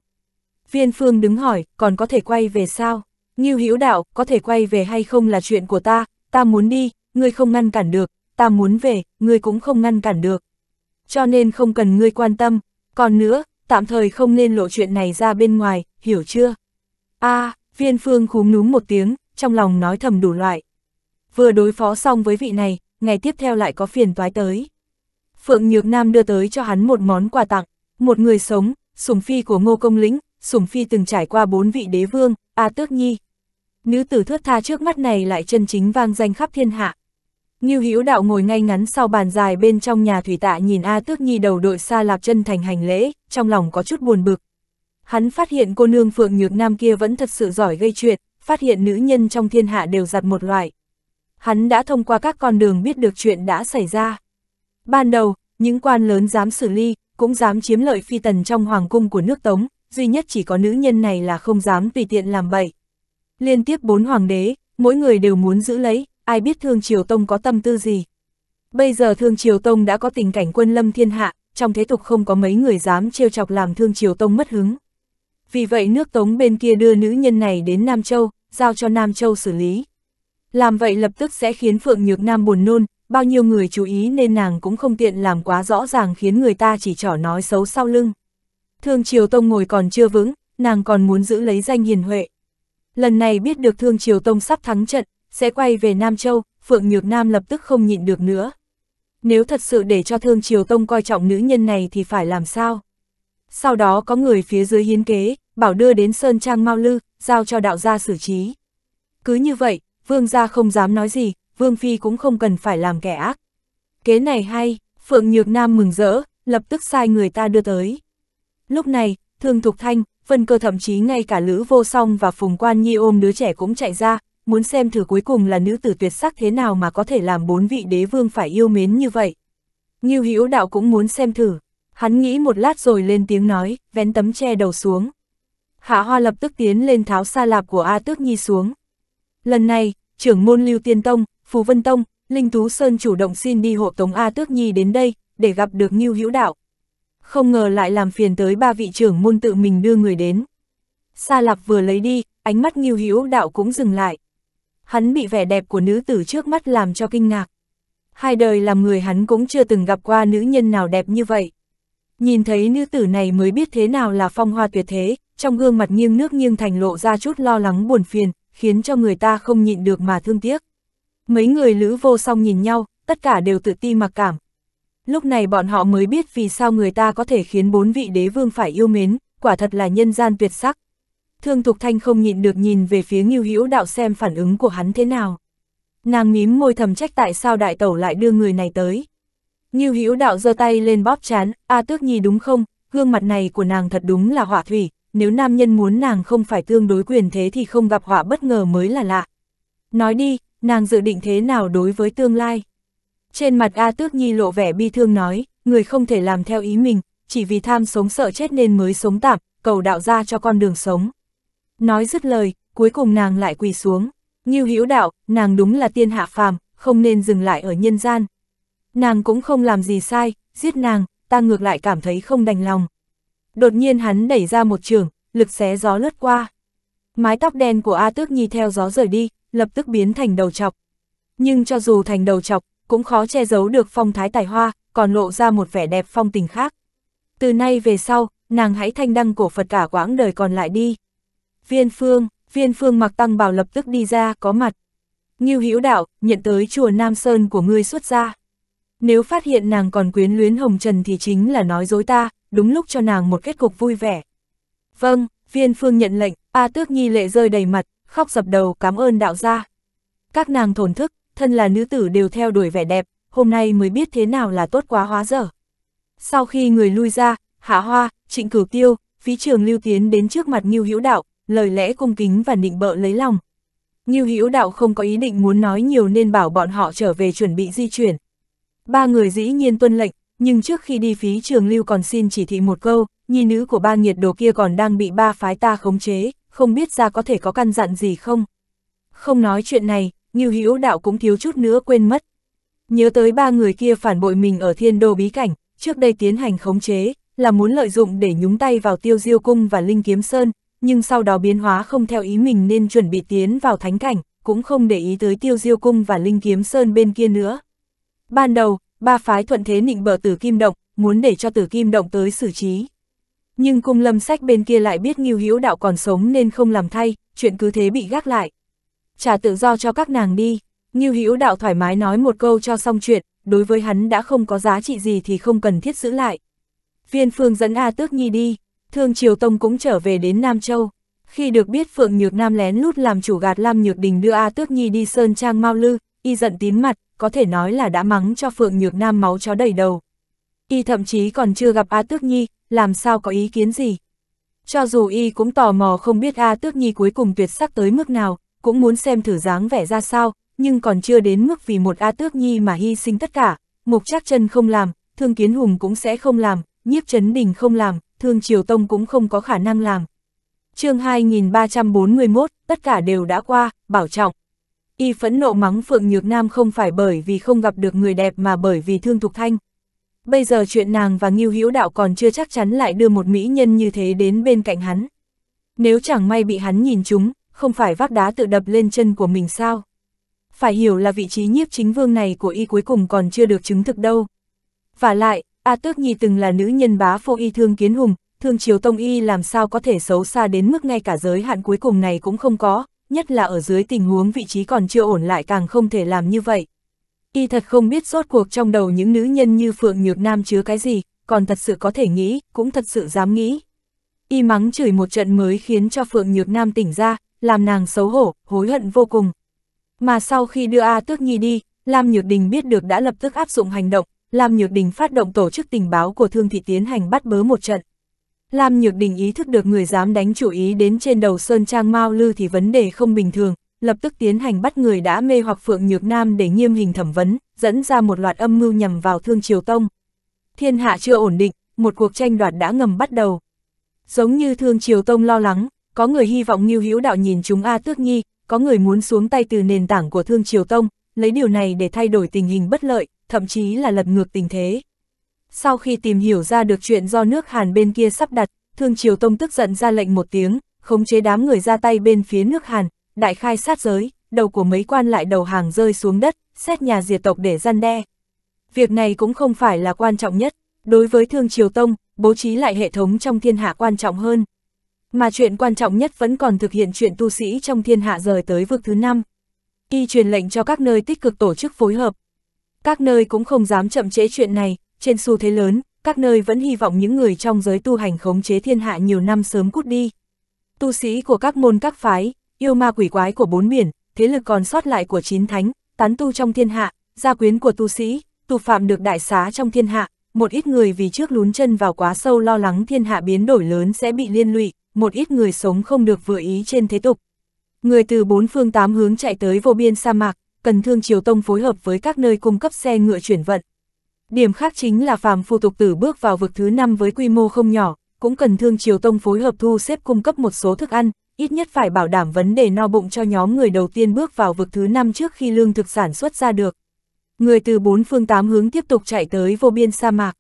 Viên Phương đứng hỏi, còn có thể quay về sao? Ngưu Hữu đạo, có thể quay về hay không là chuyện của ta, ta muốn đi, ngươi không ngăn cản được, ta muốn về, ngươi cũng không ngăn cản được. Cho nên không cần ngươi quan tâm, còn nữa, tạm thời không nên lộ chuyện này ra bên ngoài, hiểu chưa? a à, viên phương khúm núm một tiếng, trong lòng nói thầm đủ loại. Vừa đối phó xong với vị này, ngày tiếp theo lại có phiền toái tới. Phượng Nhược Nam đưa tới cho hắn một món quà tặng, một người sống, sủng phi của Ngô Công Lĩnh, sủng phi từng trải qua bốn vị đế vương, A à Tước Nhi. Nữ tử thước tha trước mắt này lại chân chính vang danh khắp thiên hạ. Ngưu Hữu Đạo ngồi ngay ngắn sau bàn dài bên trong nhà thủy tạ nhìn A Tước Nhi đầu đội xa lạp chân thành hành lễ, trong lòng có chút buồn bực, Hắn phát hiện cô nương Phượng Nhược Nam kia vẫn thật sự giỏi gây chuyện, phát hiện nữ nhân trong thiên hạ đều giặt một loại. Hắn đã thông qua các con đường biết được chuyện đã xảy ra. Ban đầu, những quan lớn dám xử ly, cũng dám chiếm lợi phi tần trong hoàng cung của nước Tống, duy nhất chỉ có nữ nhân này là không dám tùy tiện làm bậy. Liên tiếp bốn hoàng đế, mỗi người đều muốn giữ lấy, ai biết Thương Triều Tông có tâm tư gì. Bây giờ Thương Triều Tông đã có tình cảnh quân lâm thiên hạ, trong thế tục không có mấy người dám trêu chọc làm Thương Triều Tông mất hứng. Vì vậy nước Tống bên kia đưa nữ nhân này đến Nam Châu, giao cho Nam Châu xử lý. Làm vậy lập tức sẽ khiến Phượng Nhược Nam buồn nôn, bao nhiêu người chú ý nên nàng cũng không tiện làm quá rõ ràng khiến người ta chỉ trỏ nói xấu sau lưng. Thương Triều Tông ngồi còn chưa vững, nàng còn muốn giữ lấy danh hiền huệ. Lần này biết được Thương Triều Tông sắp thắng trận, sẽ quay về Nam Châu, Phượng Nhược Nam lập tức không nhịn được nữa. Nếu thật sự để cho Thương Triều Tông coi trọng nữ nhân này thì phải làm sao? sau đó có người phía dưới hiến kế, bảo đưa đến Sơn Trang Mao Lư, giao cho đạo gia xử trí. Cứ như vậy, vương gia không dám nói gì, vương phi cũng không cần phải làm kẻ ác. Kế này hay, Phượng Nhược Nam mừng rỡ, lập tức sai người ta đưa tới. Lúc này, Thương Thục Thanh, Vân Cơ thậm chí ngay cả Lữ Vô Song và Phùng Quan Nhi ôm đứa trẻ cũng chạy ra, muốn xem thử cuối cùng là nữ tử tuyệt sắc thế nào mà có thể làm bốn vị đế vương phải yêu mến như vậy. Nghiêu Hữu Đạo cũng muốn xem thử. Hắn nghĩ một lát rồi lên tiếng nói, vén tấm che đầu xuống. Hạ Hoa lập tức tiến lên tháo sa lạp của A Tước Nhi xuống. Lần này, trưởng môn Lưu Tiên Tông, Phú Vân Tông, Linh Tú Sơn chủ động xin đi hộ tống A Tước Nhi đến đây, để gặp được Ngưu Hữu Đạo. Không ngờ lại làm phiền tới ba vị trưởng môn tự mình đưa người đến. Sa lạp vừa lấy đi, ánh mắt Ngưu Hữu Đạo cũng dừng lại. Hắn bị vẻ đẹp của nữ tử trước mắt làm cho kinh ngạc. Hai đời làm người hắn cũng chưa từng gặp qua nữ nhân nào đẹp như vậy. Nhìn thấy nữ tử này mới biết thế nào là phong hoa tuyệt thế, trong gương mặt nghiêng nước nghiêng thành lộ ra chút lo lắng buồn phiền, khiến cho người ta không nhịn được mà thương tiếc. Mấy người lữ vô song nhìn nhau, tất cả đều tự ti mặc cảm. Lúc này bọn họ mới biết vì sao người ta có thể khiến bốn vị đế vương phải yêu mến, quả thật là nhân gian tuyệt sắc. Thương Thục Thanh không nhịn được nhìn về phía Ngưu Hữu Đạo xem phản ứng của hắn thế nào. Nàng mím môi thầm trách tại sao đại tẩu lại đưa người này tới. Ngưu Hữu Đạo giơ tay lên bóp chán, "A Tước Nhi đúng không? Gương mặt này của nàng thật đúng là họa thủy, nếu nam nhân muốn nàng không phải tương đối quyền thế thì không gặp họa bất ngờ mới là lạ." Nói đi, nàng dự định thế nào đối với tương lai? Trên mặt A Tước Nhi lộ vẻ bi thương nói, người không thể làm theo ý mình, chỉ vì tham sống sợ chết nên mới sống tạm, cầu đạo ra cho con đường sống. Nói dứt lời, cuối cùng nàng lại quỳ xuống. Ngưu Hữu Đạo, nàng đúng là tiên hạ phàm, không nên dừng lại ở nhân gian, nàng cũng không làm gì sai, giết nàng, ta ngược lại cảm thấy không đành lòng. Đột nhiên hắn đẩy ra một trường, lực xé gió lướt qua. Mái tóc đen của A Tước Nhi theo gió rời đi, lập tức biến thành đầu chọc. Nhưng cho dù thành đầu chọc, cũng khó che giấu được phong thái tài hoa, còn lộ ra một vẻ đẹp phong tình khác. Từ nay về sau, nàng hãy thanh đăng cổ Phật cả quãng đời còn lại đi. Viên Phương, Viên Phương mặc tăng bảo lập tức đi ra, có mặt. Ngưu Hữu Đạo, nhận tới chùa Nam Sơn của ngươi xuất gia. Nếu phát hiện nàng còn quyến luyến Hồng Trần thì chính là nói dối ta, đúng lúc cho nàng một kết cục vui vẻ. Vâng, viên phương nhận lệnh, A Tước Nhi lệ rơi đầy mặt, khóc dập đầu cảm ơn đạo gia. Các nàng thổn thức, thân là nữ tử đều theo đuổi vẻ đẹp, hôm nay mới biết thế nào là tốt quá hóa dở. Sau khi người lui ra, Hạ Hoa, Trịnh Cửu Tiêu, Phí Trường Lưu Tiến đến trước mặt Ngưu Hữu Đạo, lời lẽ cung kính và định bợ lấy lòng. Ngưu Hữu Đạo không có ý định muốn nói nhiều nên bảo bọn họ trở về chuẩn bị di chuyển, Ba người dĩ nhiên tuân lệnh, nhưng trước khi đi phí trường lưu còn xin chỉ thị một câu, nhi nữ của ba nhiệt đồ kia còn đang bị ba phái ta khống chế, không biết ra có thể có căn dặn gì không. Không nói chuyện này, như Hữu Đạo cũng thiếu chút nữa quên mất. Nhớ tới ba người kia phản bội mình ở thiên đô bí cảnh, trước đây tiến hành khống chế, là muốn lợi dụng để nhúng tay vào tiêu diêu cung và linh kiếm sơn, nhưng sau đó biến hóa không theo ý mình nên chuẩn bị tiến vào thánh cảnh, cũng không để ý tới tiêu diêu cung và linh kiếm sơn bên kia nữa. Ban đầu, ba phái thuận thế nịnh bờ tử kim động, muốn để cho tử kim động tới xử trí. Nhưng cung lâm sách bên kia lại biết nghiêu hữu đạo còn sống nên không làm thay, chuyện cứ thế bị gác lại. Trả tự do cho các nàng đi, nghiêu hữu đạo thoải mái nói một câu cho xong chuyện, đối với hắn đã không có giá trị gì thì không cần thiết giữ lại. Viên phương dẫn A Tước Nhi đi, Thương Triều Tông cũng trở về đến Nam Châu. Khi được biết Phượng Nhược Nam lén lút làm chủ gạt Lam Nhược Đình đưa A Tước Nhi đi Sơn Trang Mau Lư, y giận tím mặt, có thể nói là đã mắng cho Phượng Nhược Nam máu chó đầy đầu. Y thậm chí còn chưa gặp A Tước Nhi, làm sao có ý kiến gì. Cho dù y cũng tò mò không biết A Tước Nhi cuối cùng tuyệt sắc tới mức nào, cũng muốn xem thử dáng vẻ ra sao, nhưng còn chưa đến mức vì một A Tước Nhi mà hy sinh tất cả, Mục Trác Chân không làm, Thương Kiến Hùng cũng sẽ không làm, Nhiếp Chấn Đình không làm, Thương Triều Tông cũng không có khả năng làm. Chương 2341, tất cả đều đã qua, bảo trọng. Y phẫn nộ mắng Phượng Nhược Nam không phải bởi vì không gặp được người đẹp mà bởi vì thương Thục Thanh. Bây giờ chuyện nàng và Ngưu Hữu Đạo còn chưa chắc chắn lại đưa một mỹ nhân như thế đến bên cạnh hắn. Nếu chẳng may bị hắn nhìn chúng, không phải vác đá tự đập lên chân của mình sao? Phải hiểu là vị trí nhiếp chính vương này của y cuối cùng còn chưa được chứng thực đâu. Và lại, A Tước Nhi từng là nữ nhân bá phô y thương kiến hùng, thương chiếu tông y làm sao có thể xấu xa đến mức ngay cả giới hạn cuối cùng này cũng không có, nhất là ở dưới tình huống vị trí còn chưa ổn lại càng không thể làm như vậy. Y thật không biết rốt cuộc trong đầu những nữ nhân như Phượng Nhược Nam chứa cái gì, còn thật sự có thể nghĩ, cũng thật sự dám nghĩ. Y mắng chửi một trận mới khiến cho Phượng Nhược Nam tỉnh ra, làm nàng xấu hổ, hối hận vô cùng. Mà sau khi đưa A Tước Nhi đi, Lam Nhược Đình biết được đã lập tức áp dụng hành động, Lam Nhược Đình phát động tổ chức tình báo của Thương Thị tiến hành bắt bớ một trận. Lam Nhược Đình ý thức được người dám đánh chủ ý đến trên đầu Sơn Trang Mao Lư thì vấn đề không bình thường, lập tức tiến hành bắt người đã mê hoặc Phượng Nhược Nam để nghiêm hình thẩm vấn, dẫn ra một loạt âm mưu nhằm vào Thương Triều Tông. Thiên hạ chưa ổn định, một cuộc tranh đoạt đã ngầm bắt đầu. Giống như Thương Triều Tông lo lắng, có người hy vọng Ngưu Hữu Đạo nhìn chúng A Tước Nhi, có người muốn xuống tay từ nền tảng của Thương Triều Tông, lấy điều này để thay đổi tình hình bất lợi, thậm chí là lật ngược tình thế. Sau khi tìm hiểu ra được chuyện do nước Hàn bên kia sắp đặt, Thương Triều Tông tức giận ra lệnh một tiếng, khống chế đám người ra tay bên phía nước Hàn, đại khai sát giới, đầu của mấy quan lại đầu hàng rơi xuống đất, xét nhà diệt tộc để gian đe. Việc này cũng không phải là quan trọng nhất, đối với Thương Triều Tông, bố trí lại hệ thống trong thiên hạ quan trọng hơn. Mà chuyện quan trọng nhất vẫn còn thực hiện chuyện tu sĩ trong thiên hạ rời tới vực thứ năm. Y truyền lệnh cho các nơi tích cực tổ chức phối hợp. Các nơi cũng không dám chậm trễ chuyện này, trên xu thế lớn, các nơi vẫn hy vọng những người trong giới tu hành khống chế thiên hạ nhiều năm sớm cút đi. Tu sĩ của các môn các phái, yêu ma quỷ quái của bốn biển, thế lực còn sót lại của chín thánh, tán tu trong thiên hạ, gia quyến của tu sĩ, tù phạm được đại xá trong thiên hạ, một ít người vì trước lún chân vào quá sâu lo lắng thiên hạ biến đổi lớn sẽ bị liên lụy, một ít người sống không được vừa ý trên thế tục. Người từ bốn phương tám hướng chạy tới vô biên sa mạc, cần thương triều tông phối hợp với các nơi cung cấp xe ngựa chuyển vận, Điểm khác chính là phàm phu tục tử bước vào vực thứ 5 với quy mô không nhỏ, cũng cần thương triều tông phối hợp thu xếp cung cấp một số thức ăn, ít nhất phải bảo đảm vấn đề no bụng cho nhóm người đầu tiên bước vào vực thứ 5 trước khi lương thực sản xuất ra được. Người từ bốn phương tám hướng tiếp tục chạy tới vô biên sa mạc.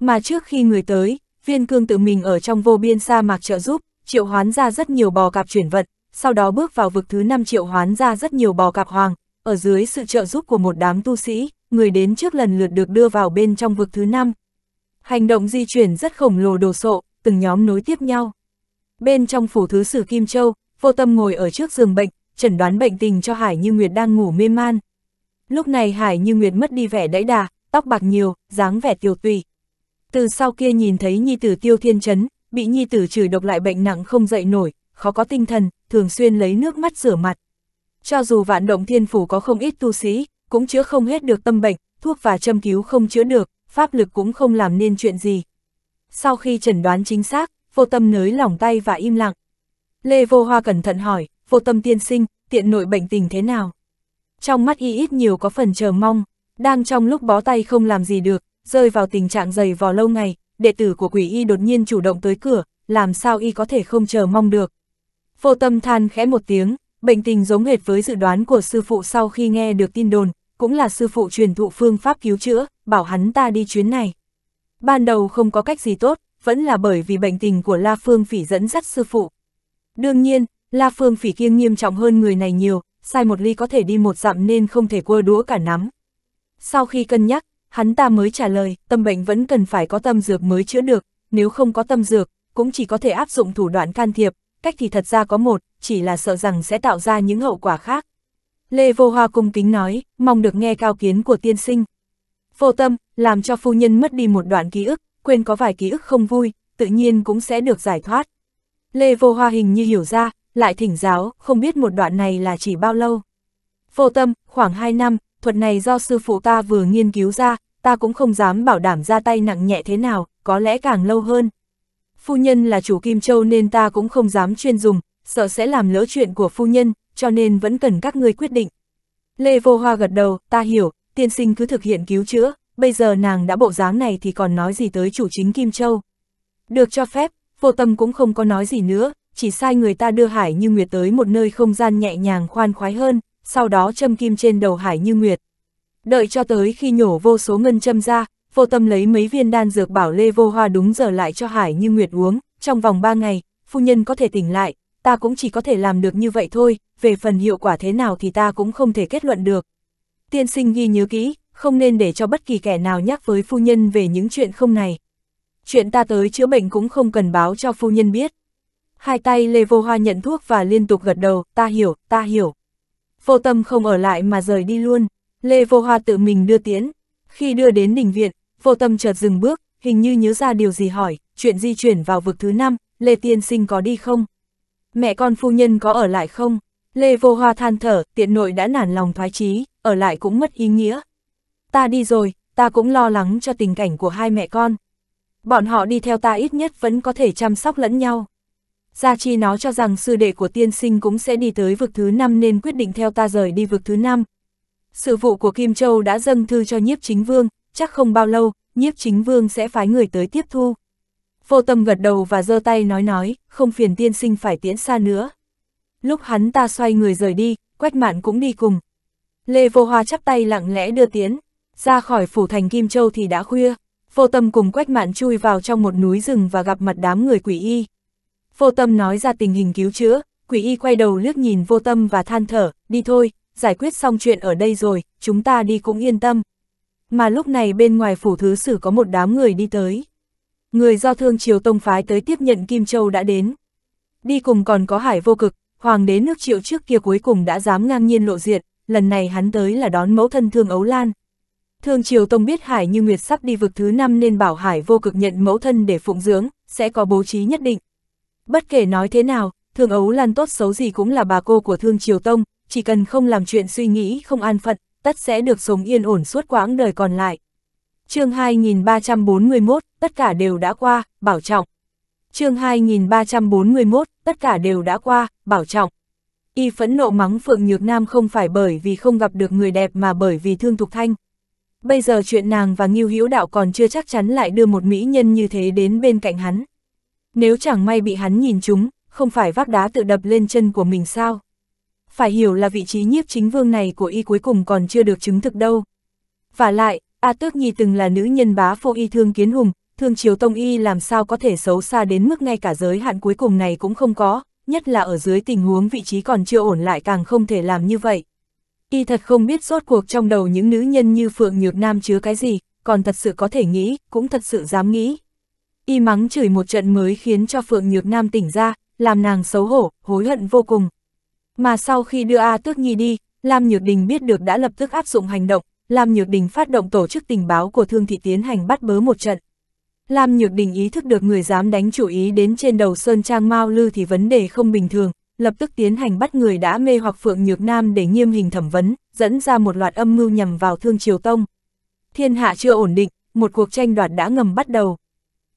Mà trước khi người tới, viên cương tự mình ở trong vô biên sa mạc trợ giúp, triệu hoán ra rất nhiều bò cạp chuyển vận, sau đó bước vào vực thứ 5 triệu hoán ra rất nhiều bò cạp hoàng, ở dưới sự trợ giúp của một đám tu sĩ, người đến trước lần lượt được đưa vào bên trong vực thứ năm. Hành động di chuyển rất khổng lồ đồ sộ, từng nhóm nối tiếp nhau. Bên trong phủ thứ sử Kim Châu, vô tâm ngồi ở trước giường bệnh, chẩn đoán bệnh tình cho Hải Như Nguyệt đang ngủ mê man. Lúc này Hải Như Nguyệt mất đi vẻ đẫy đà, tóc bạc nhiều, dáng vẻ tiêu tùy. Từ sau kia nhìn thấy nhi tử Tiêu Thiên Chấn, bị nhi tử chửi độc lại bệnh nặng không dậy nổi, khó có tinh thần, thường xuyên lấy nước mắt rửa mặt. Cho dù vạn động thiên phủ có không ít tu sĩ, cũng chữa không hết được tâm bệnh, thuốc và châm cứu không chữa được, pháp lực cũng không làm nên chuyện gì. Sau khi chẩn đoán chính xác, vô tâm nới lỏng tay và im lặng. Lê Vô Hoa cẩn thận hỏi, vô tâm tiên sinh, tiện nội bệnh tình thế nào? Trong mắt y ít nhiều có phần chờ mong, đang trong lúc bó tay không làm gì được, rơi vào tình trạng dày vò lâu ngày, đệ tử của quỷ y đột nhiên chủ động tới cửa, làm sao y có thể không chờ mong được. Vô tâm than khẽ một tiếng, bệnh tình giống hệt với dự đoán của sư phụ sau khi nghe được tin đồn, cũng là sư phụ truyền thụ phương pháp cứu chữa, bảo hắn ta đi chuyến này. Ban đầu không có cách gì tốt, vẫn là bởi vì bệnh tình của La Phương Phỉ dẫn dắt sư phụ. Đương nhiên, La Phương Phỉ kiêng nghiêm trọng hơn người này nhiều, sai một ly có thể đi một dặm nên không thể quơ đũa cả nắm. Sau khi cân nhắc, hắn ta mới trả lời, tâm bệnh vẫn cần phải có tâm dược mới chữa được, nếu không có tâm dược, cũng chỉ có thể áp dụng thủ đoạn can thiệp, cách thì thật ra có một, chỉ là sợ rằng sẽ tạo ra những hậu quả khác. Lê Vô Hoa cung kính nói, mong được nghe cao kiến của tiên sinh. Vô tâm, làm cho phu nhân mất đi một đoạn ký ức, quên có vài ký ức không vui, tự nhiên cũng sẽ được giải thoát. Lê Vô Hoa hình như hiểu ra, lại thỉnh giáo, không biết một đoạn này là chỉ bao lâu. Vô tâm, khoảng 2 năm, thuật này do sư phụ ta vừa nghiên cứu ra, ta cũng không dám bảo đảm ra tay nặng nhẹ thế nào, có lẽ càng lâu hơn. Phu nhân là chủ Kim Châu nên ta cũng không dám chuyên dùng, sợ sẽ làm lỡ chuyện của phu nhân, cho nên vẫn cần các ngươi quyết định. Lê Vô Hoa gật đầu, ta hiểu, tiên sinh cứ thực hiện cứu chữa, bây giờ nàng đã bộ dáng này thì còn nói gì tới chủ chính Kim Châu. Được cho phép, vô tâm cũng không có nói gì nữa, chỉ sai người ta đưa Hải Như Nguyệt tới một nơi không gian nhẹ nhàng khoan khoái hơn, sau đó châm kim trên đầu Hải Như Nguyệt. Đợi cho tới khi nhổ vô số ngân châm ra, vô tâm lấy mấy viên đan dược bảo Lê Vô Hoa đúng giờ lại cho Hải Như Nguyệt uống, trong vòng ba ngày, phu nhân có thể tỉnh lại, ta cũng chỉ có thể làm được như vậy thôi, về phần hiệu quả thế nào thì ta cũng không thể kết luận được. Tiên sinh ghi nhớ kỹ, không nên để cho bất kỳ kẻ nào nhắc với phu nhân về những chuyện không này. Chuyện ta tới chữa bệnh cũng không cần báo cho phu nhân biết. Hai tay Lê Vô Hoa nhận thuốc và liên tục gật đầu, ta hiểu, ta hiểu. Vô tâm không ở lại mà rời đi luôn, Lê Vô Hoa tự mình đưa tiễn. Khi đưa đến đình viện, vô tâm chợt dừng bước, hình như nhớ ra điều gì hỏi, chuyện di chuyển vào vực thứ năm, Lê Tiên Sinh có đi không? mẹ con phu nhân có ở lại không? Lê Vô Hoa than thở, tiện nội đã nản lòng thoái chí, ở lại cũng mất ý nghĩa. Ta đi rồi, ta cũng lo lắng cho tình cảnh của hai mẹ con. Bọn họ đi theo ta ít nhất vẫn có thể chăm sóc lẫn nhau. Gia Chi nói cho rằng sư đệ của tiên sinh cũng sẽ đi tới vực thứ năm nên quyết định theo ta rời đi vực thứ năm. Sự vụ của Kim Châu đã dâng thư cho nhiếp chính vương, chắc không bao lâu, nhiếp chính vương sẽ phái người tới tiếp thu vô tâm gật đầu và giơ tay nói nói, không phiền tiên sinh phải tiễn xa nữa. Lúc hắn ta xoay người rời đi, quách mạn cũng đi cùng. Lê Vô Hoa chắp tay lặng lẽ đưa tiến, ra khỏi phủ thành Kim Châu thì đã khuya, vô tâm cùng quách mạn chui vào trong một núi rừng và gặp mặt đám người quỷ y. Vô tâm nói ra tình hình cứu chữa, quỷ y quay đầu liếc nhìn vô tâm và than thở, đi thôi, giải quyết xong chuyện ở đây rồi, chúng ta đi cũng yên tâm. Mà lúc này bên ngoài phủ thứ sử có một đám người đi tới người do thương triều tông phái tới tiếp nhận Kim Châu đã đến. Đi cùng còn có hải vô cực, hoàng đế nước triệu trước kia cuối cùng đã dám ngang nhiên lộ diện, lần này hắn tới là đón mẫu thân thương ấu lan. Thương triều tông biết hải như nguyệt sắp đi vực thứ năm nên bảo hải vô cực nhận mẫu thân để phụng dưỡng, sẽ có bố trí nhất định. Bất kể nói thế nào, thương ấu lan tốt xấu gì cũng là bà cô của thương triều tông, chỉ cần không làm chuyện suy nghĩ không an phận, tất sẽ được sống yên ổn suốt quãng đời còn lại chương 2341, tất cả đều đã qua, bảo trọng. chương 2341, tất cả đều đã qua, bảo trọng. Y phẫn nộ mắng Phượng Nhược Nam không phải bởi vì không gặp được người đẹp mà bởi vì thương Thục Thanh. Bây giờ chuyện nàng và Nghiêu Hữu Đạo còn chưa chắc chắn lại đưa một mỹ nhân như thế đến bên cạnh hắn. Nếu chẳng may bị hắn nhìn chúng, không phải vác đá tự đập lên chân của mình sao? Phải hiểu là vị trí nhiếp chính vương này của y cuối cùng còn chưa được chứng thực đâu. Và lại, A Tước Nhi từng là nữ nhân bá phô y thương kiến hùng, thương chiếu tông y làm sao có thể xấu xa đến mức ngay cả giới hạn cuối cùng này cũng không có, nhất là ở dưới tình huống vị trí còn chưa ổn lại càng không thể làm như vậy. Y thật không biết rốt cuộc trong đầu những nữ nhân như Phượng Nhược Nam chứa cái gì, còn thật sự có thể nghĩ, cũng thật sự dám nghĩ. Y mắng chửi một trận mới khiến cho Phượng Nhược Nam tỉnh ra, làm nàng xấu hổ, hối hận vô cùng. Mà sau khi đưa A Tước Nhi đi, Lam Nhược Đình biết được đã lập tức áp dụng hành động, Lam Nhược Đình phát động tổ chức tình báo của Thương Thị tiến hành bắt bớ một trận. Lam Nhược Đình ý thức được người dám đánh chủ ý đến trên đầu Sơn Trang Mao Lư thì vấn đề không bình thường, lập tức tiến hành bắt người đã mê hoặc Phượng Nhược Nam để nghiêm hình thẩm vấn, dẫn ra một loạt âm mưu nhằm vào Thương Triều Tông. Thiên hạ chưa ổn định, một cuộc tranh đoạt đã ngầm bắt đầu.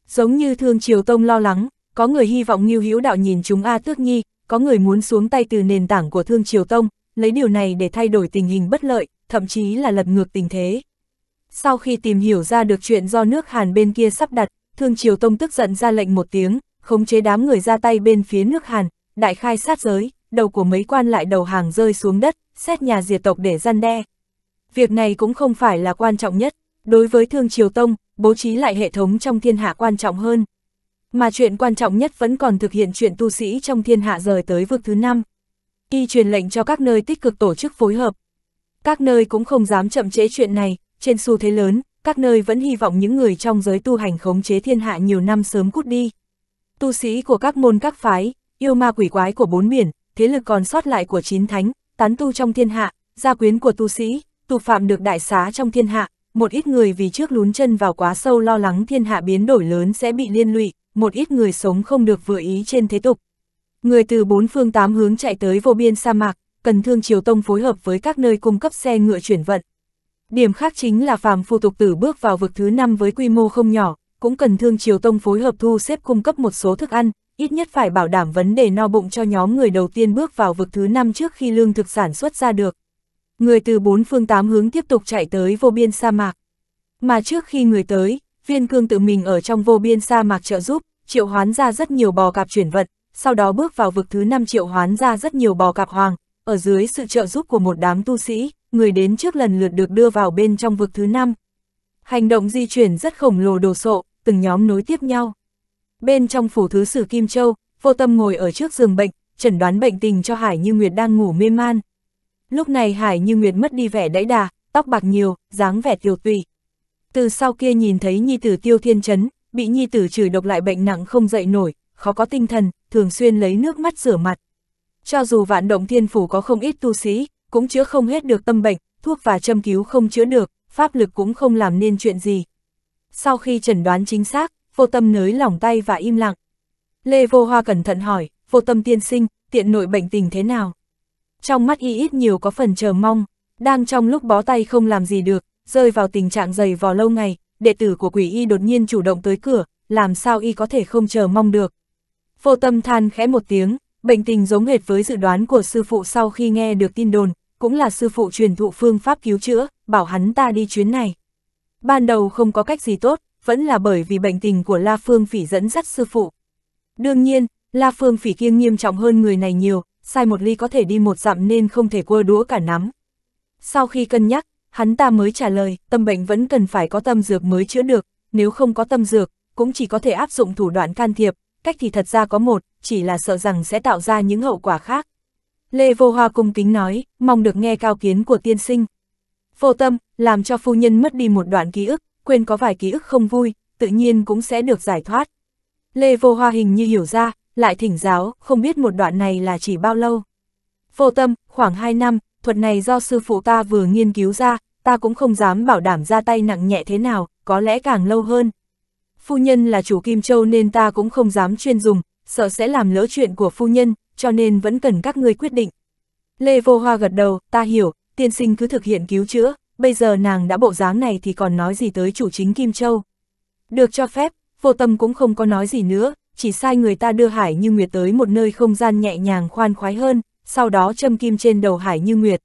Giống như Thương Triều Tông lo lắng, có người hy vọng Ngưu Hữu Đạo nhìn chúng A Tước Nhi, có người muốn xuống tay từ nền tảng của Thương Triều Tông, lấy điều này để thay đổi tình hình bất lợi, thậm chí là lật ngược tình thế. Sau khi tìm hiểu ra được chuyện do nước Hàn bên kia sắp đặt, Thương Triều Tông tức giận ra lệnh một tiếng, khống chế đám người ra tay bên phía nước Hàn, đại khai sát giới, đầu của mấy quan lại đầu hàng rơi xuống đất, xét nhà diệt tộc để gian đe. Việc này cũng không phải là quan trọng nhất, đối với Thương Triều Tông, bố trí lại hệ thống trong thiên hạ quan trọng hơn. Mà chuyện quan trọng nhất vẫn còn thực hiện chuyện tu sĩ trong thiên hạ rời tới vực thứ năm. Y truyền lệnh cho các nơi tích cực tổ chức phối hợp, các nơi cũng không dám chậm chế chuyện này, trên xu thế lớn, các nơi vẫn hy vọng những người trong giới tu hành khống chế thiên hạ nhiều năm sớm cút đi. Tu sĩ của các môn các phái, yêu ma quỷ quái của bốn miền, thế lực còn sót lại của chín thánh, tán tu trong thiên hạ, gia quyến của tu sĩ, tù phạm được đại xá trong thiên hạ, một ít người vì trước lún chân vào quá sâu lo lắng thiên hạ biến đổi lớn sẽ bị liên lụy, một ít người sống không được vừa ý trên thế tục. Người từ bốn phương tám hướng chạy tới vô biên sa mạc, cần Thương Triều Tông phối hợp với các nơi cung cấp xe ngựa chuyển vận. Điểm khác chính là phàm phu tục tử bước vào vực thứ 5 với quy mô không nhỏ, cũng cần Thương Triều Tông phối hợp thu xếp cung cấp một số thức ăn, ít nhất phải bảo đảm vấn đề no bụng cho nhóm người đầu tiên bước vào vực thứ 5 trước khi lương thực sản xuất ra được. Người từ bốn phương tám hướng tiếp tục chạy tới vô biên sa mạc. Mà trước khi người tới, viên cương tự mình ở trong vô biên sa mạc trợ giúp, triệu hoán ra rất nhiều bò cạp chuyển vận, sau đó bước vào vực thứ 5 triệu hoán ra rất nhiều bò cạp hoàng, ở dưới sự trợ giúp của một đám tu sĩ, người đến trước lần lượt được đưa vào bên trong vực thứ năm. Hành động di chuyển rất khổng lồ đồ sộ, từng nhóm nối tiếp nhau. Bên trong phủ thứ sử Kim Châu, vô tâm ngồi ở trước giường bệnh, chẩn đoán bệnh tình cho Hải Như Nguyệt đang ngủ mê man. Lúc này Hải Như Nguyệt mất đi vẻ đẫy đà, tóc bạc nhiều, dáng vẻ tiều tụy Từ sau kia nhìn thấy nhi tử Tiêu Thiên Chấn, bị nhi tử chửi độc lại bệnh nặng không dậy nổi, khó có tinh thần, thường xuyên lấy nước mắt rửa mặt, cho dù vạn động thiên phủ có không ít tu sĩ, cũng chữa không hết được tâm bệnh, thuốc và châm cứu không chữa được, pháp lực cũng không làm nên chuyện gì. Sau khi chẩn đoán chính xác, vô tâm nới lỏng tay và im lặng. Lê Vô Hoa cẩn thận hỏi, vô tâm tiên sinh, tiện nội bệnh tình thế nào? Trong mắt y ít nhiều có phần chờ mong, đang trong lúc bó tay không làm gì được, rơi vào tình trạng dày vò lâu ngày, đệ tử của quỷ y đột nhiên chủ động tới cửa, làm sao y có thể không chờ mong được. Vô tâm than khẽ một tiếng, Bệnh tình giống hệt với dự đoán của sư phụ sau khi nghe được tin đồn, cũng là sư phụ truyền thụ phương pháp cứu chữa, bảo hắn ta đi chuyến này. Ban đầu không có cách gì tốt, vẫn là bởi vì bệnh tình của La Phương Phỉ dẫn dắt sư phụ. Đương nhiên, La Phương Phỉ kiêng nghiêm trọng hơn người này nhiều, sai một ly có thể đi một dặm nên không thể quơ đũa cả nắm. Sau khi cân nhắc, hắn ta mới trả lời, tâm bệnh vẫn cần phải có tâm dược mới chữa được, nếu không có tâm dược, cũng chỉ có thể áp dụng thủ đoạn can thiệp, cách thì thật ra có một, chỉ là sợ rằng sẽ tạo ra những hậu quả khác. Lê Vô Hoa cung kính nói, mong được nghe cao kiến của tiên sinh. Vô tâm, làm cho phu nhân mất đi một đoạn ký ức, quên có vài ký ức không vui, tự nhiên cũng sẽ được giải thoát. Lê Vô Hoa hình như hiểu ra, lại thỉnh giáo, không biết một đoạn này là chỉ bao lâu. Vô tâm, khoảng 2 năm, thuật này do sư phụ ta vừa nghiên cứu ra, ta cũng không dám bảo đảm ra tay nặng nhẹ thế nào, có lẽ càng lâu hơn, phu nhân là chủ Kim Châu nên ta cũng không dám chuyên dùng, sợ sẽ làm lỡ chuyện của phu nhân, cho nên vẫn cần các ngươi quyết định. Lê Vô Hoa gật đầu, ta hiểu, tiên sinh cứ thực hiện cứu chữa, bây giờ nàng đã bộ dáng này thì còn nói gì tới chủ chính Kim Châu. Được cho phép, vô tâm cũng không có nói gì nữa, chỉ sai người ta đưa Hải Như Nguyệt tới một nơi không gian nhẹ nhàng khoan khoái hơn, sau đó châm kim trên đầu Hải Như Nguyệt.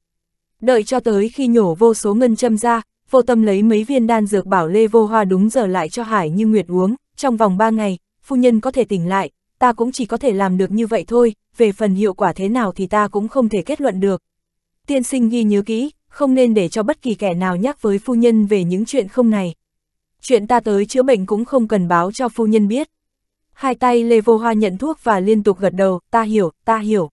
Đợi cho tới khi nhổ vô số ngân châm ra, vô tâm lấy mấy viên đan dược bảo Lê Vô Hoa đúng giờ lại cho Hải Như Nguyệt uống, trong vòng 3 ngày, phu nhân có thể tỉnh lại, ta cũng chỉ có thể làm được như vậy thôi, về phần hiệu quả thế nào thì ta cũng không thể kết luận được. Tiên sinh ghi nhớ kỹ, không nên để cho bất kỳ kẻ nào nhắc với phu nhân về những chuyện không này. Chuyện ta tới chữa bệnh cũng không cần báo cho phu nhân biết. Hai tay Lê Vô Hoa nhận thuốc và liên tục gật đầu, ta hiểu, ta hiểu.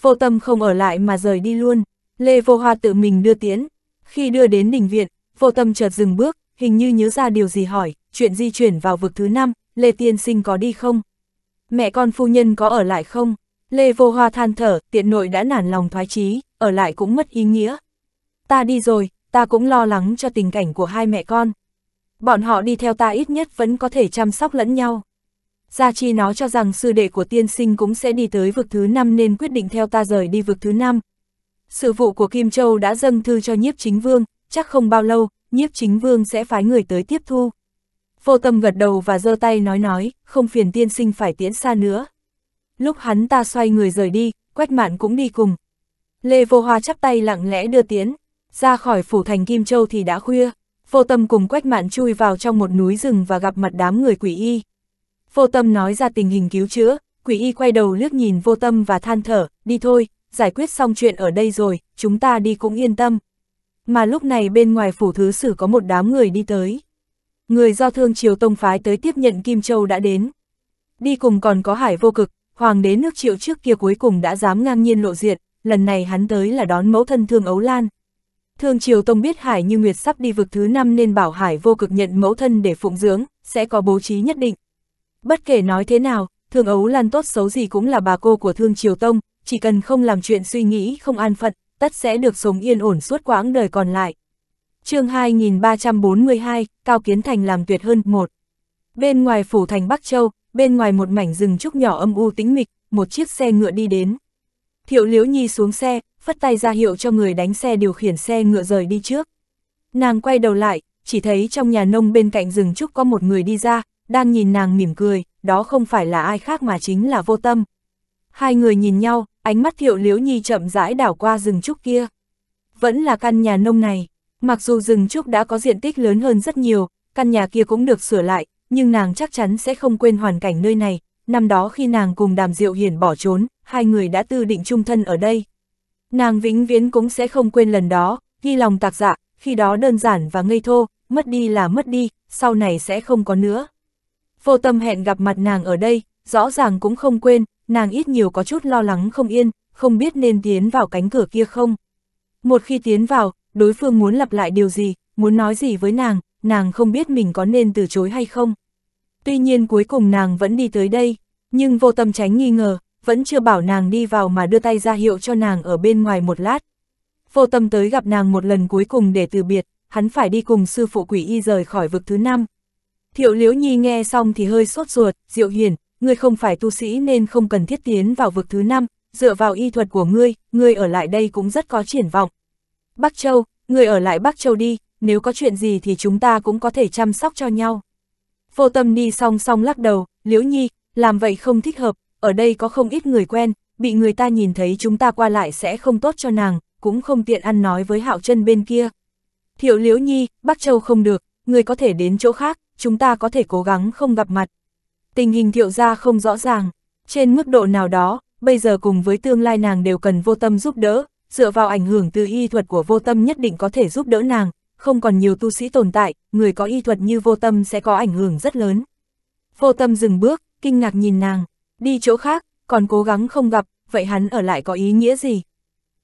Vô tâm không ở lại mà rời đi luôn, Lê Vô Hoa tự mình đưa tiến. Khi đưa đến đình viện, Vô tâm chợt dừng bước, hình như nhớ ra điều gì hỏi, chuyện di chuyển vào vực thứ năm, Lê Tiên Sinh có đi không? Mẹ con phu nhân có ở lại không? Lê Vô Hoa than thở, tiện nội đã nản lòng thoái chí, ở lại cũng mất ý nghĩa. Ta đi rồi, ta cũng lo lắng cho tình cảnh của hai mẹ con. Bọn họ đi theo ta ít nhất vẫn có thể chăm sóc lẫn nhau. Gia Chi nó cho rằng sư đệ của tiên sinh cũng sẽ đi tới vực thứ năm nên quyết định theo ta rời đi vực thứ năm. Sự vụ của Kim Châu đã dâng thư cho nhiếp chính vương, chắc không bao lâu, nhiếp chính vương sẽ phái người tới tiếp thu. Vô tâm gật đầu và giơ tay nói nói, không phiền tiên sinh phải tiễn xa nữa. Lúc hắn ta xoay người rời đi, quách mạn cũng đi cùng. Lê Vô Hoa chắp tay lặng lẽ đưa tiến, ra khỏi phủ thành Kim Châu thì đã khuya, vô tâm cùng quách mạn chui vào trong một núi rừng và gặp mặt đám người quỷ y. Vô tâm nói ra tình hình cứu chữa, quỷ y quay đầu liếc nhìn vô tâm và than thở, đi thôi, giải quyết xong chuyện ở đây rồi, chúng ta đi cũng yên tâm. Mà lúc này bên ngoài phủ thứ sử có một đám người đi tới. Người do thương triều tông phái tới tiếp nhận Kim Châu đã đến. Đi cùng còn có hải vô cực, hoàng đế nước triệu trước kia cuối cùng đã dám ngang nhiên lộ diện, lần này hắn tới là đón mẫu thân thương Ấu Lan. Thương triều tông biết hải như Nguyệt sắp đi vực thứ năm nên bảo hải vô cực nhận mẫu thân để phụng dưỡng, sẽ có bố trí nhất định. Bất kể nói thế nào, thương Ấu Lan tốt xấu gì cũng là bà cô của thương triều tông, chỉ cần không làm chuyện suy nghĩ không an phận, tất sẽ được sống yên ổn suốt quãng đời còn lại. chương 2342, Cao Kiến Thành làm tuyệt hơn, một Bên ngoài phủ thành Bắc Châu, bên ngoài một mảnh rừng trúc nhỏ âm u tĩnh mịch, một chiếc xe ngựa đi đến. Thiệu Liễu Nhi xuống xe, phất tay ra hiệu cho người đánh xe điều khiển xe ngựa rời đi trước. Nàng quay đầu lại, chỉ thấy trong nhà nông bên cạnh rừng trúc có một người đi ra, đang nhìn nàng mỉm cười, đó không phải là ai khác mà chính là vô tâm. Hai người nhìn nhau, ánh mắt thiệu liếu nhi chậm rãi đảo qua rừng trúc kia. Vẫn là căn nhà nông này, mặc dù rừng trúc đã có diện tích lớn hơn rất nhiều, căn nhà kia cũng được sửa lại, nhưng nàng chắc chắn sẽ không quên hoàn cảnh nơi này, năm đó khi nàng cùng đàm diệu hiển bỏ trốn, hai người đã tư định chung thân ở đây. Nàng vĩnh viễn cũng sẽ không quên lần đó, ghi lòng tạc dạ, khi đó đơn giản và ngây thô, mất đi là mất đi, sau này sẽ không có nữa. Vô tâm hẹn gặp mặt nàng ở đây, rõ ràng cũng không quên, nàng ít nhiều có chút lo lắng không yên, không biết nên tiến vào cánh cửa kia không. Một khi tiến vào, đối phương muốn lặp lại điều gì, muốn nói gì với nàng, nàng không biết mình có nên từ chối hay không. Tuy nhiên cuối cùng nàng vẫn đi tới đây, nhưng vô tâm tránh nghi ngờ, vẫn chưa bảo nàng đi vào mà đưa tay ra hiệu cho nàng ở bên ngoài một lát. Vô tâm tới gặp nàng một lần cuối cùng để từ biệt, hắn phải đi cùng sư phụ quỷ y rời khỏi vực thứ năm. Thiệu Liễu Nhi nghe xong thì hơi sốt ruột, Diệu Hiền, ngươi không phải tu sĩ nên không cần thiết tiến vào vực thứ năm, dựa vào y thuật của ngươi, ngươi ở lại đây cũng rất có triển vọng. Bắc Châu, ngươi ở lại Bắc Châu đi, nếu có chuyện gì thì chúng ta cũng có thể chăm sóc cho nhau. Vô tâm ni song song lắc đầu, liễu nhi, làm vậy không thích hợp, ở đây có không ít người quen, bị người ta nhìn thấy chúng ta qua lại sẽ không tốt cho nàng, cũng không tiện ăn nói với hạo chân bên kia. Thiệu liễu nhi, Bắc Châu không được, Ngươi có thể đến chỗ khác, chúng ta có thể cố gắng không gặp mặt. Tình hình thiệu gia không rõ ràng, trên mức độ nào đó, bây giờ cùng với tương lai nàng đều cần vô tâm giúp đỡ, dựa vào ảnh hưởng từ y thuật của vô tâm nhất định có thể giúp đỡ nàng, không còn nhiều tu sĩ tồn tại, người có y thuật như vô tâm sẽ có ảnh hưởng rất lớn. Vô tâm dừng bước, kinh ngạc nhìn nàng, đi chỗ khác, còn cố gắng không gặp, vậy hắn ở lại có ý nghĩa gì?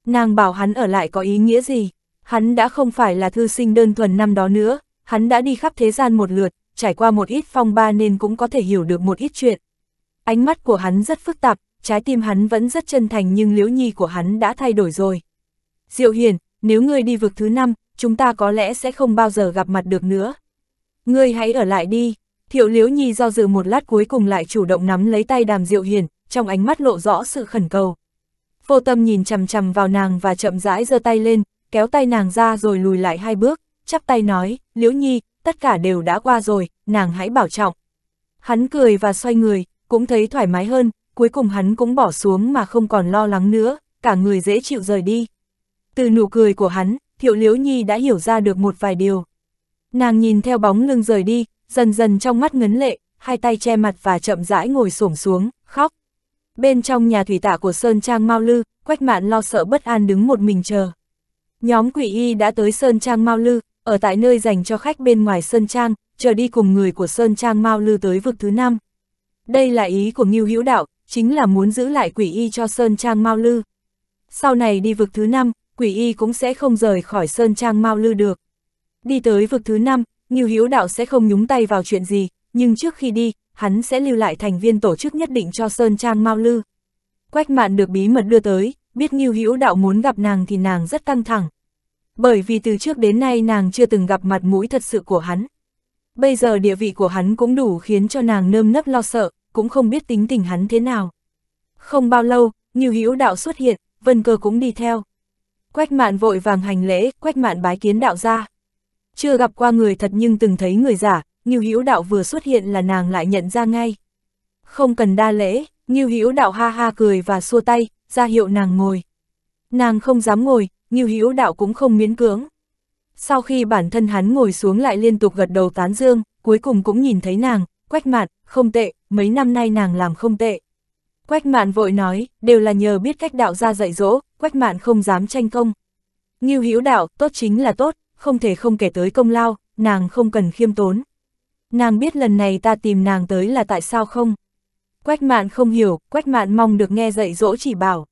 Nàng bảo hắn ở lại có ý nghĩa gì? Hắn đã không phải là thư sinh đơn thuần năm đó nữa, hắn đã đi khắp thế gian một lượt, trải qua một ít phong ba nên cũng có thể hiểu được một ít chuyện. Ánh mắt của hắn rất phức tạp, trái tim hắn vẫn rất chân thành nhưng liễu nhi của hắn đã thay đổi rồi. Diệu Hiền, nếu ngươi đi vực thứ năm, chúng ta có lẽ sẽ không bao giờ gặp mặt được nữa. Ngươi hãy ở lại đi. Thiệu Liễu Nhi do dự một lát cuối cùng lại chủ động nắm lấy tay đàm Diệu Hiền, trong ánh mắt lộ rõ sự khẩn cầu. Vô tâm nhìn chằm chằm vào nàng và chậm rãi giơ tay lên, kéo tay nàng ra rồi lùi lại hai bước, chắp tay nói, Liễu Nhi, tất cả đều đã qua rồi, nàng hãy bảo trọng. Hắn cười và xoay người, cũng thấy thoải mái hơn, cuối cùng hắn cũng bỏ xuống mà không còn lo lắng nữa, cả người dễ chịu rời đi. Từ nụ cười của hắn, Thiệu Liễu Nhi đã hiểu ra được một vài điều. Nàng nhìn theo bóng lưng rời đi, dần dần trong mắt ngấn lệ, hai tay che mặt và chậm rãi ngồi xổm xuống, khóc. Bên trong nhà thủy tạ của Sơn Trang Mao Lư, Quách Mạn lo sợ bất an đứng một mình chờ. Nhóm quỷ y đã tới Sơn Trang Mao Lư, ở tại nơi dành cho khách bên ngoài Sơn Trang, chờ đi cùng người của Sơn Trang Mao Lư tới vực thứ năm. Đây là ý của Ngưu Hữu Đạo, chính là muốn giữ lại quỷ y cho Sơn Trang Mao Lư. Sau này đi vực thứ năm, quỷ y cũng sẽ không rời khỏi Sơn Trang Mao Lư được. Đi tới vực thứ năm, Ngưu Hữu Đạo sẽ không nhúng tay vào chuyện gì, nhưng trước khi đi, hắn sẽ lưu lại thành viên tổ chức nhất định cho Sơn Trang Mao Lư. Quách mạn được bí mật đưa tới, biết Ngưu Hữu Đạo muốn gặp nàng thì nàng rất căng thẳng bởi vì từ trước đến nay nàng chưa từng gặp mặt mũi thật sự của hắn. Bây giờ địa vị của hắn cũng đủ khiến cho nàng nơm nấp lo sợ, cũng không biết tính tình hắn thế nào. Không bao lâu, như Hữu Đạo xuất hiện, Vân Cơ cũng đi theo. Quách Mạn vội vàng hành lễ, Quách Mạn bái kiến đạo gia. Chưa gặp qua người thật nhưng từng thấy người giả, như Hữu Đạo vừa xuất hiện là nàng lại nhận ra ngay. Không cần đa lễ, như Hữu Đạo ha ha cười và xua tay, ra hiệu nàng ngồi. Nàng không dám ngồi, Ngưu Hữu Đạo cũng không miễn cưỡng. Sau khi bản thân hắn ngồi xuống lại liên tục gật đầu tán dương, cuối cùng cũng nhìn thấy nàng, quách mạn, không tệ, mấy năm nay nàng làm không tệ. Quách mạn vội nói, đều là nhờ biết cách đạo gia dạy dỗ, quách mạn không dám tranh công. Ngưu Hữu Đạo, tốt chính là tốt, không thể không kể tới công lao, nàng không cần khiêm tốn. Nàng biết lần này ta tìm nàng tới là tại sao không? Quách mạn không hiểu, quách mạn mong được nghe dạy dỗ chỉ bảo.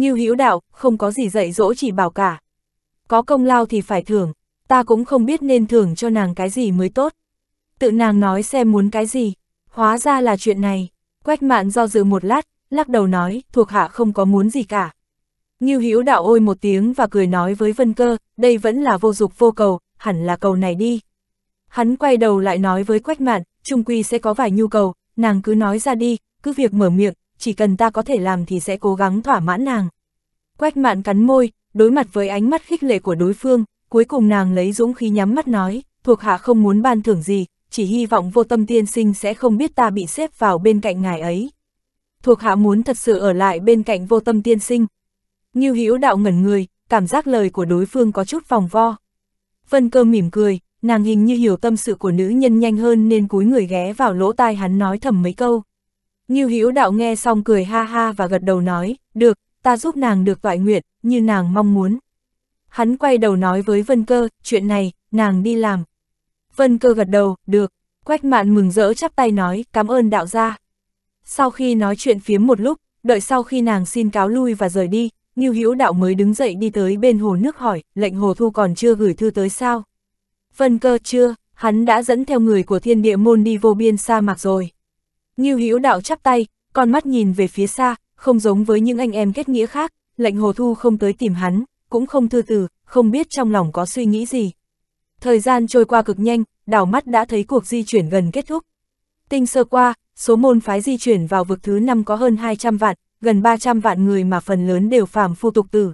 Ngưu Hữu Đạo, không có gì dạy dỗ chỉ bảo cả. Có công lao thì phải thưởng, ta cũng không biết nên thưởng cho nàng cái gì mới tốt. Tự nàng nói xem muốn cái gì, hóa ra là chuyện này. Quách mạn do dự một lát, lắc đầu nói, thuộc hạ không có muốn gì cả. Ngưu Hữu Đạo ôi một tiếng và cười nói với Vân Cơ, đây vẫn là vô dục vô cầu, hẳn là cầu này đi. Hắn quay đầu lại nói với Quách Mạn, trung quy sẽ có vài nhu cầu, nàng cứ nói ra đi, cứ việc mở miệng, chỉ cần ta có thể làm thì sẽ cố gắng thỏa mãn nàng. Quách mạn cắn môi, đối mặt với ánh mắt khích lệ của đối phương, cuối cùng nàng lấy dũng khí nhắm mắt nói, thuộc hạ không muốn ban thưởng gì, chỉ hy vọng vô tâm tiên sinh sẽ không biết ta bị xếp vào bên cạnh ngài ấy. Thuộc hạ muốn thật sự ở lại bên cạnh vô tâm tiên sinh. Như hữu đạo ngẩn người, cảm giác lời của đối phương có chút vòng vo. Vân cơ mỉm cười, nàng hình như hiểu tâm sự của nữ nhân nhanh hơn nên cúi người ghé vào lỗ tai hắn nói thầm mấy câu. Ngưu Hữu Đạo nghe xong cười ha ha và gật đầu nói, được, ta giúp nàng được toại nguyện, như nàng mong muốn. Hắn quay đầu nói với Vân Cơ, chuyện này, nàng đi làm. Vân Cơ gật đầu, được, Quách Mạn mừng rỡ chắp tay nói, cảm ơn đạo gia. Sau khi nói chuyện phiếm một lúc, đợi sau khi nàng xin cáo lui và rời đi, Ngưu Hữu Đạo mới đứng dậy đi tới bên hồ nước hỏi, lệnh hồ thu còn chưa gửi thư tới sao? Vân Cơ chưa, hắn đã dẫn theo người của thiên địa môn đi vô biên sa mạc rồi. Ngưu Hữu Đạo chắp tay, con mắt nhìn về phía xa, không giống với những anh em kết nghĩa khác, lệnh Hồ Thu không tới tìm hắn, cũng không thư từ, không biết trong lòng có suy nghĩ gì. Thời gian trôi qua cực nhanh, đảo mắt đã thấy cuộc di chuyển gần kết thúc. Tinh sơ qua, số môn phái di chuyển vào vực thứ năm có hơn 200 vạn, gần 300 vạn người mà phần lớn đều phàm phu tục tử.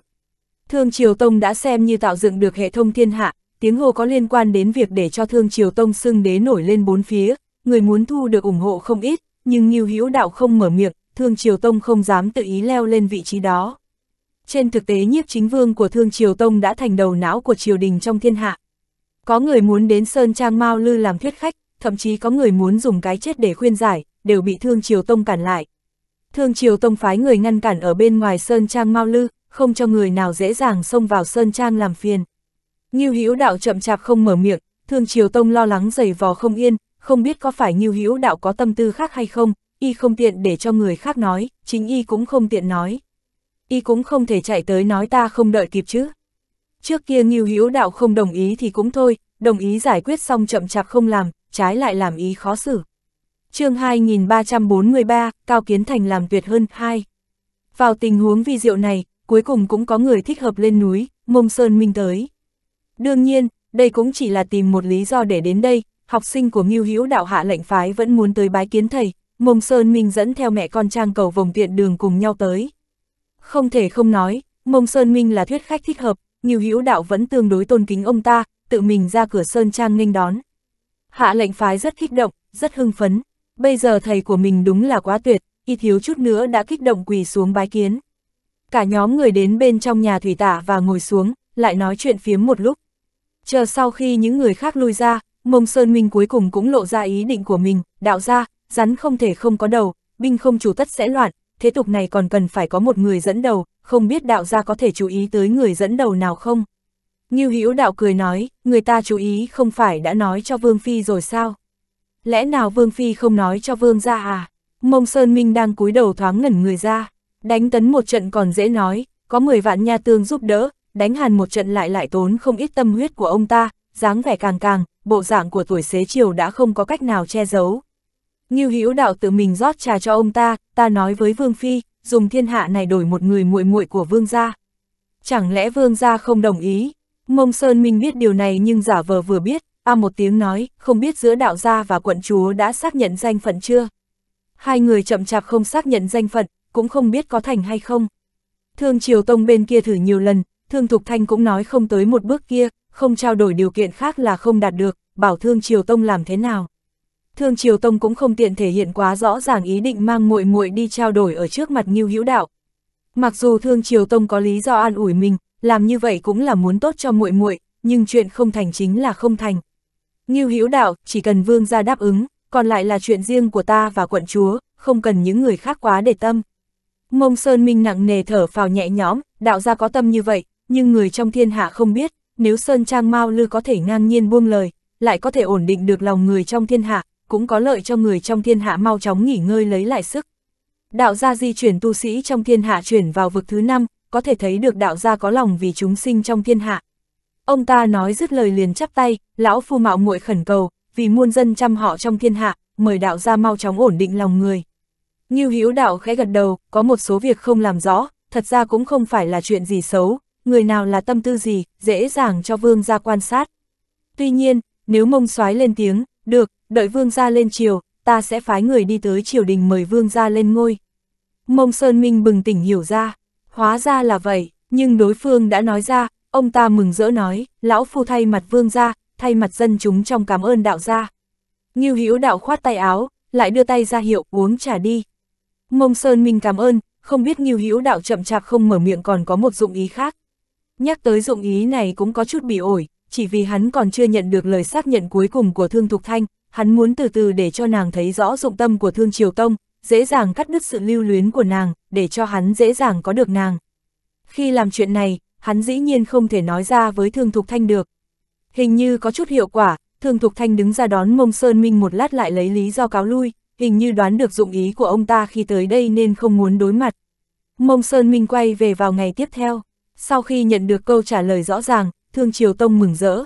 Thương Triều Tông đã xem như tạo dựng được hệ thống thiên hạ, tiếng hô có liên quan đến việc để cho Thương Triều Tông xưng đế nổi lên bốn phía, người muốn thu được ủng hộ không ít, nhưng Ngưu Hữu Đạo không mở miệng, Thương Triều Tông không dám tự ý leo lên vị trí đó. Trên thực tế nhiếp chính vương của Thương Triều Tông đã thành đầu não của triều đình trong thiên hạ. Có người muốn đến Sơn Trang Mao Lư làm thuyết khách, thậm chí có người muốn dùng cái chết để khuyên giải, đều bị Thương Triều Tông cản lại. Thương Triều Tông phái người ngăn cản ở bên ngoài Sơn Trang Mao Lư, không cho người nào dễ dàng xông vào Sơn Trang làm phiền. Ngưu Hữu Đạo chậm chạp không mở miệng, Thương Triều Tông lo lắng dày vò không yên, không biết có phải Ngưu Hữu Đạo có tâm tư khác hay không, y không tiện để cho người khác nói, chính y cũng không tiện nói. Y cũng không thể chạy tới nói ta không đợi kịp chứ. Trước kia Ngưu Hữu Đạo không đồng ý thì cũng thôi, đồng ý giải quyết xong chậm chạp không làm, trái lại làm ý khó xử. chương 2343, Cao Kiến Thành làm tuyệt hơn 2. Vào tình huống vi diệu này, cuối cùng cũng có người thích hợp lên núi, mông sơn minh tới. Đương nhiên, đây cũng chỉ là tìm một lý do để đến đây, học sinh của Ngưu Hữu đạo hạ lệnh phái vẫn muốn tới bái kiến thầy, Mông Sơn Minh dẫn theo mẹ con trang cầu vòng tiện đường cùng nhau tới. Không thể không nói, Mông Sơn Minh là thuyết khách thích hợp, Ngưu Hữu đạo vẫn tương đối tôn kính ông ta, tự mình ra cửa Sơn Trang nghênh đón. Hạ lệnh phái rất kích động, rất hưng phấn, bây giờ thầy của mình đúng là quá tuyệt, y thiếu chút nữa đã kích động quỳ xuống bái kiến. Cả nhóm người đến bên trong nhà thủy tả và ngồi xuống, lại nói chuyện phiếm một lúc. Chờ sau khi những người khác lui ra, Mông Sơn Minh cuối cùng cũng lộ ra ý định của mình, đạo ra, rắn không thể không có đầu, binh không chủ tất sẽ loạn, thế tục này còn cần phải có một người dẫn đầu, không biết đạo gia có thể chú ý tới người dẫn đầu nào không? Ngưu Hữu đạo cười nói, người ta chú ý không phải đã nói cho Vương Phi rồi sao? Lẽ nào Vương Phi không nói cho Vương ra à? Mông Sơn Minh đang cúi đầu thoáng ngẩn người ra, đánh tấn một trận còn dễ nói, có 10 vạn nha tương giúp đỡ, đánh hàn một trận lại lại tốn không ít tâm huyết của ông ta, dáng vẻ càng càng, bộ dạng của tuổi xế chiều đã không có cách nào che giấu. Ngưu Hữu Đạo tự mình rót trà cho ông ta, ta nói với Vương phi, dùng thiên hạ này đổi một người muội muội của vương gia. Chẳng lẽ vương gia không đồng ý? Mông Sơn Minh biết điều này nhưng giả vờ vừa biết, a một tiếng nói, không biết giữa đạo gia và quận chúa đã xác nhận danh phận chưa? Hai người chậm chạp không xác nhận danh phận, cũng không biết có thành hay không. Thương Triều Tông bên kia thử nhiều lần, Thương Thục Thanh cũng nói không tới một bước kia, không trao đổi điều kiện khác là không đạt được, bảo Thương Triều Tông làm thế nào. Thương Triều Tông cũng không tiện thể hiện quá rõ ràng ý định mang muội muội đi trao đổi ở trước mặt Ngưu Hữu Đạo. Mặc dù Thương Triều Tông có lý do an ủi mình, làm như vậy cũng là muốn tốt cho muội muội, nhưng chuyện không thành chính là không thành. Ngưu Hữu Đạo, chỉ cần vương gia đáp ứng, còn lại là chuyện riêng của ta và quận chúa, không cần những người khác quá để tâm. Mông Sơn Minh nặng nề thở phào nhẹ nhõm, đạo gia có tâm như vậy, nhưng người trong thiên hạ không biết, nếu Sơn Trang Mao Lư có thể ngang nhiên buông lời, lại có thể ổn định được lòng người trong thiên hạ, cũng có lợi cho người trong thiên hạ mau chóng nghỉ ngơi lấy lại sức. Đạo gia di chuyển tu sĩ trong thiên hạ chuyển vào vực thứ năm, có thể thấy được đạo gia có lòng vì chúng sinh trong thiên hạ. Ông ta nói dứt lời liền chắp tay, lão phu mạo muội khẩn cầu, vì muôn dân chăm họ trong thiên hạ, mời đạo gia mau chóng ổn định lòng người. Như hữu đạo khẽ gật đầu, có một số việc không làm rõ, thật ra cũng không phải là chuyện gì xấu, người nào là tâm tư gì, dễ dàng cho vương gia quan sát. Tuy nhiên, nếu mông soái lên tiếng, được, đợi vương gia lên triều, ta sẽ phái người đi tới triều đình mời vương gia lên ngôi. Mông Sơn Minh bừng tỉnh hiểu ra, hóa ra là vậy, nhưng đối phương đã nói ra, ông ta mừng rỡ nói, lão phu thay mặt vương gia, thay mặt dân chúng trong cảm ơn đạo gia. Nghiêu Hữu đạo khoát tay áo, lại đưa tay ra hiệu uống trà đi. Mông Sơn Minh cảm ơn, không biết Nghiêu Hữu đạo chậm chạp không mở miệng còn có một dụng ý khác. Nhắc tới dụng ý này cũng có chút bị ổi, chỉ vì hắn còn chưa nhận được lời xác nhận cuối cùng của Thương Thục Thanh, hắn muốn từ từ để cho nàng thấy rõ dụng tâm của Thương Triều Tông, dễ dàng cắt đứt sự lưu luyến của nàng, để cho hắn dễ dàng có được nàng. Khi làm chuyện này, hắn dĩ nhiên không thể nói ra với Thương Thục Thanh được. Hình như có chút hiệu quả, Thương Thục Thanh đứng ra đón Mông Sơn Minh một lát lại lấy lý do cáo lui, hình như đoán được dụng ý của ông ta khi tới đây nên không muốn đối mặt. Mông Sơn Minh quay về vào ngày tiếp theo. Sau khi nhận được câu trả lời rõ ràng, Thương Triều Tông mừng rỡ.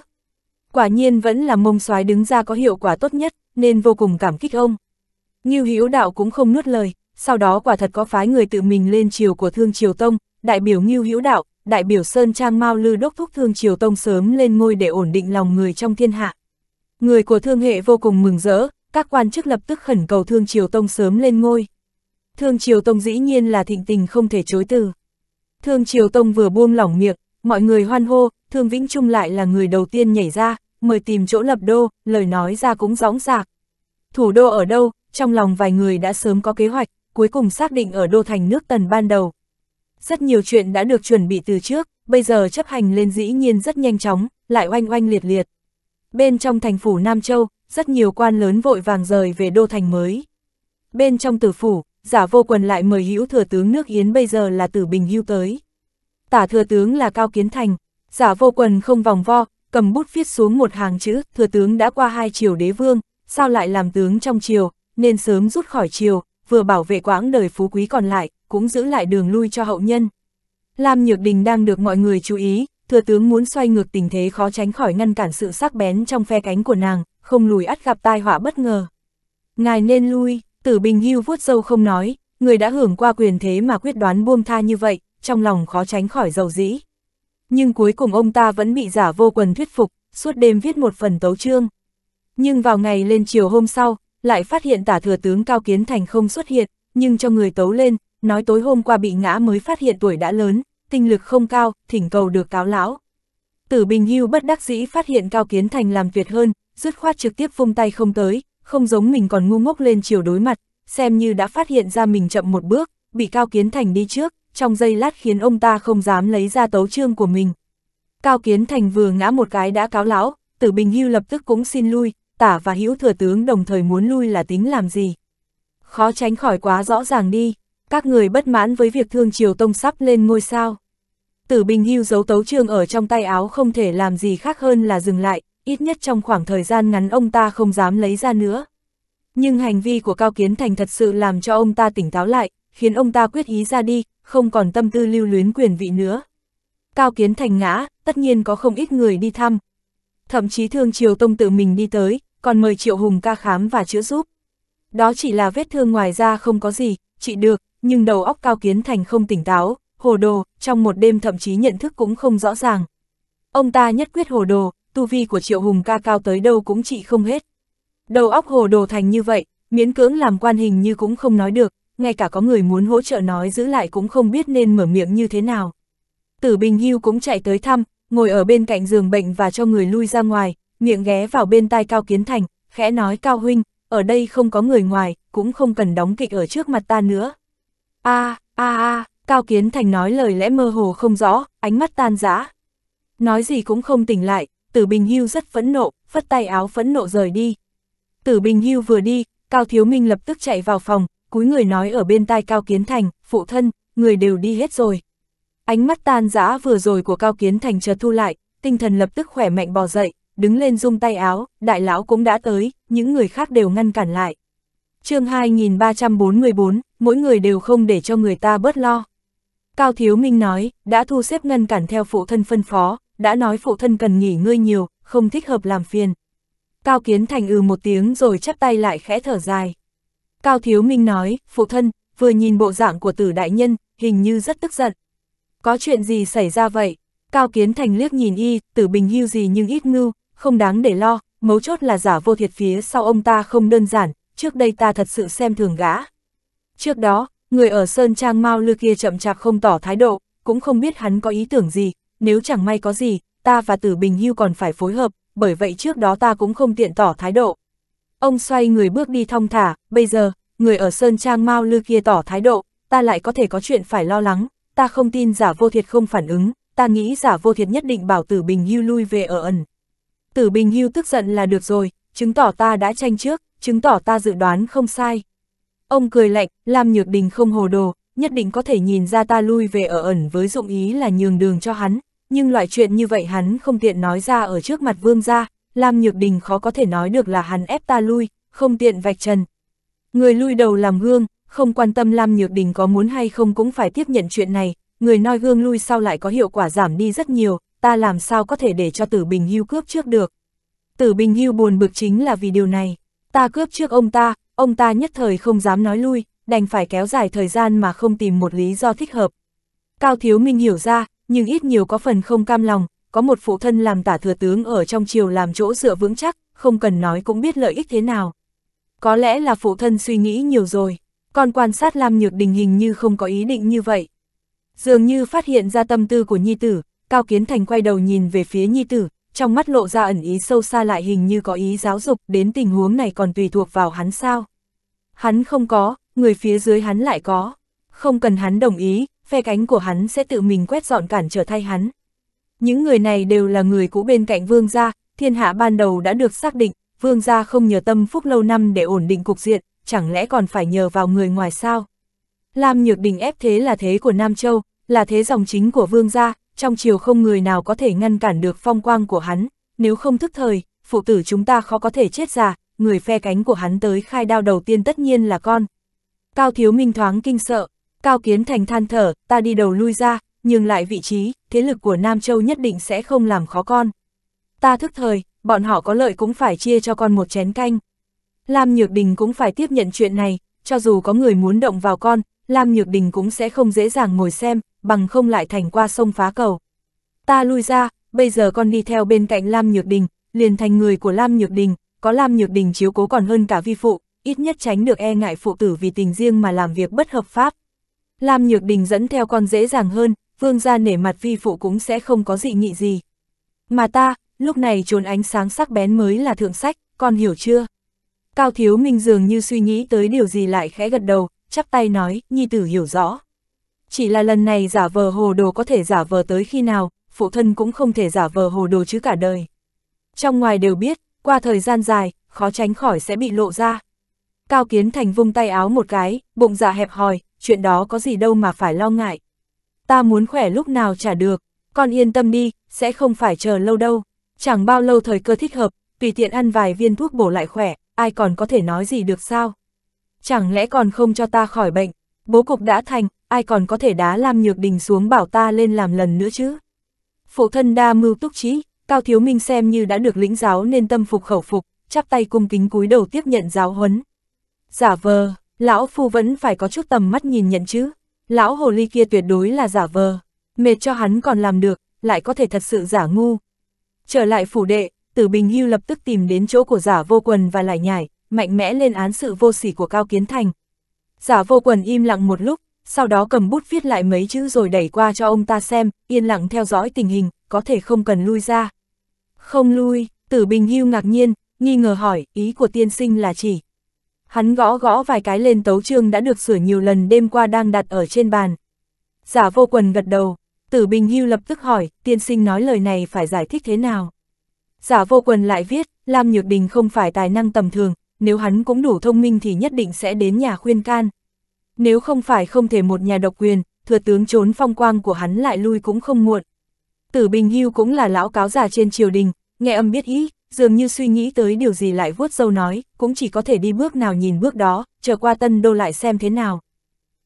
Quả nhiên vẫn là mông soái đứng ra có hiệu quả tốt nhất, nên vô cùng cảm kích ông. Ngưu Hữu Đạo cũng không nuốt lời, sau đó quả thật có phái người tự mình lên triều của Thương Triều Tông, đại biểu Ngưu Hữu Đạo, đại biểu Sơn Trang Mao Lư đốc thúc Thương Triều Tông sớm lên ngôi để ổn định lòng người trong thiên hạ. Người của Thương Hệ vô cùng mừng rỡ, các quan chức lập tức khẩn cầu Thương Triều Tông sớm lên ngôi. Thương Triều Tông dĩ nhiên là thịnh tình không thể chối từ. Thương Triều Tông vừa buông lỏng miệng, mọi người hoan hô, Thương Vĩnh Trung lại là người đầu tiên nhảy ra, mời tìm chỗ lập đô, lời nói ra cũng rõng rạc. Thủ đô ở đâu, trong lòng vài người đã sớm có kế hoạch, cuối cùng xác định ở đô thành nước tần ban đầu. Rất nhiều chuyện đã được chuẩn bị từ trước, bây giờ chấp hành lên dĩ nhiên rất nhanh chóng, lại oanh oanh liệt liệt. Bên trong thành phủ Nam Châu, rất nhiều quan lớn vội vàng rời về đô thành mới. Bên trong tử phủ, giả vô quần lại mời hữu thừa tướng nước Yến bây giờ là tử Bình Hưu tới. Tả thừa tướng là Cao Kiến Thành, giả vô quần không vòng vo, cầm bút viết xuống một hàng chữ, thừa tướng đã qua hai triều đế vương, sao lại làm tướng trong triều, nên sớm rút khỏi triều, vừa bảo vệ quãng đời phú quý còn lại, cũng giữ lại đường lui cho hậu nhân. Lam Nhược Đình đang được mọi người chú ý, thừa tướng muốn xoay ngược tình thế khó tránh khỏi ngăn cản sự sắc bén trong phe cánh của nàng, không lùi ắt gặp tai họa bất ngờ. Ngài nên lui, Tử Bình Hưu vuốt râu không nói, người đã hưởng qua quyền thế mà quyết đoán buông tha như vậy, trong lòng khó tránh khỏi dầu dĩ. Nhưng cuối cùng ông ta vẫn bị giả vô quần thuyết phục, suốt đêm viết một phần tấu chương. Nhưng vào ngày lên chiều hôm sau, lại phát hiện tả thừa tướng Cao Kiến Thành không xuất hiện, nhưng cho người tấu lên, nói tối hôm qua bị ngã mới phát hiện tuổi đã lớn, tinh lực không cao, thỉnh cầu được cáo lão. Tử Bình Hưu bất đắc dĩ phát hiện Cao Kiến Thành làm tuyệt hơn, dứt khoát trực tiếp vung tay không tới, không giống mình còn ngu ngốc lên chiều đối mặt, xem như đã phát hiện ra mình chậm một bước, bị Cao Kiến Thành đi trước, trong giây lát khiến ông ta không dám lấy ra tấu trương của mình. Cao Kiến Thành vừa ngã một cái đã cáo lão, Tử Bình Hưu lập tức cũng xin lui, tả và hữu thừa tướng đồng thời muốn lui là tính làm gì. Khó tránh khỏi quá rõ ràng đi, các người bất mãn với việc thương triều tông sắp lên ngôi sao. Tử Bình Hưu giấu tấu trương ở trong tay áo không thể làm gì khác hơn là dừng lại, ít nhất trong khoảng thời gian ngắn ông ta không dám lấy ra nữa. Nhưng hành vi của Cao Kiến Thành thật sự làm cho ông ta tỉnh táo lại, khiến ông ta quyết ý ra đi, không còn tâm tư lưu luyến quyền vị nữa. Cao Kiến Thành ngã, tất nhiên có không ít người đi thăm. Thậm chí thương Triều Tông tự mình đi tới, còn mời Triệu Hùng ca khám và chữa giúp. Đó chỉ là vết thương ngoài da không có gì, trị được, nhưng đầu óc Cao Kiến Thành không tỉnh táo, hồ đồ, trong một đêm thậm chí nhận thức cũng không rõ ràng. Ông ta nhất quyết hồ đồ, tu vi của Triệu Hùng ca cao tới đâu cũng trị không hết. Đầu óc hồ đồ thành như vậy, miễn cưỡng làm quan hình như cũng không nói được, ngay cả có người muốn hỗ trợ nói giữ lại cũng không biết nên mở miệng như thế nào. Tử Bình Hưu cũng chạy tới thăm, ngồi ở bên cạnh giường bệnh và cho người lui ra ngoài, miệng ghé vào bên tai Cao Kiến Thành, khẽ nói Cao Huynh, ở đây không có người ngoài, cũng không cần đóng kịch ở trước mặt ta nữa. a a a Cao Kiến Thành nói lời lẽ mơ hồ không rõ, ánh mắt tan rã. Nói gì cũng không tỉnh lại, Tử Bình Hưu rất phẫn nộ, phất tay áo phẫn nộ rời đi. Tử Bình Hưu vừa đi, Cao Thiếu Minh lập tức chạy vào phòng, cúi người nói ở bên tai Cao Kiến Thành, phụ thân, người đều đi hết rồi. Ánh mắt tan dã vừa rồi của Cao Kiến Thành chợt thu lại, tinh thần lập tức khỏe mạnh bò dậy, đứng lên rung tay áo, đại lão cũng đã tới, những người khác đều ngăn cản lại. chương 2344, mỗi người đều không để cho người ta bớt lo. Cao Thiếu Minh nói, đã thu xếp ngăn cản theo phụ thân phân phó, đã nói phụ thân cần nghỉ ngơi nhiều, không thích hợp làm phiền. Cao Kiến Thành ừ một tiếng rồi chắp tay lại khẽ thở dài. Cao Thiếu Minh nói, phụ thân, vừa nhìn bộ dạng của tử đại nhân, hình như rất tức giận. Có chuyện gì xảy ra vậy? Cao Kiến Thành liếc nhìn y, tử bình hưu gì nhưng ít ngưu, không đáng để lo, mấu chốt là giả vô thiệt phía sau ông ta không đơn giản, trước đây ta thật sự xem thường gã. Trước đó, người ở Sơn Trang Mao Lư kia chậm chạp không tỏ thái độ, cũng không biết hắn có ý tưởng gì, nếu chẳng may có gì, ta và tử bình hưu còn phải phối hợp, bởi vậy trước đó ta cũng không tiện tỏ thái độ. Ông xoay người bước đi thong thả, bây giờ, người ở Sơn Trang Mao Lư kia tỏ thái độ, ta lại có thể có chuyện phải lo lắng, ta không tin giả vô thiệt không phản ứng, ta nghĩ giả vô thiệt nhất định bảo tử bình hưu lui về ở ẩn. Tử bình hưu tức giận là được rồi, chứng tỏ ta đã tranh trước, chứng tỏ ta dự đoán không sai. Ông cười lạnh, làm nhược đình không hồ đồ, nhất định có thể nhìn ra ta lui về ở ẩn với dụng ý là nhường đường cho hắn, nhưng loại chuyện như vậy hắn không tiện nói ra ở trước mặt vương gia, Lam Nhược Đình khó có thể nói được là hắn ép ta lui, không tiện vạch trần. Người lui đầu làm gương, không quan tâm Lam Nhược Đình có muốn hay không cũng phải tiếp nhận chuyện này, người noi gương lui sau lại có hiệu quả giảm đi rất nhiều, ta làm sao có thể để cho Tử Bình Hưu cướp trước được. Tử Bình Hưu buồn bực chính là vì điều này, ta cướp trước ông ta, ông ta nhất thời không dám nói lui, đành phải kéo dài thời gian mà không tìm một lý do thích hợp. Cao Thiếu Minh hiểu ra, nhưng ít nhiều có phần không cam lòng, có một phụ thân làm tả thừa tướng ở trong triều làm chỗ dựa vững chắc, không cần nói cũng biết lợi ích thế nào. Có lẽ là phụ thân suy nghĩ nhiều rồi, còn quan sát Lam Nhược Đình hình như không có ý định như vậy. Dường như phát hiện ra tâm tư của Nhi Tử, Cao Kiến Thành quay đầu nhìn về phía Nhi Tử, trong mắt lộ ra ẩn ý sâu xa lại hình như có ý giáo dục đến tình huống này còn tùy thuộc vào hắn sao. Hắn không có, người phía dưới hắn lại có. Không cần hắn đồng ý, phe cánh của hắn sẽ tự mình quét dọn cản trở thay hắn. Những người này đều là người cũ bên cạnh vương gia, thiên hạ ban đầu đã được xác định, vương gia không nhờ tâm phúc lâu năm để ổn định cục diện, chẳng lẽ còn phải nhờ vào người ngoài sao? Lam Nhược Đình ép thế là thế của Nam Châu, là thế dòng chính của vương gia, trong chiều không người nào có thể ngăn cản được phong quang của hắn, nếu không thức thời, phụ tử chúng ta khó có thể chết già, người phe cánh của hắn tới khai đao đầu tiên tất nhiên là con. Cao Thiếu Minh thoáng kinh sợ, Cao Kiến Thành than thở, ta đi đầu lui ra, nhưng lại vị trí, thế lực của Nam Châu nhất định sẽ không làm khó con. Ta thức thời, bọn họ có lợi cũng phải chia cho con một chén canh. Lam Nhược Đình cũng phải tiếp nhận chuyện này, cho dù có người muốn động vào con, Lam Nhược Đình cũng sẽ không dễ dàng ngồi xem, bằng không lại thành qua sông phá cầu. Ta lui ra, bây giờ con đi theo bên cạnh Lam Nhược Đình, liền thành người của Lam Nhược Đình, có Lam Nhược Đình chiếu cố còn hơn cả vi phụ, ít nhất tránh được e ngại phụ tử vì tình riêng mà làm việc bất hợp pháp, Lam Nhược Đình dẫn theo con dễ dàng hơn, vương gia nể mặt vi phụ cũng sẽ không có dị nghị gì. Mà ta, lúc này trốn ánh sáng sắc bén mới là thượng sách, con hiểu chưa? Cao Thiếu Minh dường như suy nghĩ tới điều gì lại khẽ gật đầu, chắp tay nói, nhi tử hiểu rõ. Chỉ là lần này giả vờ hồ đồ có thể giả vờ tới khi nào, phụ thân cũng không thể giả vờ hồ đồ chứ cả đời. Trong ngoài đều biết, qua thời gian dài, khó tránh khỏi sẽ bị lộ ra. Cao Kiến Thành vung tay áo một cái, bụng dạ hẹp hòi, chuyện đó có gì đâu mà phải lo ngại. Ta muốn khỏe lúc nào trả được, con yên tâm đi, sẽ không phải chờ lâu đâu. Chẳng bao lâu thời cơ thích hợp, tùy tiện ăn vài viên thuốc bổ lại khỏe, ai còn có thể nói gì được sao? Chẳng lẽ còn không cho ta khỏi bệnh, bố cục đã thành, ai còn có thể đá Lam Nhược Đình xuống bảo ta lên làm lần nữa chứ? Phụ thân đa mưu túc trí, Cao Thiếu Minh xem như đã được lĩnh giáo nên tâm phục khẩu phục, chắp tay cung kính cúi đầu tiếp nhận giáo huấn. Giả vờ, Lão Phu vẫn phải có chút tầm mắt nhìn nhận chứ. Lão Hồ Ly kia tuyệt đối là giả vờ. Mệt cho hắn còn làm được, lại có thể thật sự giả ngu. Trở lại phủ đệ, Tử Bình Hưu lập tức tìm đến chỗ của giả vô quần và lại nhải, mạnh mẽ lên án sự vô sỉ của Cao Kiến Thành. Giả vô quần im lặng một lúc, sau đó cầm bút viết lại mấy chữ rồi đẩy qua cho ông ta xem, yên lặng theo dõi tình hình, có thể không cần lui ra. Không lui, Tử Bình Hưu ngạc nhiên, nghi ngờ hỏi, ý của tiên sinh là chỉ. Hắn gõ gõ vài cái lên tấu chương đã được sửa nhiều lần đêm qua đang đặt ở trên bàn. Giả vô quần gật đầu, tử bình hưu lập tức hỏi, tiên sinh nói lời này phải giải thích thế nào. Giả vô quần lại viết, Lam Nhược Đình không phải tài năng tầm thường, nếu hắn cũng đủ thông minh thì nhất định sẽ đến nhà khuyên can. Nếu không phải không thể một nhà độc quyền, thừa tướng trốn phong quang của hắn lại lui cũng không muộn. Tử Bình Hưu cũng là lão cáo già trên triều đình, nghe âm biết ý, dường như suy nghĩ tới điều gì lại vuốt dâu nói, cũng chỉ có thể đi bước nào nhìn bước đó, chờ qua Tân Đô lại xem thế nào.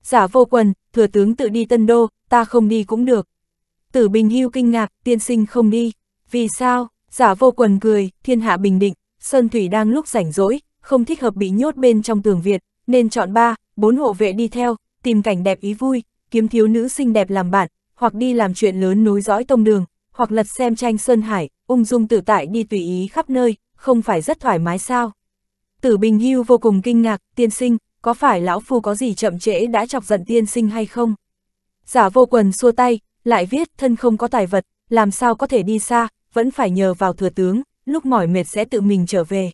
Giả vô quần, thừa tướng tự đi Tân Đô, ta không đi cũng được. Tử Bình Hưu kinh ngạc, tiên sinh không đi. Vì sao? Giả vô quần cười, thiên hạ bình định, Sơn Thủy đang lúc rảnh rỗi, không thích hợp bị nhốt bên trong tường Việt, nên chọn ba, bốn hộ vệ đi theo, tìm cảnh đẹp ý vui, kiếm thiếu nữ xinh đẹp làm bạn, hoặc đi làm chuyện lớn nối dõi tông đường, hoặc lật xem tranh Sơn Hải, ung dung tự tại đi tùy ý khắp nơi, không phải rất thoải mái sao. Tử Bình Hưu vô cùng kinh ngạc, tiên sinh, có phải lão phu có gì chậm trễ đã chọc giận tiên sinh hay không? Giả vô quần xua tay, lại viết thân không có tài vật, làm sao có thể đi xa, vẫn phải nhờ vào thừa tướng, lúc mỏi mệt sẽ tự mình trở về.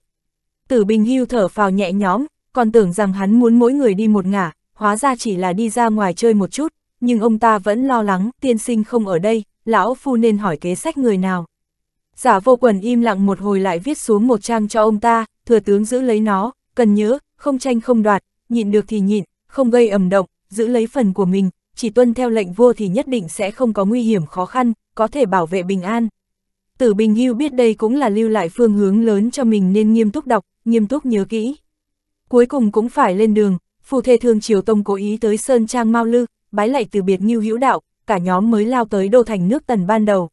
Tử Bình Hưu thở phào nhẹ nhõm, còn tưởng rằng hắn muốn mỗi người đi một ngả, hóa ra chỉ là đi ra ngoài chơi một chút, nhưng ông ta vẫn lo lắng tiên sinh không ở đây, lão phu nên hỏi kế sách người nào. Giả vô quần im lặng một hồi lại viết xuống một trang cho ông ta, thừa tướng giữ lấy nó, cần nhớ, không tranh không đoạt, nhịn được thì nhịn, không gây ầm động, giữ lấy phần của mình, chỉ tuân theo lệnh vua thì nhất định sẽ không có nguy hiểm khó khăn, có thể bảo vệ bình an. Tử Bình Hưu biết đây cũng là lưu lại phương hướng lớn cho mình nên nghiêm túc đọc, nghiêm túc nhớ kỹ. Cuối cùng cũng phải lên đường, phù thê thương triều tông cố ý tới Sơn Trang Mao Lư, bái lạy từ biệt Ngưu Hữu Đạo, cả nhóm mới lao tới đô thành nước tần ban đầu.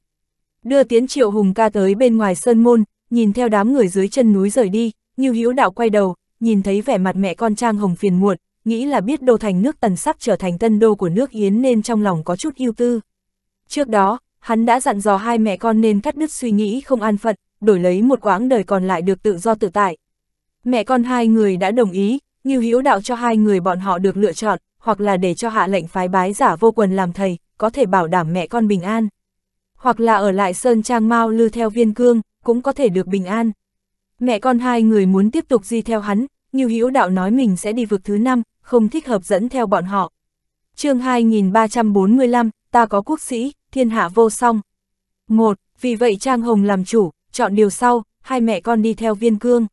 Đưa tiến triệu hùng ca tới bên ngoài sơn môn, nhìn theo đám người dưới chân núi rời đi, như hữu đạo quay đầu, nhìn thấy vẻ mặt mẹ con Trang Hồng phiền muộn, nghĩ là biết đô thành nước tần sắp trở thành tân đô của nước Yến nên trong lòng có chút ưu tư. Trước đó, hắn đã dặn dò hai mẹ con nên cắt đứt suy nghĩ không an phận, đổi lấy một quãng đời còn lại được tự do tự tại. Mẹ con hai người đã đồng ý, như hữu đạo cho hai người bọn họ được lựa chọn, hoặc là để cho hạ lệnh phái bái giả vô quần làm thầy, có thể bảo đảm mẹ con bình an. Hoặc là ở lại Sơn Trang Mao lư theo viên cương, cũng có thể được bình an. Mẹ con hai người muốn tiếp tục di theo hắn, như hữu đạo nói mình sẽ đi vực thứ năm, không thích hợp dẫn theo bọn họ. chương 2345, ta có quốc sĩ, thiên hạ vô song. một Vì vậy Trang Hồng làm chủ, chọn điều sau, hai mẹ con đi theo viên cương.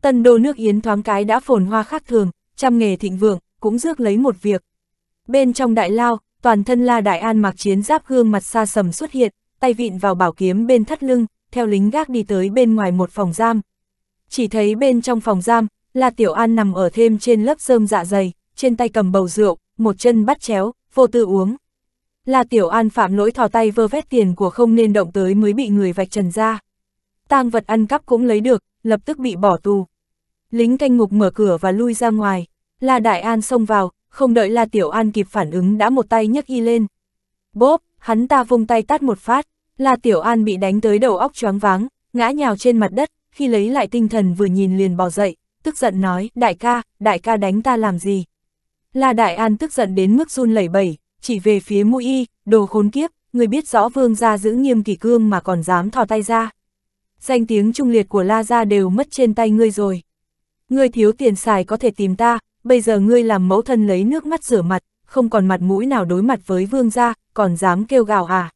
Tân đô nước Yến thoáng cái đã phồn hoa khác thường, trăm nghề thịnh vượng, cũng rước lấy một việc. Bên trong đại lao, toàn thân La Đại An mặc chiến giáp gương mặt xa sầm xuất hiện, tay vịn vào bảo kiếm bên thắt lưng, theo lính gác đi tới bên ngoài một phòng giam. Chỉ thấy bên trong phòng giam, La Tiểu An nằm ở thêm trên lớp rơm dạ dày, trên tay cầm bầu rượu, một chân bắt chéo, vô tư uống. La Tiểu An phạm lỗi thò tay vơ vét tiền của không nên động tới mới bị người vạch trần ra. tang vật ăn cắp cũng lấy được, lập tức bị bỏ tù. Lính canh ngục mở cửa và lui ra ngoài, La Đại An xông vào, không đợi La Tiểu An kịp phản ứng đã một tay nhấc y lên. Bốp, hắn ta vung tay tát một phát, La Tiểu An bị đánh tới đầu óc choáng váng, ngã nhào trên mặt đất, khi lấy lại tinh thần vừa nhìn liền bò dậy, tức giận nói, đại ca, đại ca đánh ta làm gì? La Đại An tức giận đến mức run lẩy bẩy, chỉ về phía mũi y, đồ khốn kiếp, người biết rõ vương gia giữ nghiêm kỳ cương mà còn dám thò tay ra. Danh tiếng trung liệt của La Gia đều mất trên tay ngươi rồi. Ngươi thiếu tiền xài có thể tìm ta, bây giờ ngươi làm mẫu thân lấy nước mắt rửa mặt, không còn mặt mũi nào đối mặt với vương gia, còn dám kêu gào à.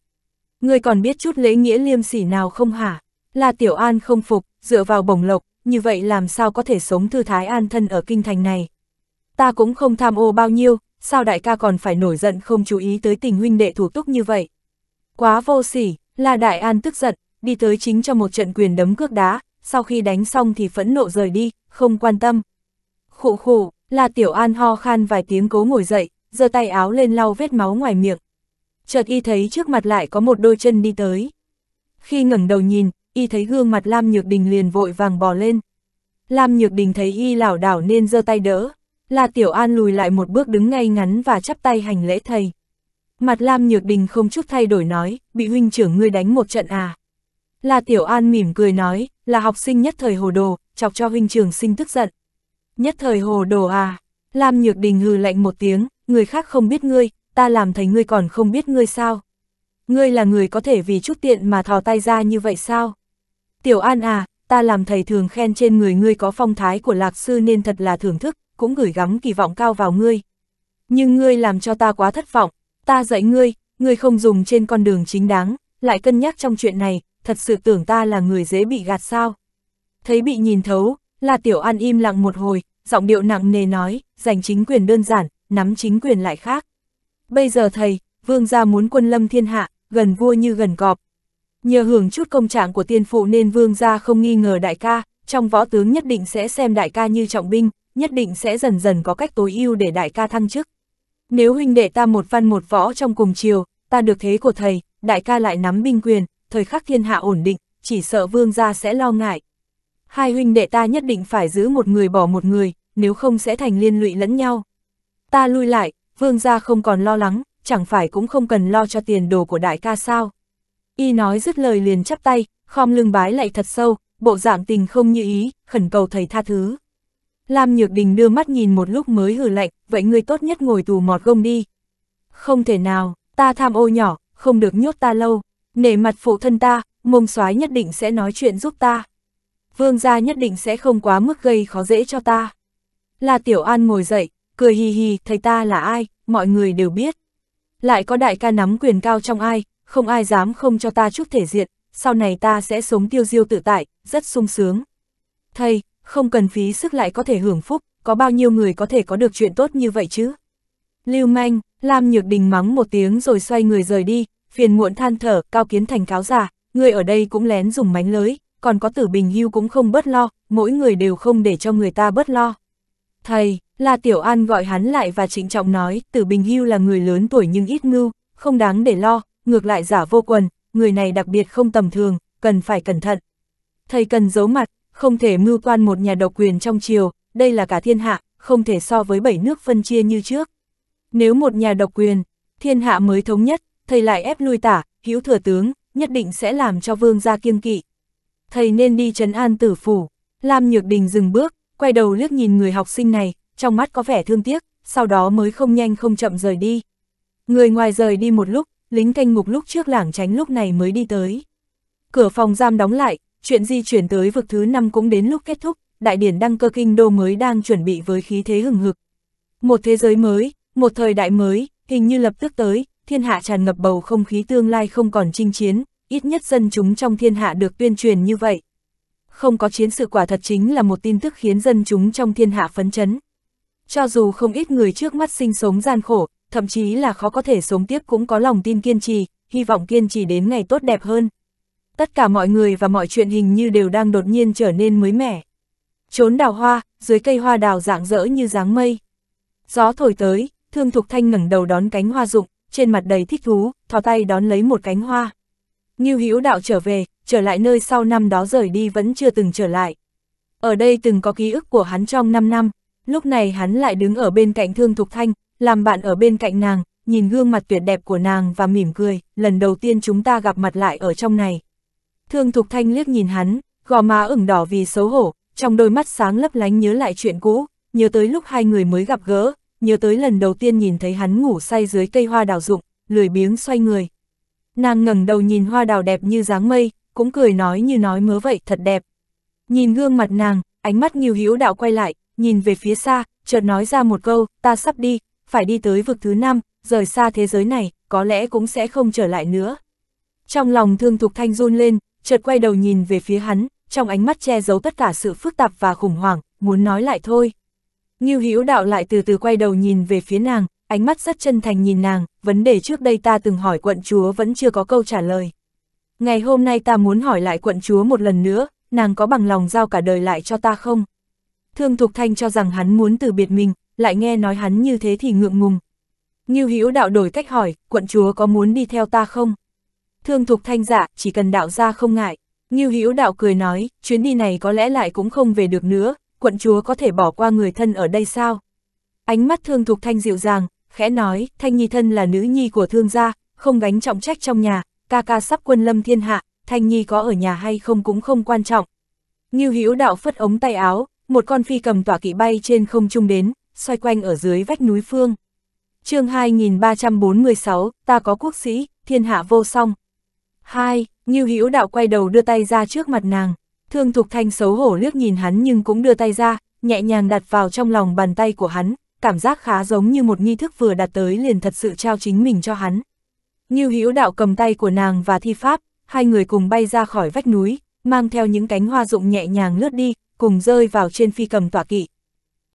Ngươi còn biết chút lễ nghĩa liêm sỉ nào không hả? La Tiểu An không phục, dựa vào bổng lộc, như vậy làm sao có thể sống thư thái an thân ở kinh thành này. Ta cũng không tham ô bao nhiêu, sao đại ca còn phải nổi giận không chú ý tới tình huynh đệ thủ túc như vậy. Quá vô sỉ, La Đại An tức giận, đi tới chính cho một trận quyền đấm cước đá, sau khi đánh xong thì phẫn nộ rời đi, không quan tâm. Khụ khụ, La Tiểu An ho khan vài tiếng cố ngồi dậy, giơ tay áo lên lau vết máu ngoài miệng. Chợt y thấy trước mặt lại có một đôi chân đi tới. Khi ngẩng đầu nhìn, y thấy gương mặt Lam Nhược Đình liền vội vàng bò lên. Lam Nhược Đình thấy y lảo đảo nên giơ tay đỡ, La Tiểu An lùi lại một bước đứng ngay ngắn và chắp tay hành lễ thầy. Mặt Lam Nhược Đình không chút thay đổi nói, bị huynh trưởng ngươi đánh một trận à. La Tiểu An mỉm cười nói, là học sinh nhất thời hồ đồ, chọc cho huynh trưởng sinh tức giận nhất thời hồ đồ à. Lam Nhược Đình hừ lạnh một tiếng, người khác không biết ngươi, ta làm thầy ngươi còn không biết ngươi sao. Ngươi là người có thể vì chút tiện mà thò tay ra như vậy sao? Tiểu An à, ta làm thầy thường khen trên người ngươi có phong thái của lạc sư nên thật là thưởng thức, cũng gửi gắm kỳ vọng cao vào ngươi. Nhưng ngươi làm cho ta quá thất vọng, ta dạy ngươi, ngươi không dùng trên con đường chính đáng, lại cân nhắc trong chuyện này, thật sự tưởng ta là người dễ bị gạt sao. Thấy bị nhìn thấu, La Tiểu An im lặng một hồi, giọng điệu nặng nề nói, giành chính quyền đơn giản, nắm chính quyền lại khác. Bây giờ thầy, vương gia muốn quân lâm thiên hạ, gần vua như gần cọp. Nhờ hưởng chút công trạng của tiên phụ nên vương gia không nghi ngờ đại ca, trong võ tướng nhất định sẽ xem đại ca như trọng binh, nhất định sẽ dần dần có cách tối ưu để đại ca thăng chức. Nếu huynh đệ ta một văn một võ trong cùng chiều, ta được thế của thầy, đại ca lại nắm binh quyền, thời khắc thiên hạ ổn định, chỉ sợ vương gia sẽ lo ngại, hai huynh đệ ta nhất định phải giữ một người bỏ một người, nếu không sẽ thành liên lụy lẫn nhau. Ta lui lại, vương gia không còn lo lắng, chẳng phải cũng không cần lo cho tiền đồ của đại ca sao. Y nói dứt lời liền chắp tay, khom lưng bái lại thật sâu, bộ dạng tình không như ý, khẩn cầu thầy tha thứ. Lam Nhược Đình đưa mắt nhìn một lúc mới hử lạnh, vậy ngươi tốt nhất ngồi tù mọt gông đi. Không thể nào, ta tham ô nhỏ, không được nhốt ta lâu, nể mặt phụ thân ta, mông soái nhất định sẽ nói chuyện giúp ta vương gia nhất định sẽ không quá mức gây khó dễ cho ta. La Tiểu An ngồi dậy, cười hì hì, thầy ta là ai, mọi người đều biết. Lại có đại ca nắm quyền cao trong ai, không ai dám không cho ta chút thể diện, sau này ta sẽ sống tiêu diêu tự tại, rất sung sướng. Thầy, không cần phí sức lại có thể hưởng phúc, có bao nhiêu người có thể có được chuyện tốt như vậy chứ? Lưu manh, Lam Nhược Đình mắng một tiếng rồi xoay người rời đi, phiền muộn than thở, cao kiến thành cáo giả, người ở đây cũng lén dùng mánh lới, còn có tử bình hưu cũng không bớt lo, mỗi người đều không để cho người ta bớt lo. Thầy, La Tiểu An gọi hắn lại và trịnh trọng nói, tử bình hưu là người lớn tuổi nhưng ít mưu, không đáng để lo, ngược lại giả vô quần, người này đặc biệt không tầm thường, cần phải cẩn thận. Thầy cần giấu mặt, không thể mưu toan một nhà độc quyền trong triều, đây là cả thiên hạ, không thể so với bảy nước phân chia như trước. Nếu một nhà độc quyền, thiên hạ mới thống nhất, thầy lại ép lui tả, hữu thừa tướng, nhất định sẽ làm cho vương gia kiêng kỵ thầy nên đi trấn an tử phủ. Lam Nhược Đình dừng bước, quay đầu liếc nhìn người học sinh này, trong mắt có vẻ thương tiếc, sau đó mới không nhanh không chậm rời đi. Người ngoài rời đi một lúc, lính canh ngục lúc trước lảng tránh lúc này mới đi tới. Cửa phòng giam đóng lại, chuyện di chuyển tới vực thứ năm cũng đến lúc kết thúc, đại điển đăng cơ kinh đô mới đang chuẩn bị với khí thế hừng hực. Một thế giới mới, một thời đại mới, hình như lập tức tới, thiên hạ tràn ngập bầu không khí tương lai không còn chinh chiến, ít nhất dân chúng trong thiên hạ được tuyên truyền như vậy. Không có chiến sự quả thật chính là một tin tức khiến dân chúng trong thiên hạ phấn chấn. Cho dù không ít người trước mắt sinh sống gian khổ, thậm chí là khó có thể sống tiếp cũng có lòng tin kiên trì, hy vọng kiên trì đến ngày tốt đẹp hơn. Tất cả mọi người và mọi chuyện hình như đều đang đột nhiên trở nên mới mẻ. Trốn đào hoa, dưới cây hoa đào rạng rỡ như dáng mây. Gió thổi tới, Thương Thục Thanh ngẩng đầu đón cánh hoa rụng, trên mặt đầy thích thú, thò tay đón lấy một cánh hoa. Ngưu Hữu Đạo trở về, trở lại nơi sau năm đó rời đi vẫn chưa từng trở lại. Ở đây từng có ký ức của hắn trong 5 năm, lúc này hắn lại đứng ở bên cạnh Thương Thục Thanh, làm bạn ở bên cạnh nàng, nhìn gương mặt tuyệt đẹp của nàng và mỉm cười, lần đầu tiên chúng ta gặp mặt lại ở trong này. Thương Thục Thanh liếc nhìn hắn, gò má ửng đỏ vì xấu hổ, trong đôi mắt sáng lấp lánh nhớ lại chuyện cũ, nhớ tới lúc hai người mới gặp gỡ, nhớ tới lần đầu tiên nhìn thấy hắn ngủ say dưới cây hoa đào dụng, lười biếng xoay người, Nàng ngẩng đầu nhìn hoa đào đẹp như dáng mây, cũng cười nói như nói mớ vậy, thật đẹp. Nhìn gương mặt nàng, ánh mắt nghiêu hữu đạo quay lại, nhìn về phía xa, chợt nói ra một câu, ta sắp đi, phải đi tới vực thứ năm, rời xa thế giới này, có lẽ cũng sẽ không trở lại nữa. Trong lòng thương thục thanh run lên, chợt quay đầu nhìn về phía hắn, trong ánh mắt che giấu tất cả sự phức tạp và khủng hoảng, muốn nói lại thôi. Nghiêu hữu đạo lại từ từ quay đầu nhìn về phía nàng, ánh mắt rất chân thành nhìn nàng, vấn đề trước đây ta từng hỏi quận chúa vẫn chưa có câu trả lời. Ngày hôm nay ta muốn hỏi lại quận chúa một lần nữa, nàng có bằng lòng giao cả đời lại cho ta không? Thương Thục Thanh cho rằng hắn muốn từ biệt mình, lại nghe nói hắn như thế thì ngượng ngùng. Như Hữu đạo đổi cách hỏi, quận chúa có muốn đi theo ta không? Thương Thục Thanh dạ, chỉ cần đạo ra không ngại. Như Hữu đạo cười nói, chuyến đi này có lẽ lại cũng không về được nữa, quận chúa có thể bỏ qua người thân ở đây sao? Ánh mắt Thương Thục Thanh dịu dàng, khẽ nói, Thanh Nhi thân là nữ nhi của thương gia, không gánh trọng trách trong nhà, ca ca sắp quân lâm thiên hạ, Thanh Nhi có ở nhà hay không cũng không quan trọng. Ngưu Hữu Đạo phất ống tay áo, một con phi cầm tỏa kỵ bay trên không trung đến, xoay quanh ở dưới vách núi phương. chương 2346, ta có quốc sĩ, thiên hạ vô song. Hai, Ngưu Hữu Đạo quay đầu đưa tay ra trước mặt nàng, thương thục thanh xấu hổ liếc nhìn hắn nhưng cũng đưa tay ra, nhẹ nhàng đặt vào trong lòng bàn tay của hắn, cảm giác khá giống như một nghi thức vừa đặt tới liền thật sự trao chính mình cho hắn. Như hữu đạo cầm tay của nàng và thi pháp, hai người cùng bay ra khỏi vách núi, mang theo những cánh hoa rụng nhẹ nhàng lướt đi, cùng rơi vào trên phi cầm tỏa kỵ.